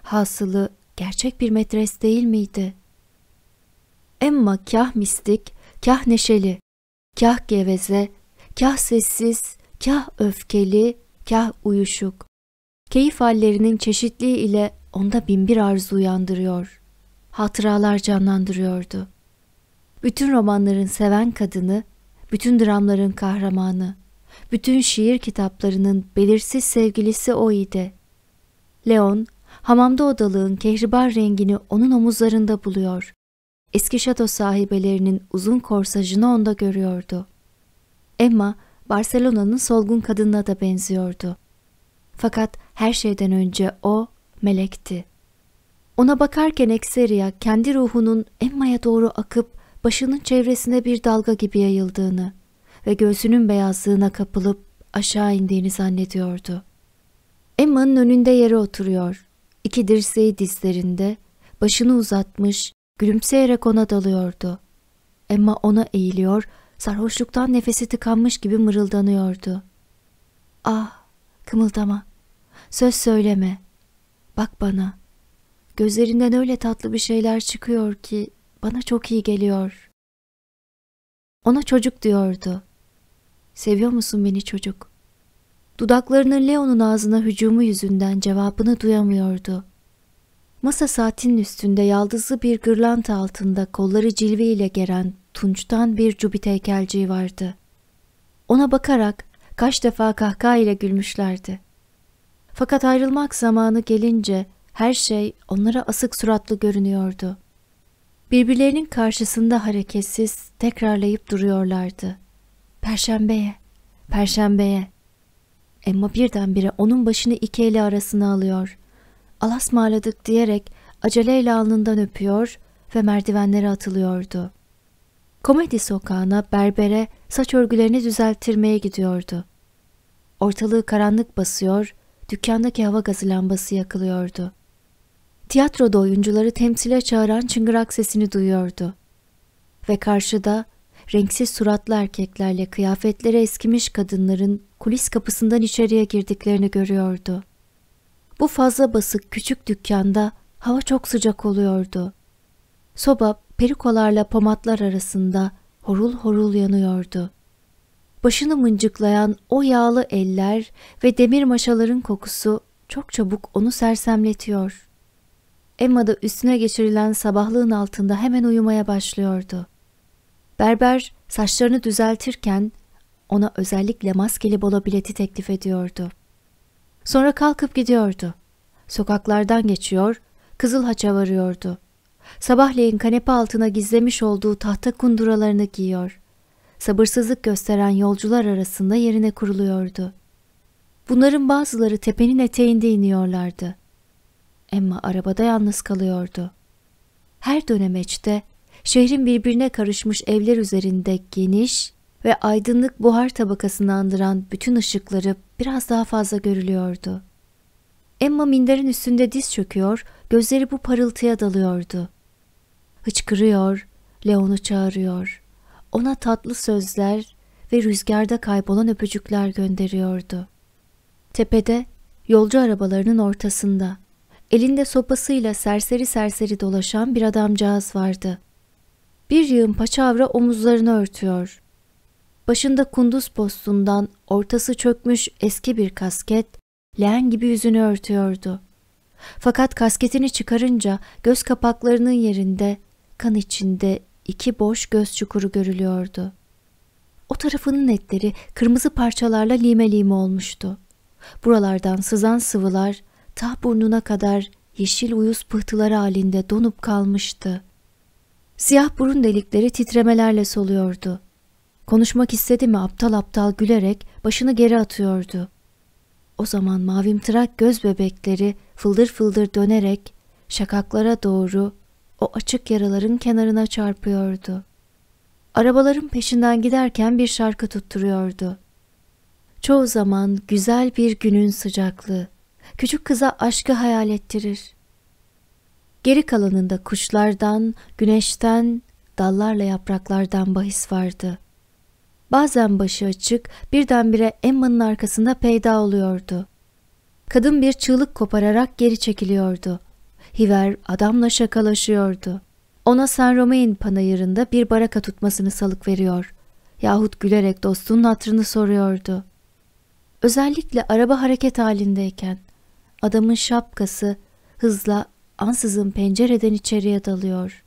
Hasılı gerçek bir metres değil miydi? Emma kah mistik, kah neşeli, kah geveze, kah sessiz, kah öfkeli, kah uyuşuk. Keyif hallerinin çeşitliği ile onda binbir arzu uyandırıyor. Hatıralar canlandırıyordu. Bütün romanların seven kadını, bütün dramların kahramanı, bütün şiir kitaplarının belirsiz sevgilisi o idi.'' Leon, hamamda odalığın kehribar rengini onun omuzlarında buluyor. Eski şato sahibelerinin uzun korsajını onda görüyordu. Emma, Barcelona'nın solgun kadınına da benziyordu. Fakat her şeyden önce o, melekti. Ona bakarken Exeria kendi ruhunun Emma'ya doğru akıp başının çevresine bir dalga gibi yayıldığını ve göğsünün beyazlığına kapılıp aşağı indiğini zannediyordu.'' Emma'nın önünde yere oturuyor. İki dirseği dizlerinde, başını uzatmış, gülümseyerek ona dalıyordu. Emma ona eğiliyor, sarhoşluktan nefesi tıkanmış gibi mırıldanıyordu. Ah, kımıldama, söz söyleme, bak bana. Gözlerinden öyle tatlı bir şeyler çıkıyor ki bana çok iyi geliyor. Ona çocuk diyordu. Seviyor musun beni çocuk? Dudaklarının Leon'un ağzına hücumu yüzünden cevabını duyamıyordu. Masa saatinin üstünde yaldızlı bir gırlant altında kolları cilveyle geren tunçtan bir cubit heykelciği vardı. Ona bakarak kaç defa kahkaha ile gülmüşlerdi. Fakat ayrılmak zamanı gelince her şey onlara asık suratlı görünüyordu. Birbirlerinin karşısında hareketsiz tekrarlayıp duruyorlardı. Perşembeye, perşembeye. Emma birdenbire onun başını iki eli arasına alıyor. Alas mağladık diyerek aceleyle alnından öpüyor ve merdivenlere atılıyordu. Komedi sokağına berbere saç örgülerini düzelttirmeye gidiyordu. Ortalığı karanlık basıyor, dükkandaki hava gazı lambası yakılıyordu. Tiyatroda oyuncuları temsile çağıran çıngırak sesini duyuyordu. Ve karşıda renksiz suratlı erkeklerle kıyafetleri eskimiş kadınların kulis kapısından içeriye girdiklerini görüyordu. Bu fazla basık küçük dükkanda hava çok sıcak oluyordu. Soba perikolarla pomatlar arasında horul horul yanıyordu. Başını mıncıklayan o yağlı eller ve demir maşaların kokusu çok çabuk onu sersemletiyor. Emma da üstüne geçirilen sabahlığın altında hemen uyumaya başlıyordu. Berber saçlarını düzeltirken ona özellikle maskeli bola bileti teklif ediyordu. Sonra kalkıp gidiyordu. Sokaklardan geçiyor, Kızılhaç'a varıyordu. Sabahleyin kanepe altına gizlemiş olduğu tahta kunduralarını giyiyor. Sabırsızlık gösteren yolcular arasında yerine kuruluyordu. Bunların bazıları tepenin eteğinde iniyorlardı. Emma arabada yalnız kalıyordu. Her dönemeçte Şehrin birbirine karışmış evler üzerinde geniş ve aydınlık buhar tabakasını andıran bütün ışıkları biraz daha fazla görülüyordu. Emma minderin üstünde diz çöküyor, gözleri bu parıltıya dalıyordu. Hıçkırıyor, Leon'u çağırıyor. Ona tatlı sözler ve rüzgarda kaybolan öpücükler gönderiyordu. Tepede, yolcu arabalarının ortasında, elinde sopasıyla serseri serseri dolaşan bir adamcağız vardı. Bir yığın paçavra omuzlarını örtüyor. Başında kunduz postundan ortası çökmüş eski bir kasket, leğen gibi yüzünü örtüyordu. Fakat kasketini çıkarınca göz kapaklarının yerinde kan içinde iki boş göz çukuru görülüyordu. O tarafının etleri kırmızı parçalarla lime lime olmuştu. Buralardan sızan sıvılar ta burnuna kadar yeşil uyuz pıhtıları halinde donup kalmıştı. Siyah burun delikleri titremelerle soluyordu. Konuşmak istedi mi aptal aptal gülerek başını geri atıyordu. O zaman mavimtırak göz bebekleri fıldır fıldır dönerek şakaklara doğru o açık yaraların kenarına çarpıyordu. Arabaların peşinden giderken bir şarkı tutturuyordu. Çoğu zaman güzel bir günün sıcaklığı, küçük kıza aşkı hayal ettirir. Geri kalanında kuşlardan, güneşten, dallarla yapraklardan bahis vardı. Bazen başı açık, birdenbire Emma'nın arkasında peyda oluyordu. Kadın bir çığlık kopararak geri çekiliyordu. Hiver adamla şakalaşıyordu. Ona San Romain panayırında bir baraka tutmasını salık veriyor. Yahut gülerek dostunun hatrını soruyordu. Özellikle araba hareket halindeyken adamın şapkası hızla ansızın pencereden içeriye dalıyor.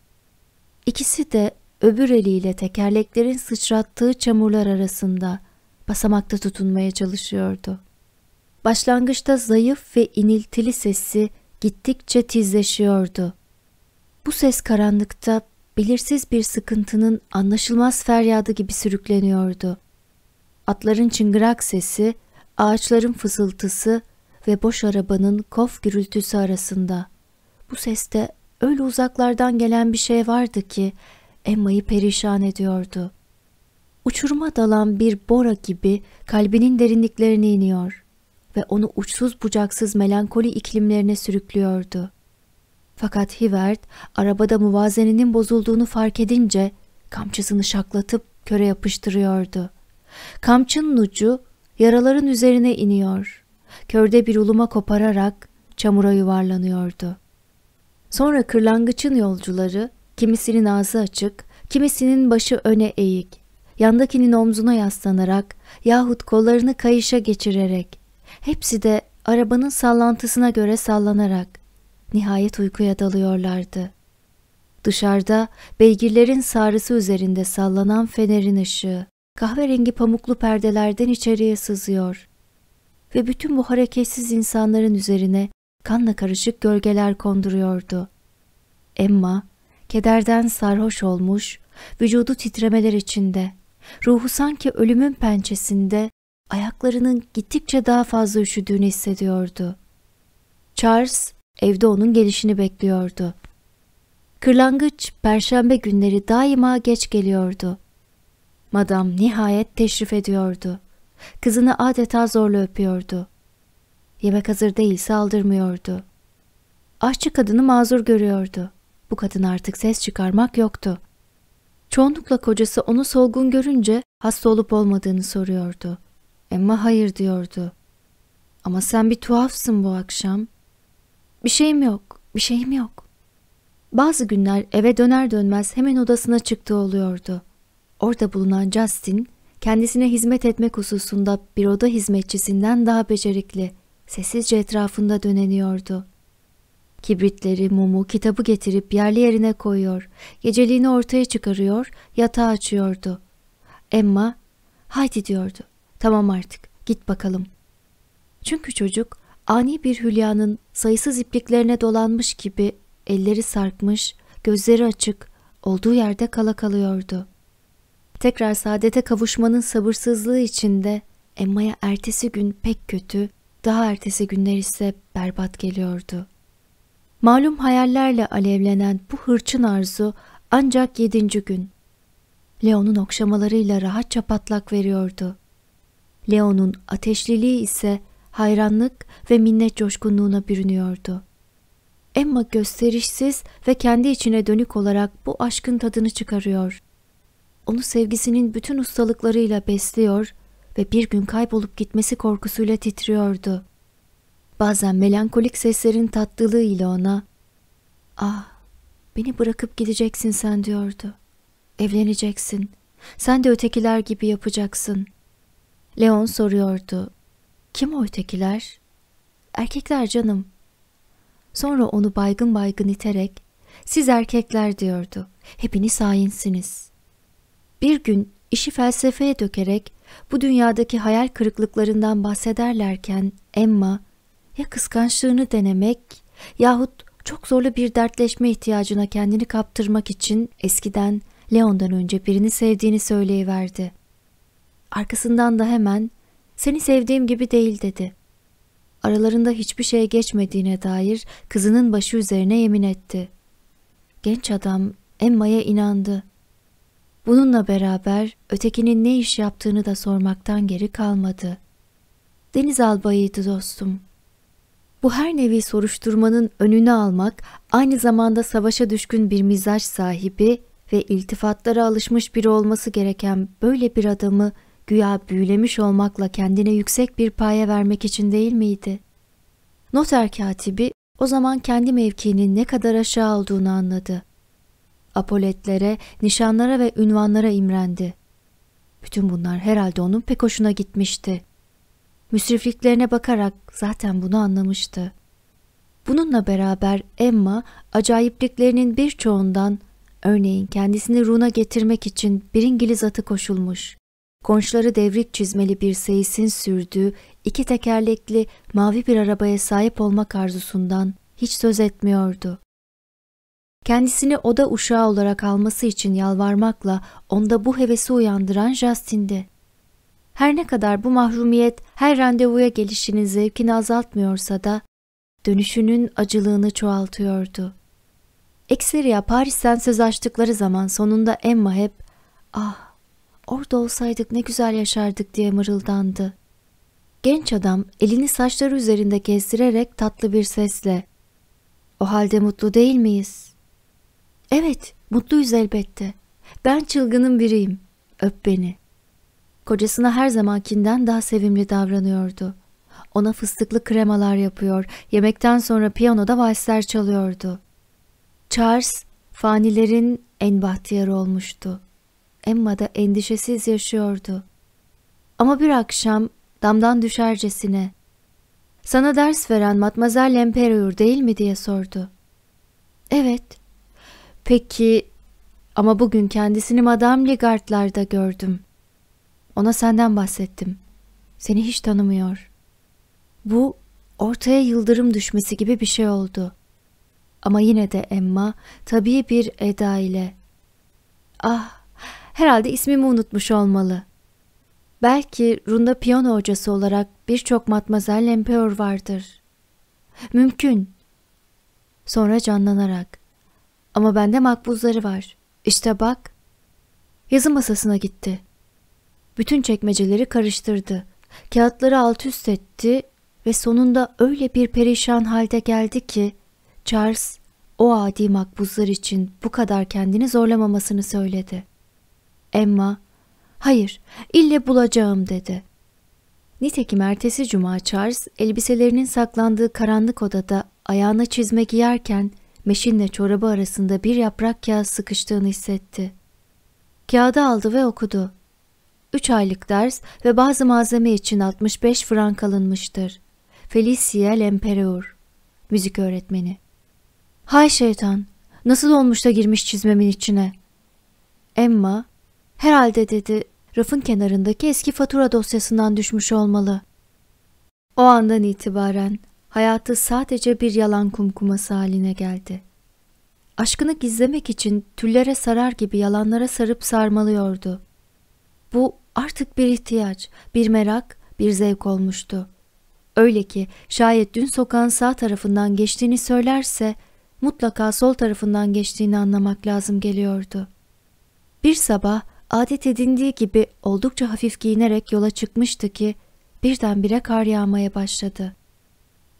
İkisi de öbür eliyle tekerleklerin sıçrattığı çamurlar arasında basamakta tutunmaya çalışıyordu. Başlangıçta zayıf ve iniltili sesi gittikçe tizleşiyordu. Bu ses karanlıkta belirsiz bir sıkıntının anlaşılmaz feryadı gibi sürükleniyordu. Atların çıngırak sesi, ağaçların fısıltısı ve boş arabanın kof gürültüsü arasında.'' Bu seste öyle uzaklardan gelen bir şey vardı ki Emma'yı perişan ediyordu. Uçuruma dalan bir bora gibi kalbinin derinliklerine iniyor ve onu uçsuz bucaksız melankoli iklimlerine sürüklüyordu. Fakat Hivert arabada muvazeninin bozulduğunu fark edince kamçısını şaklatıp köre yapıştırıyordu. Kamçının ucu yaraların üzerine iniyor. Körde bir uluma kopararak çamura yuvarlanıyordu.'' Sonra kırlangıçın yolcuları, kimisinin ağzı açık, kimisinin başı öne eğik, yandakinin omzuna yaslanarak yahut kollarını kayışa geçirerek, hepsi de arabanın sallantısına göre sallanarak nihayet uykuya dalıyorlardı. Dışarıda beygirlerin sarısı üzerinde sallanan fenerin ışığı kahverengi pamuklu perdelerden içeriye sızıyor ve bütün bu hareketsiz insanların üzerine kanla karışık gölgeler konduruyordu. Emma, kederden sarhoş olmuş, vücudu titremeler içinde, ruhu sanki ölümün pençesinde, ayaklarının gittikçe daha fazla üşüdüğünü hissediyordu. Charles, evde onun gelişini bekliyordu. Kırlangıç, perşembe günleri daima geç geliyordu. Madame nihayet teşrif ediyordu. Kızını adeta zorla öpüyordu.'' Yemek hazır değilse aldırmıyordu. Aşçı kadını mazur görüyordu. Bu kadın artık ses çıkarmak yoktu. Çoğunlukla kocası onu solgun görünce hasta olup olmadığını soruyordu. Emma hayır diyordu. Ama sen bir tuhafsın bu akşam. Bir şeyim yok, bir şeyim yok. Bazı günler eve döner dönmez hemen odasına çıktığı oluyordu. Orada bulunan Justin, kendisine hizmet etmek hususunda bir oda hizmetçisinden daha becerikli sessizce etrafında döneniyordu. Kibritleri, mumu, kitabı getirip yerli yerine koyuyor, geceliğini ortaya çıkarıyor, yatağı açıyordu. Emma, haydi diyordu, tamam artık, git bakalım. Çünkü çocuk, ani bir hülyanın sayısız ipliklerine dolanmış gibi elleri sarkmış, gözleri açık, olduğu yerde kala kalıyordu. Tekrar saadete kavuşmanın sabırsızlığı içinde Emma'ya ertesi gün pek kötü, daha ertesi günler ise berbat geliyordu. Malum hayallerle alevlenen bu hırçın arzu ancak yedinci gün. Leon'un okşamalarıyla rahatça patlak veriyordu. Leon'un ateşliliği ise hayranlık ve minnet coşkunluğuna bürünüyordu. Emma gösterişsiz ve kendi içine dönük olarak bu aşkın tadını çıkarıyor. Onu sevgisinin bütün ustalıklarıyla besliyor ve bir gün kaybolup gitmesi korkusuyla titriyordu. Bazen melankolik seslerin tatlılığı ile ona ''Ah, beni bırakıp gideceksin sen'' diyordu. ''Evleneceksin, sen de ötekiler gibi yapacaksın.'' Leon soruyordu. ''Kim o ötekiler?'' ''Erkekler canım.'' Sonra onu baygın baygın iterek ''Siz erkekler'' diyordu. ''Hepiniz hainsiniz.'' Bir gün işi felsefeye dökerek bu dünyadaki hayal kırıklıklarından bahsederlerken Emma ya kıskançlığını denemek yahut çok zorlu bir dertleşme ihtiyacına kendini kaptırmak için eskiden Leon'dan önce birini sevdiğini söyleyiverdi. Arkasından da hemen seni sevdiğim gibi değil dedi. Aralarında hiçbir şey geçmediğine dair kızının başı üzerine yemin etti. Genç adam Emma'ya inandı. Bununla beraber ötekinin ne iş yaptığını da sormaktan geri kalmadı. Deniz albayıydı dostum. Bu her nevi soruşturmanın önünü almak, aynı zamanda savaşa düşkün bir mizaç sahibi ve iltifatlara alışmış biri olması gereken böyle bir adamı güya büyülemiş olmakla kendine yüksek bir paye vermek için değil miydi? Noter katibi o zaman kendi mevkiinin ne kadar aşağı olduğunu anladı apoletlere, nişanlara ve ünvanlara imrendi. Bütün bunlar herhalde onun pek hoşuna gitmişti. Müsrifliklerine bakarak zaten bunu anlamıştı. Bununla beraber Emma acayipliklerinin birçoğundan örneğin kendisini Run'a getirmek için bir İngiliz atı koşulmuş. Konçları devrik çizmeli bir seyisin sürdüğü iki tekerlekli mavi bir arabaya sahip olmak arzusundan hiç söz etmiyordu. Kendisini oda uşağı olarak alması için yalvarmakla onda bu hevesi uyandıran Justin'di. Her ne kadar bu mahrumiyet her randevuya gelişinin zevkini azaltmıyorsa da dönüşünün acılığını çoğaltıyordu. Exeria Paris'ten söz açtıkları zaman sonunda Emma hep ''Ah, orada olsaydık ne güzel yaşardık'' diye mırıldandı. Genç adam elini saçları üzerinde gezdirerek tatlı bir sesle ''O halde mutlu değil miyiz?'' Evet, mutluyuz elbette. Ben çılgının biriyim. Öp beni. Kocasına her zamankinden daha sevimli davranıyordu. Ona fıstıklı kremalar yapıyor, yemekten sonra piyanoda valsler çalıyordu. Charles, fanilerin en bahtiyarı olmuştu. Emma da endişesiz yaşıyordu. Ama bir akşam damdan düşercesine ''Sana ders veren Matmazel Lempereur değil mi?'' diye sordu. ''Evet, Peki ama bugün kendisini Madame Ligard'larda gördüm. Ona senden bahsettim. Seni hiç tanımıyor. Bu ortaya yıldırım düşmesi gibi bir şey oldu. Ama yine de Emma tabii bir eda ile. Ah herhalde ismimi unutmuş olmalı. Belki Runda piyano hocası olarak birçok Matmazel Lempeor vardır. Mümkün. Sonra canlanarak. Ama bende makbuzları var. İşte bak. Yazı masasına gitti. Bütün çekmeceleri karıştırdı. Kağıtları alt üst etti ve sonunda öyle bir perişan halde geldi ki Charles o adi makbuzlar için bu kadar kendini zorlamamasını söyledi. Emma, hayır ille bulacağım dedi. Nitekim ertesi cuma Charles elbiselerinin saklandığı karanlık odada ayağına çizme giyerken meşinle çorabı arasında bir yaprak kağıt sıkıştığını hissetti. Kağıdı aldı ve okudu. Üç aylık ders ve bazı malzeme için 65 frank alınmıştır. Felicia Lempereur, müzik öğretmeni. Hay şeytan, nasıl olmuş da girmiş çizmemin içine? Emma, herhalde dedi, rafın kenarındaki eski fatura dosyasından düşmüş olmalı. O andan itibaren hayatı sadece bir yalan kumkuması haline geldi. Aşkını gizlemek için tüllere sarar gibi yalanlara sarıp sarmalıyordu. Bu artık bir ihtiyaç, bir merak, bir zevk olmuştu. Öyle ki şayet dün sokağın sağ tarafından geçtiğini söylerse mutlaka sol tarafından geçtiğini anlamak lazım geliyordu. Bir sabah adet edindiği gibi oldukça hafif giyinerek yola çıkmıştı ki birdenbire kar yağmaya başladı.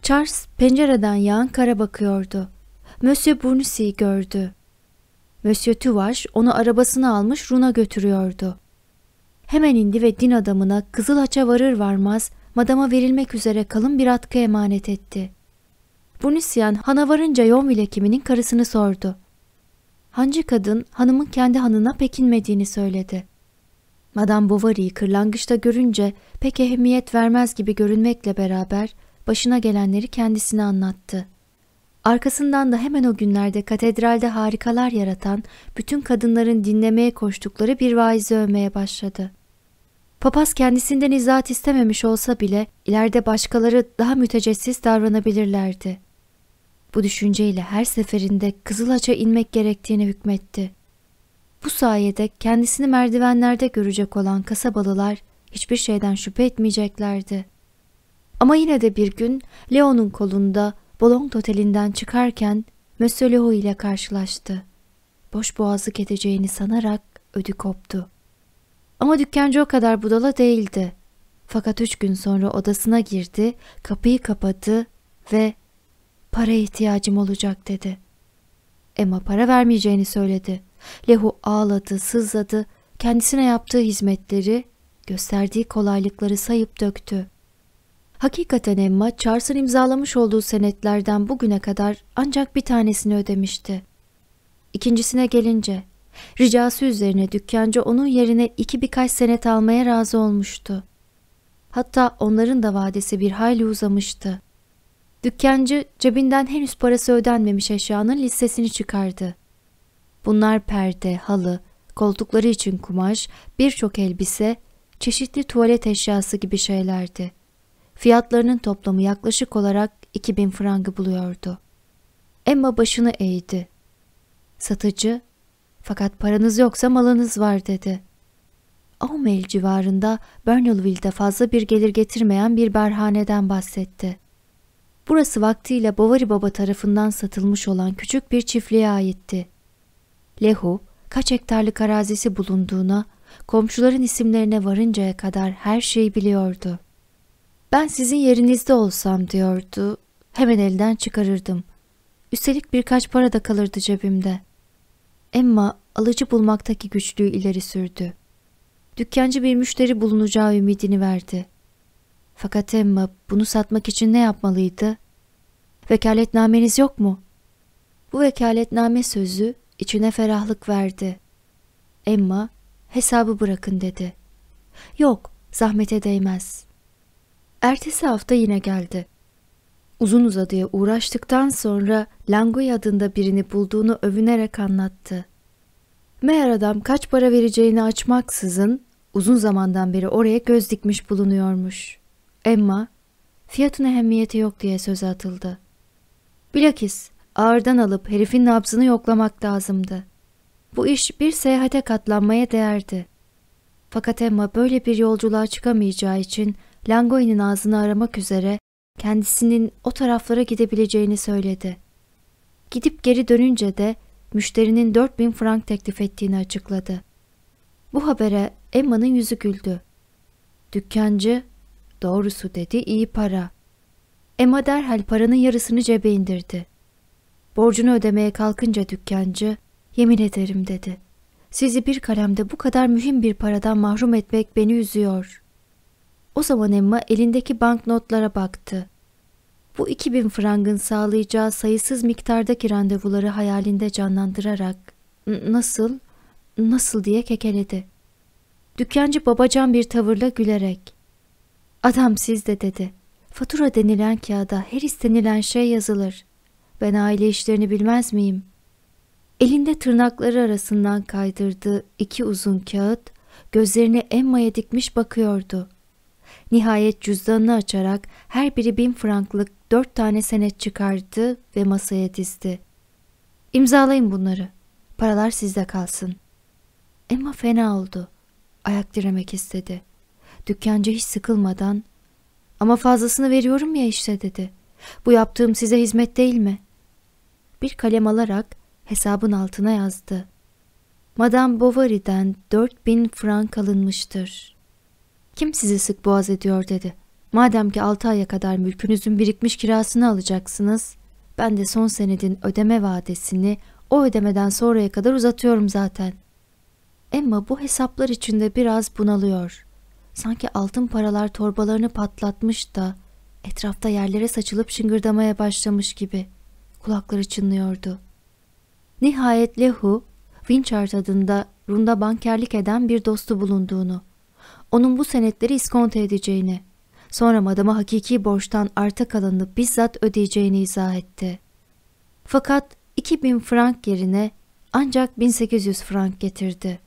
Charles pencereden yağan kara bakıyordu. Monsieur Bournisie'yi gördü. Monsieur Tuvaş onu arabasına almış Run'a götürüyordu. Hemen indi ve din adamına kızıl haça varır varmaz madama verilmek üzere kalın bir atkı emanet etti. Bournisien hana varınca Yonville hekiminin karısını sordu. Hancı kadın hanımın kendi hanına pek inmediğini söyledi. Madame Bovary'i kırlangıçta görünce pek ehemmiyet vermez gibi görünmekle beraber başına gelenleri kendisine anlattı. Arkasından da hemen o günlerde katedralde harikalar yaratan bütün kadınların dinlemeye koştukları bir vaizi övmeye başladı. Papaz kendisinden izahat istememiş olsa bile ileride başkaları daha mütecessiz davranabilirlerdi. Bu düşünceyle her seferinde Kızılaç'a inmek gerektiğini hükmetti. Bu sayede kendisini merdivenlerde görecek olan kasabalılar hiçbir şeyden şüphe etmeyeceklerdi.'' Ama yine de bir gün Leo'nun kolunda Bolong Oteli'nden çıkarken Monsieur Leo ile karşılaştı. Boş boğazlık edeceğini sanarak ödü koptu. Ama dükkancı o kadar budala değildi. Fakat üç gün sonra odasına girdi, kapıyı kapadı ve para ihtiyacım olacak dedi. Emma para vermeyeceğini söyledi. Lehu ağladı, sızladı, kendisine yaptığı hizmetleri, gösterdiği kolaylıkları sayıp döktü. Hakikaten Emma, Charles'ın imzalamış olduğu senetlerden bugüne kadar ancak bir tanesini ödemişti. İkincisine gelince, ricası üzerine dükkancı onun yerine iki birkaç senet almaya razı olmuştu. Hatta onların da vadesi bir hayli uzamıştı. Dükkancı cebinden henüz parası ödenmemiş eşyanın listesini çıkardı. Bunlar perde, halı, koltukları için kumaş, birçok elbise, çeşitli tuvalet eşyası gibi şeylerdi. Fiyatlarının toplamı yaklaşık olarak 2000 frangı buluyordu. Emma başını eğdi. Satıcı, fakat paranız yoksa malınız var dedi. Aumel civarında Bernalville'de fazla bir gelir getirmeyen bir berhaneden bahsetti. Burası vaktiyle Bovary Baba tarafından satılmış olan küçük bir çiftliğe aitti. Lehu, kaç hektarlık arazisi bulunduğuna, komşuların isimlerine varıncaya kadar her şeyi biliyordu. Ben sizin yerinizde olsam diyordu. Hemen elden çıkarırdım. Üstelik birkaç para da kalırdı cebimde. Emma alıcı bulmaktaki güçlüğü ileri sürdü. Dükkancı bir müşteri bulunacağı ümidini verdi. Fakat Emma bunu satmak için ne yapmalıydı? Vekaletnameniz yok mu? Bu vekaletname sözü içine ferahlık verdi. Emma hesabı bırakın dedi. Yok zahmete değmez. Ertesi hafta yine geldi. Uzun uzadıya uğraştıktan sonra Langoy adında birini bulduğunu övünerek anlattı. Meğer adam kaç para vereceğini açmaksızın uzun zamandan beri oraya göz dikmiş bulunuyormuş. Emma, fiyatın ehemmiyeti yok diye söz atıldı. Bilakis ağırdan alıp herifin nabzını yoklamak lazımdı. Bu iş bir seyahate katlanmaya değerdi. Fakat Emma böyle bir yolculuğa çıkamayacağı için Langoy'nin ağzını aramak üzere kendisinin o taraflara gidebileceğini söyledi. Gidip geri dönünce de müşterinin 4000 frank teklif ettiğini açıkladı. Bu habere Emma'nın yüzü güldü. Dükkancı, doğrusu dedi iyi para. Emma derhal paranın yarısını cebe indirdi. Borcunu ödemeye kalkınca dükkancı, yemin ederim dedi. Sizi bir kalemde bu kadar mühim bir paradan mahrum etmek beni üzüyor. O zaman Emma elindeki banknotlara baktı. Bu 2000 frangın sağlayacağı sayısız miktardaki randevuları hayalinde canlandırarak nasıl, nasıl diye kekeledi. Dükkancı babacan bir tavırla gülerek. Adam siz de dedi. Fatura denilen kağıda her istenilen şey yazılır. Ben aile işlerini bilmez miyim? Elinde tırnakları arasından kaydırdığı iki uzun kağıt, gözlerini Emma'ya dikmiş bakıyordu. Nihayet cüzdanını açarak her biri bin franklık dört tane senet çıkardı ve masaya dizdi. İmzalayın bunları. Paralar sizde kalsın. Emma fena oldu. Ayak diremek istedi. Dükkancı hiç sıkılmadan ama fazlasını veriyorum ya işte dedi. Bu yaptığım size hizmet değil mi? Bir kalem alarak hesabın altına yazdı. Madame Bovary'den 4000 frank alınmıştır. Kim sizi sık boğaz ediyor dedi. Madem ki 6 aya kadar mülkünüzün birikmiş kirasını alacaksınız, ben de son senedin ödeme vadesini o ödemeden sonraya kadar uzatıyorum zaten. Emma bu hesaplar içinde biraz bunalıyor. Sanki altın paralar torbalarını patlatmış da etrafta yerlere saçılıp şıngırdamaya başlamış gibi. Kulakları çınlıyordu. Nihayet Lehu, Winchard adında Runda bankerlik eden bir dostu bulunduğunu, onun bu senetleri iskonto edeceğini, sonra madama hakiki borçtan arta kalanını bizzat ödeyeceğini izah etti. Fakat 2000 frank yerine ancak 1800 frank getirdi.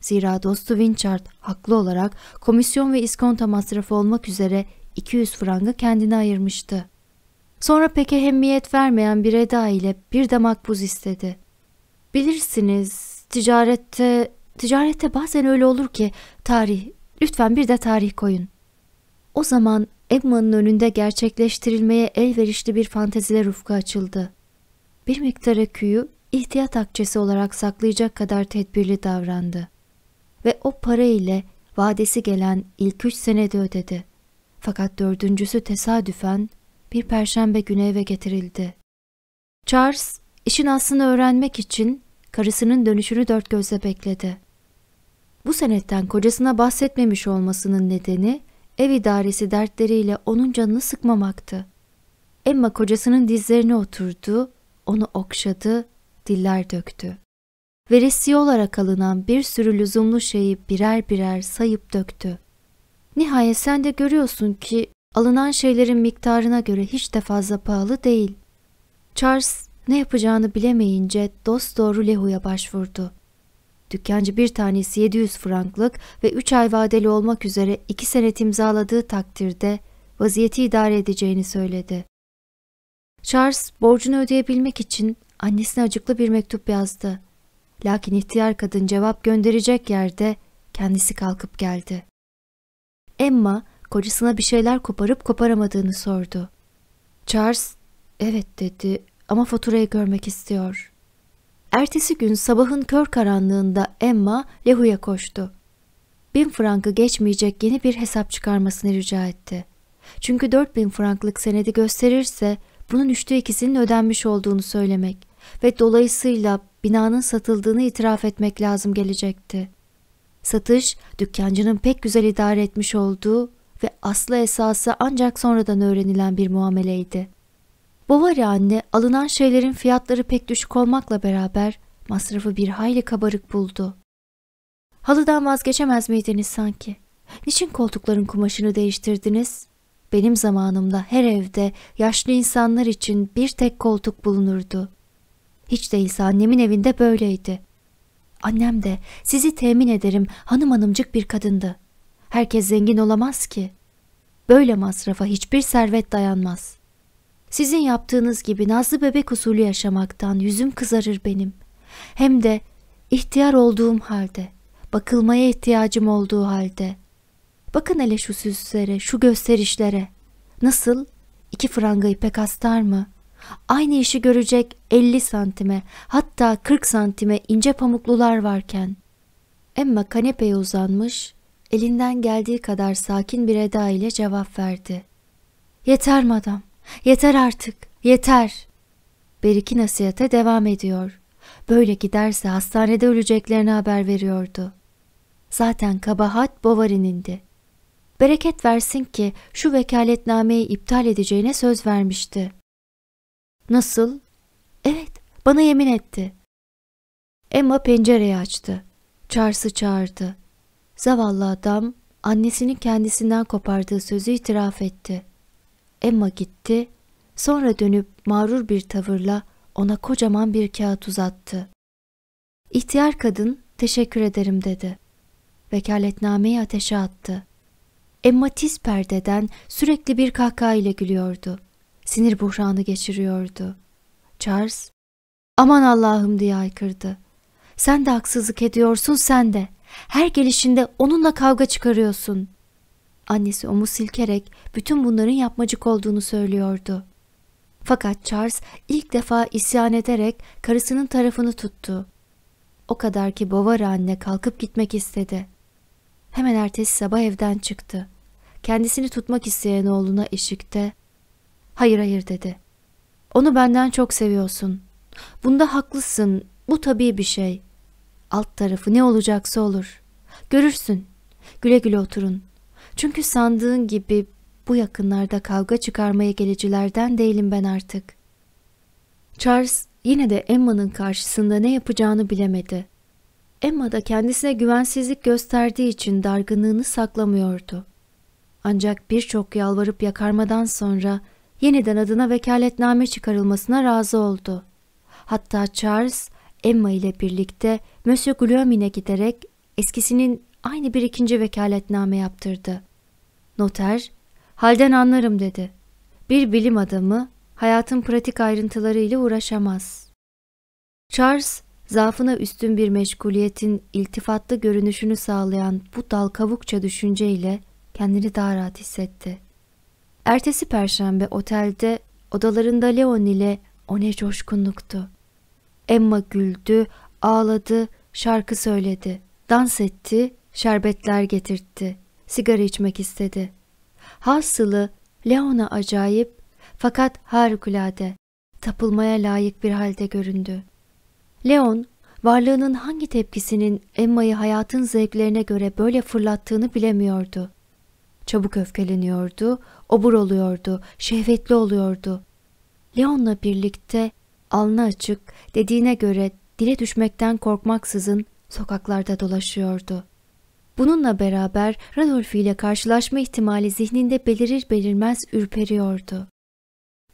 Zira dostu Winchard haklı olarak komisyon ve iskonto masrafı olmak üzere 200 frangı kendine ayırmıştı. Sonra pek ehemmiyet vermeyen bir eda ile bir de makbuz istedi. Bilirsiniz ticarette, ticarette bazen öyle olur ki tarih Lütfen bir de tarih koyun. O zaman Egman'ın önünde gerçekleştirilmeye elverişli bir fanteziler ufku açıldı. Bir miktar aküyü ihtiyat akçesi olarak saklayacak kadar tedbirli davrandı. Ve o para ile vadesi gelen ilk üç senede ödedi. Fakat dördüncüsü tesadüfen bir perşembe günü eve getirildi. Charles, işin aslını öğrenmek için karısının dönüşünü dört gözle bekledi. Bu senetten kocasına bahsetmemiş olmasının nedeni ev idaresi dertleriyle onun canını sıkmamaktı. Emma kocasının dizlerine oturdu, onu okşadı, diller döktü. Veresiye olarak alınan bir sürü lüzumlu şeyi birer birer sayıp döktü. Nihayet sen de görüyorsun ki alınan şeylerin miktarına göre hiç de fazla pahalı değil. Charles ne yapacağını bilemeyince dost doğru Lehu'ya başvurdu. Dükkancı bir tanesi 700 franklık ve 3 ay vadeli olmak üzere 2 senet imzaladığı takdirde vaziyeti idare edeceğini söyledi. Charles borcunu ödeyebilmek için annesine acıklı bir mektup yazdı. Lakin ihtiyar kadın cevap gönderecek yerde kendisi kalkıp geldi. Emma kocasına bir şeyler koparıp koparamadığını sordu. Charles, evet dedi ama faturayı görmek istiyor. Ertesi gün sabahın kör karanlığında Emma Lehu'ya koştu. Bin frankı geçmeyecek yeni bir hesap çıkarmasını rica etti. Çünkü dört bin franklık senedi gösterirse bunun üçte ikisinin ödenmiş olduğunu söylemek ve dolayısıyla binanın satıldığını itiraf etmek lazım gelecekti. Satış, dükkancının pek güzel idare etmiş olduğu ve aslı esası ancak sonradan öğrenilen bir muameleydi. Bovary anne alınan şeylerin fiyatları pek düşük olmakla beraber masrafı bir hayli kabarık buldu. Halıdan vazgeçemez miydiniz sanki? Niçin koltukların kumaşını değiştirdiniz? Benim zamanımda her evde yaşlı insanlar için bir tek koltuk bulunurdu. Hiç değilse annemin evinde böyleydi. Annem de sizi temin ederim hanım hanımcık bir kadındı. Herkes zengin olamaz ki. Böyle masrafa hiçbir servet dayanmaz. Sizin yaptığınız gibi nazlı bebek usulü yaşamaktan yüzüm kızarır benim. Hem de ihtiyar olduğum halde, bakılmaya ihtiyacım olduğu halde. Bakın hele şu süslere, şu gösterişlere. Nasıl? İki frangayı pek astar mı? Aynı işi görecek 50 santime hatta 40 santime ince pamuklular varken. Emma kanepeye uzanmış, elinden geldiği kadar sakin bir eda ile cevap verdi. Yeter madam. Yeter artık, yeter. Beriki nasihate devam ediyor. Böyle giderse hastanede öleceklerini haber veriyordu. Zaten kabahat Bovary'nindi. Bereket versin ki şu vekaletnameyi iptal edeceğine söz vermişti. Nasıl? Evet, bana yemin etti. Emma pencereyi açtı. Charles'ı çağırdı. Zavallı adam annesinin kendisinden kopardığı sözü itiraf etti. Emma gitti, sonra dönüp mağrur bir tavırla ona kocaman bir kağıt uzattı. İhtiyar kadın teşekkür ederim dedi. Vekaletnameyi ateşe attı. Emma tiz perdeden sürekli bir kahkaha ile gülüyordu. Sinir buhranı geçiriyordu. Charles, aman Allah'ım diye haykırdı. Sen de haksızlık ediyorsun sen de. Her gelişinde onunla kavga çıkarıyorsun. Annesi omuz silkerek bütün bunların yapmacık olduğunu söylüyordu. Fakat Charles ilk defa isyan ederek karısının tarafını tuttu. O kadar ki Bovar anne kalkıp gitmek istedi. Hemen ertesi sabah evden çıktı. Kendisini tutmak isteyen oğluna eşikte hayır hayır dedi. Onu benden çok seviyorsun. Bunda haklısın. Bu tabii bir şey. Alt tarafı ne olacaksa olur. Görürsün. Güle güle oturun. Çünkü sandığın gibi bu yakınlarda kavga çıkarmaya gelicilerden değilim ben artık. Charles yine de Emma'nın karşısında ne yapacağını bilemedi. Emma da kendisine güvensizlik gösterdiği için dargınlığını saklamıyordu. Ancak birçok yalvarıp yakarmadan sonra yeniden adına vekaletname çıkarılmasına razı oldu. Hatta Charles, Emma ile birlikte Monsieur Guillaume'ine giderek eskisinin aynı bir ikinci vekaletname yaptırdı. Noter, halden anlarım dedi. Bir bilim adamı hayatın pratik ayrıntılarıyla uğraşamaz. Charles, zafına üstün bir meşguliyetin iltifatlı görünüşünü sağlayan bu dal kavukça düşünceyle kendini daha rahat hissetti. Ertesi perşembe otelde odalarında Leon ile o ne coşkunluktu. Emma güldü, ağladı, şarkı söyledi, dans etti, şerbetler getirtti sigara içmek istedi. Hasılı Leon'a acayip fakat harikulade, tapılmaya layık bir halde göründü. Leon, varlığının hangi tepkisinin Emma'yı hayatın zevklerine göre böyle fırlattığını bilemiyordu. Çabuk öfkeleniyordu, obur oluyordu, şehvetli oluyordu. Leon'la birlikte alnı açık, dediğine göre dile düşmekten korkmaksızın sokaklarda dolaşıyordu. Bununla beraber Radolfi ile karşılaşma ihtimali zihninde belirir belirmez ürperiyordu.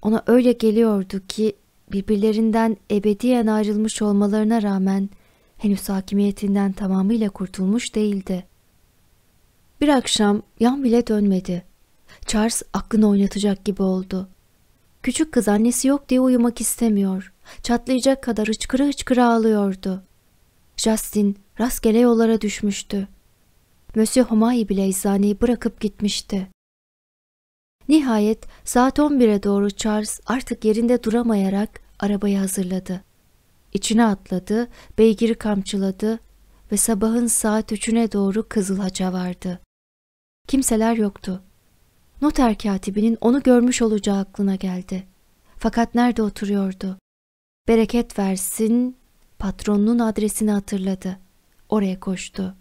Ona öyle geliyordu ki birbirlerinden ebediyen ayrılmış olmalarına rağmen henüz hakimiyetinden tamamıyla kurtulmuş değildi. Bir akşam yan bile dönmedi. Charles aklını oynatacak gibi oldu. Küçük kız annesi yok diye uyumak istemiyor. Çatlayacak kadar hıçkıra hıçkıra ağlıyordu. Justin rastgele yollara düşmüştü. Monsieur Homai bile eczaneyi bırakıp gitmişti. Nihayet saat 11'e doğru Charles artık yerinde duramayarak arabayı hazırladı. İçine atladı, beygiri kamçıladı ve sabahın saat üçüne doğru Kızılhaç'a vardı. Kimseler yoktu. Noter katibinin onu görmüş olacağı aklına geldi. Fakat nerede oturuyordu? Bereket versin, patronunun adresini hatırladı. Oraya koştu.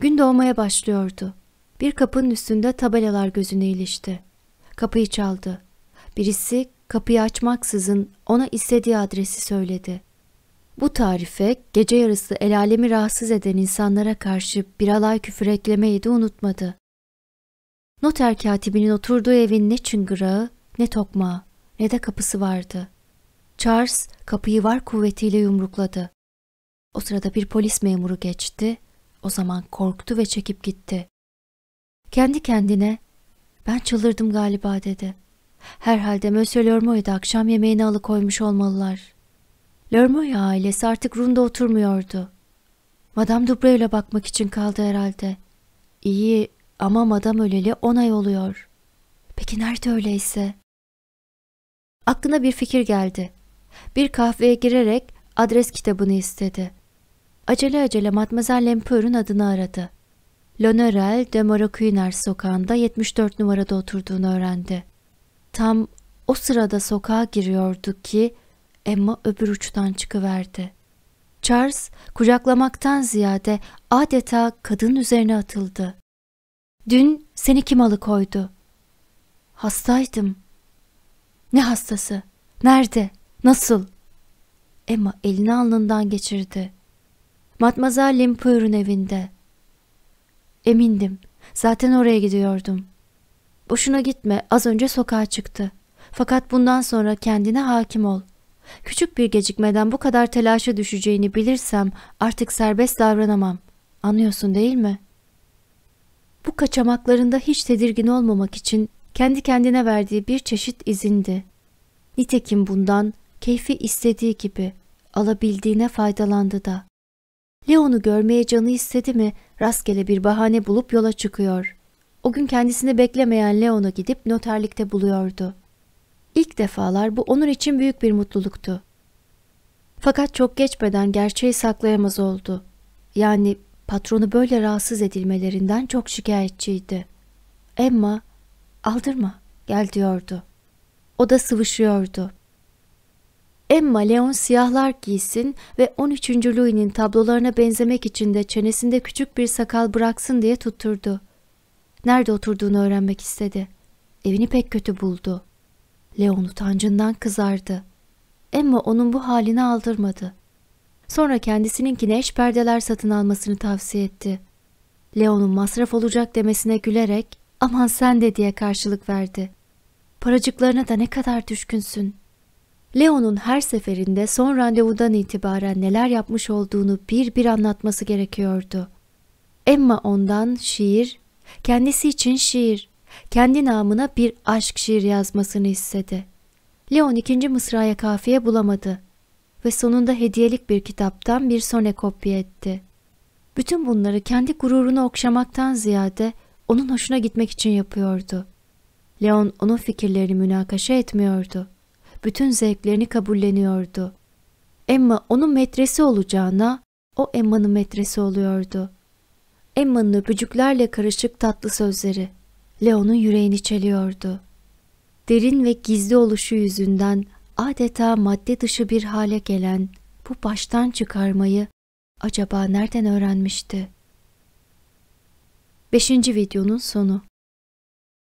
Gün doğmaya başlıyordu. Bir kapının üstünde tabelalar gözüne ilişti. Kapıyı çaldı. Birisi kapıyı açmaksızın ona istediği adresi söyledi. Bu tarife gece yarısı el alemi rahatsız eden insanlara karşı bir alay küfür eklemeyi de unutmadı. Noter katibinin oturduğu evin ne çıngırağı, ne tokmağı, ne de kapısı vardı. Charles kapıyı var kuvvetiyle yumrukladı. O sırada bir polis memuru geçti o zaman korktu ve çekip gitti. Kendi kendine ben çıldırdım galiba dedi. Herhalde Monsieur Lormoy'da da akşam yemeğine alıkoymuş olmalılar. Lormoy ailesi artık Run'da oturmuyordu. Madame Dubreuil'e bakmak için kaldı herhalde. İyi ama Madame öleli on ay oluyor. Peki nerede öyleyse? Aklına bir fikir geldi. Bir kahveye girerek adres kitabını istedi acele acele Matmazel Lempeur'un adını aradı. Lonerel de Maracuiner sokağında 74 numarada oturduğunu öğrendi. Tam o sırada sokağa giriyordu ki Emma öbür uçtan çıkıverdi. Charles kucaklamaktan ziyade adeta kadın üzerine atıldı. Dün seni kim alıkoydu? Hastaydım. Ne hastası? Nerede? Nasıl? Emma elini alnından geçirdi. Matmazel Limpeur'ün evinde. Emindim. Zaten oraya gidiyordum. Boşuna gitme. Az önce sokağa çıktı. Fakat bundan sonra kendine hakim ol. Küçük bir gecikmeden bu kadar telaşa düşeceğini bilirsem artık serbest davranamam. Anlıyorsun değil mi? Bu kaçamaklarında hiç tedirgin olmamak için kendi kendine verdiği bir çeşit izindi. Nitekim bundan keyfi istediği gibi alabildiğine faydalandı da. Leon'u görmeye canı istedi mi rastgele bir bahane bulup yola çıkıyor. O gün kendisini beklemeyen Leon'u gidip noterlikte buluyordu. İlk defalar bu onur için büyük bir mutluluktu. Fakat çok geçmeden gerçeği saklayamaz oldu. Yani patronu böyle rahatsız edilmelerinden çok şikayetçiydi. Emma, aldırma, gel diyordu. O da sıvışıyordu. Emma Leon siyahlar giysin ve 13. Louis'nin tablolarına benzemek için de çenesinde küçük bir sakal bıraksın diye tutturdu. Nerede oturduğunu öğrenmek istedi. Evini pek kötü buldu. Leon utancından kızardı. Emma onun bu halini aldırmadı. Sonra kendisininkine eş perdeler satın almasını tavsiye etti. Leon'un masraf olacak demesine gülerek aman sen de diye karşılık verdi. Paracıklarına da ne kadar düşkünsün.'' Leo'nun her seferinde son randevudan itibaren neler yapmış olduğunu bir bir anlatması gerekiyordu. Emma ondan şiir, kendisi için şiir, kendi namına bir aşk şiir yazmasını istedi. Leon ikinci mısraya kafiye bulamadı ve sonunda hediyelik bir kitaptan bir sone kopya etti. Bütün bunları kendi gururunu okşamaktan ziyade onun hoşuna gitmek için yapıyordu. Leon onun fikirlerini münakaşa etmiyordu bütün zevklerini kabulleniyordu. Emma onun metresi olacağına o Emma'nın metresi oluyordu. Emma'nın öpücüklerle karışık tatlı sözleri Leon'un yüreğini çeliyordu. Derin ve gizli oluşu yüzünden adeta madde dışı bir hale gelen bu baştan çıkarmayı acaba nereden öğrenmişti? Beşinci videonun sonu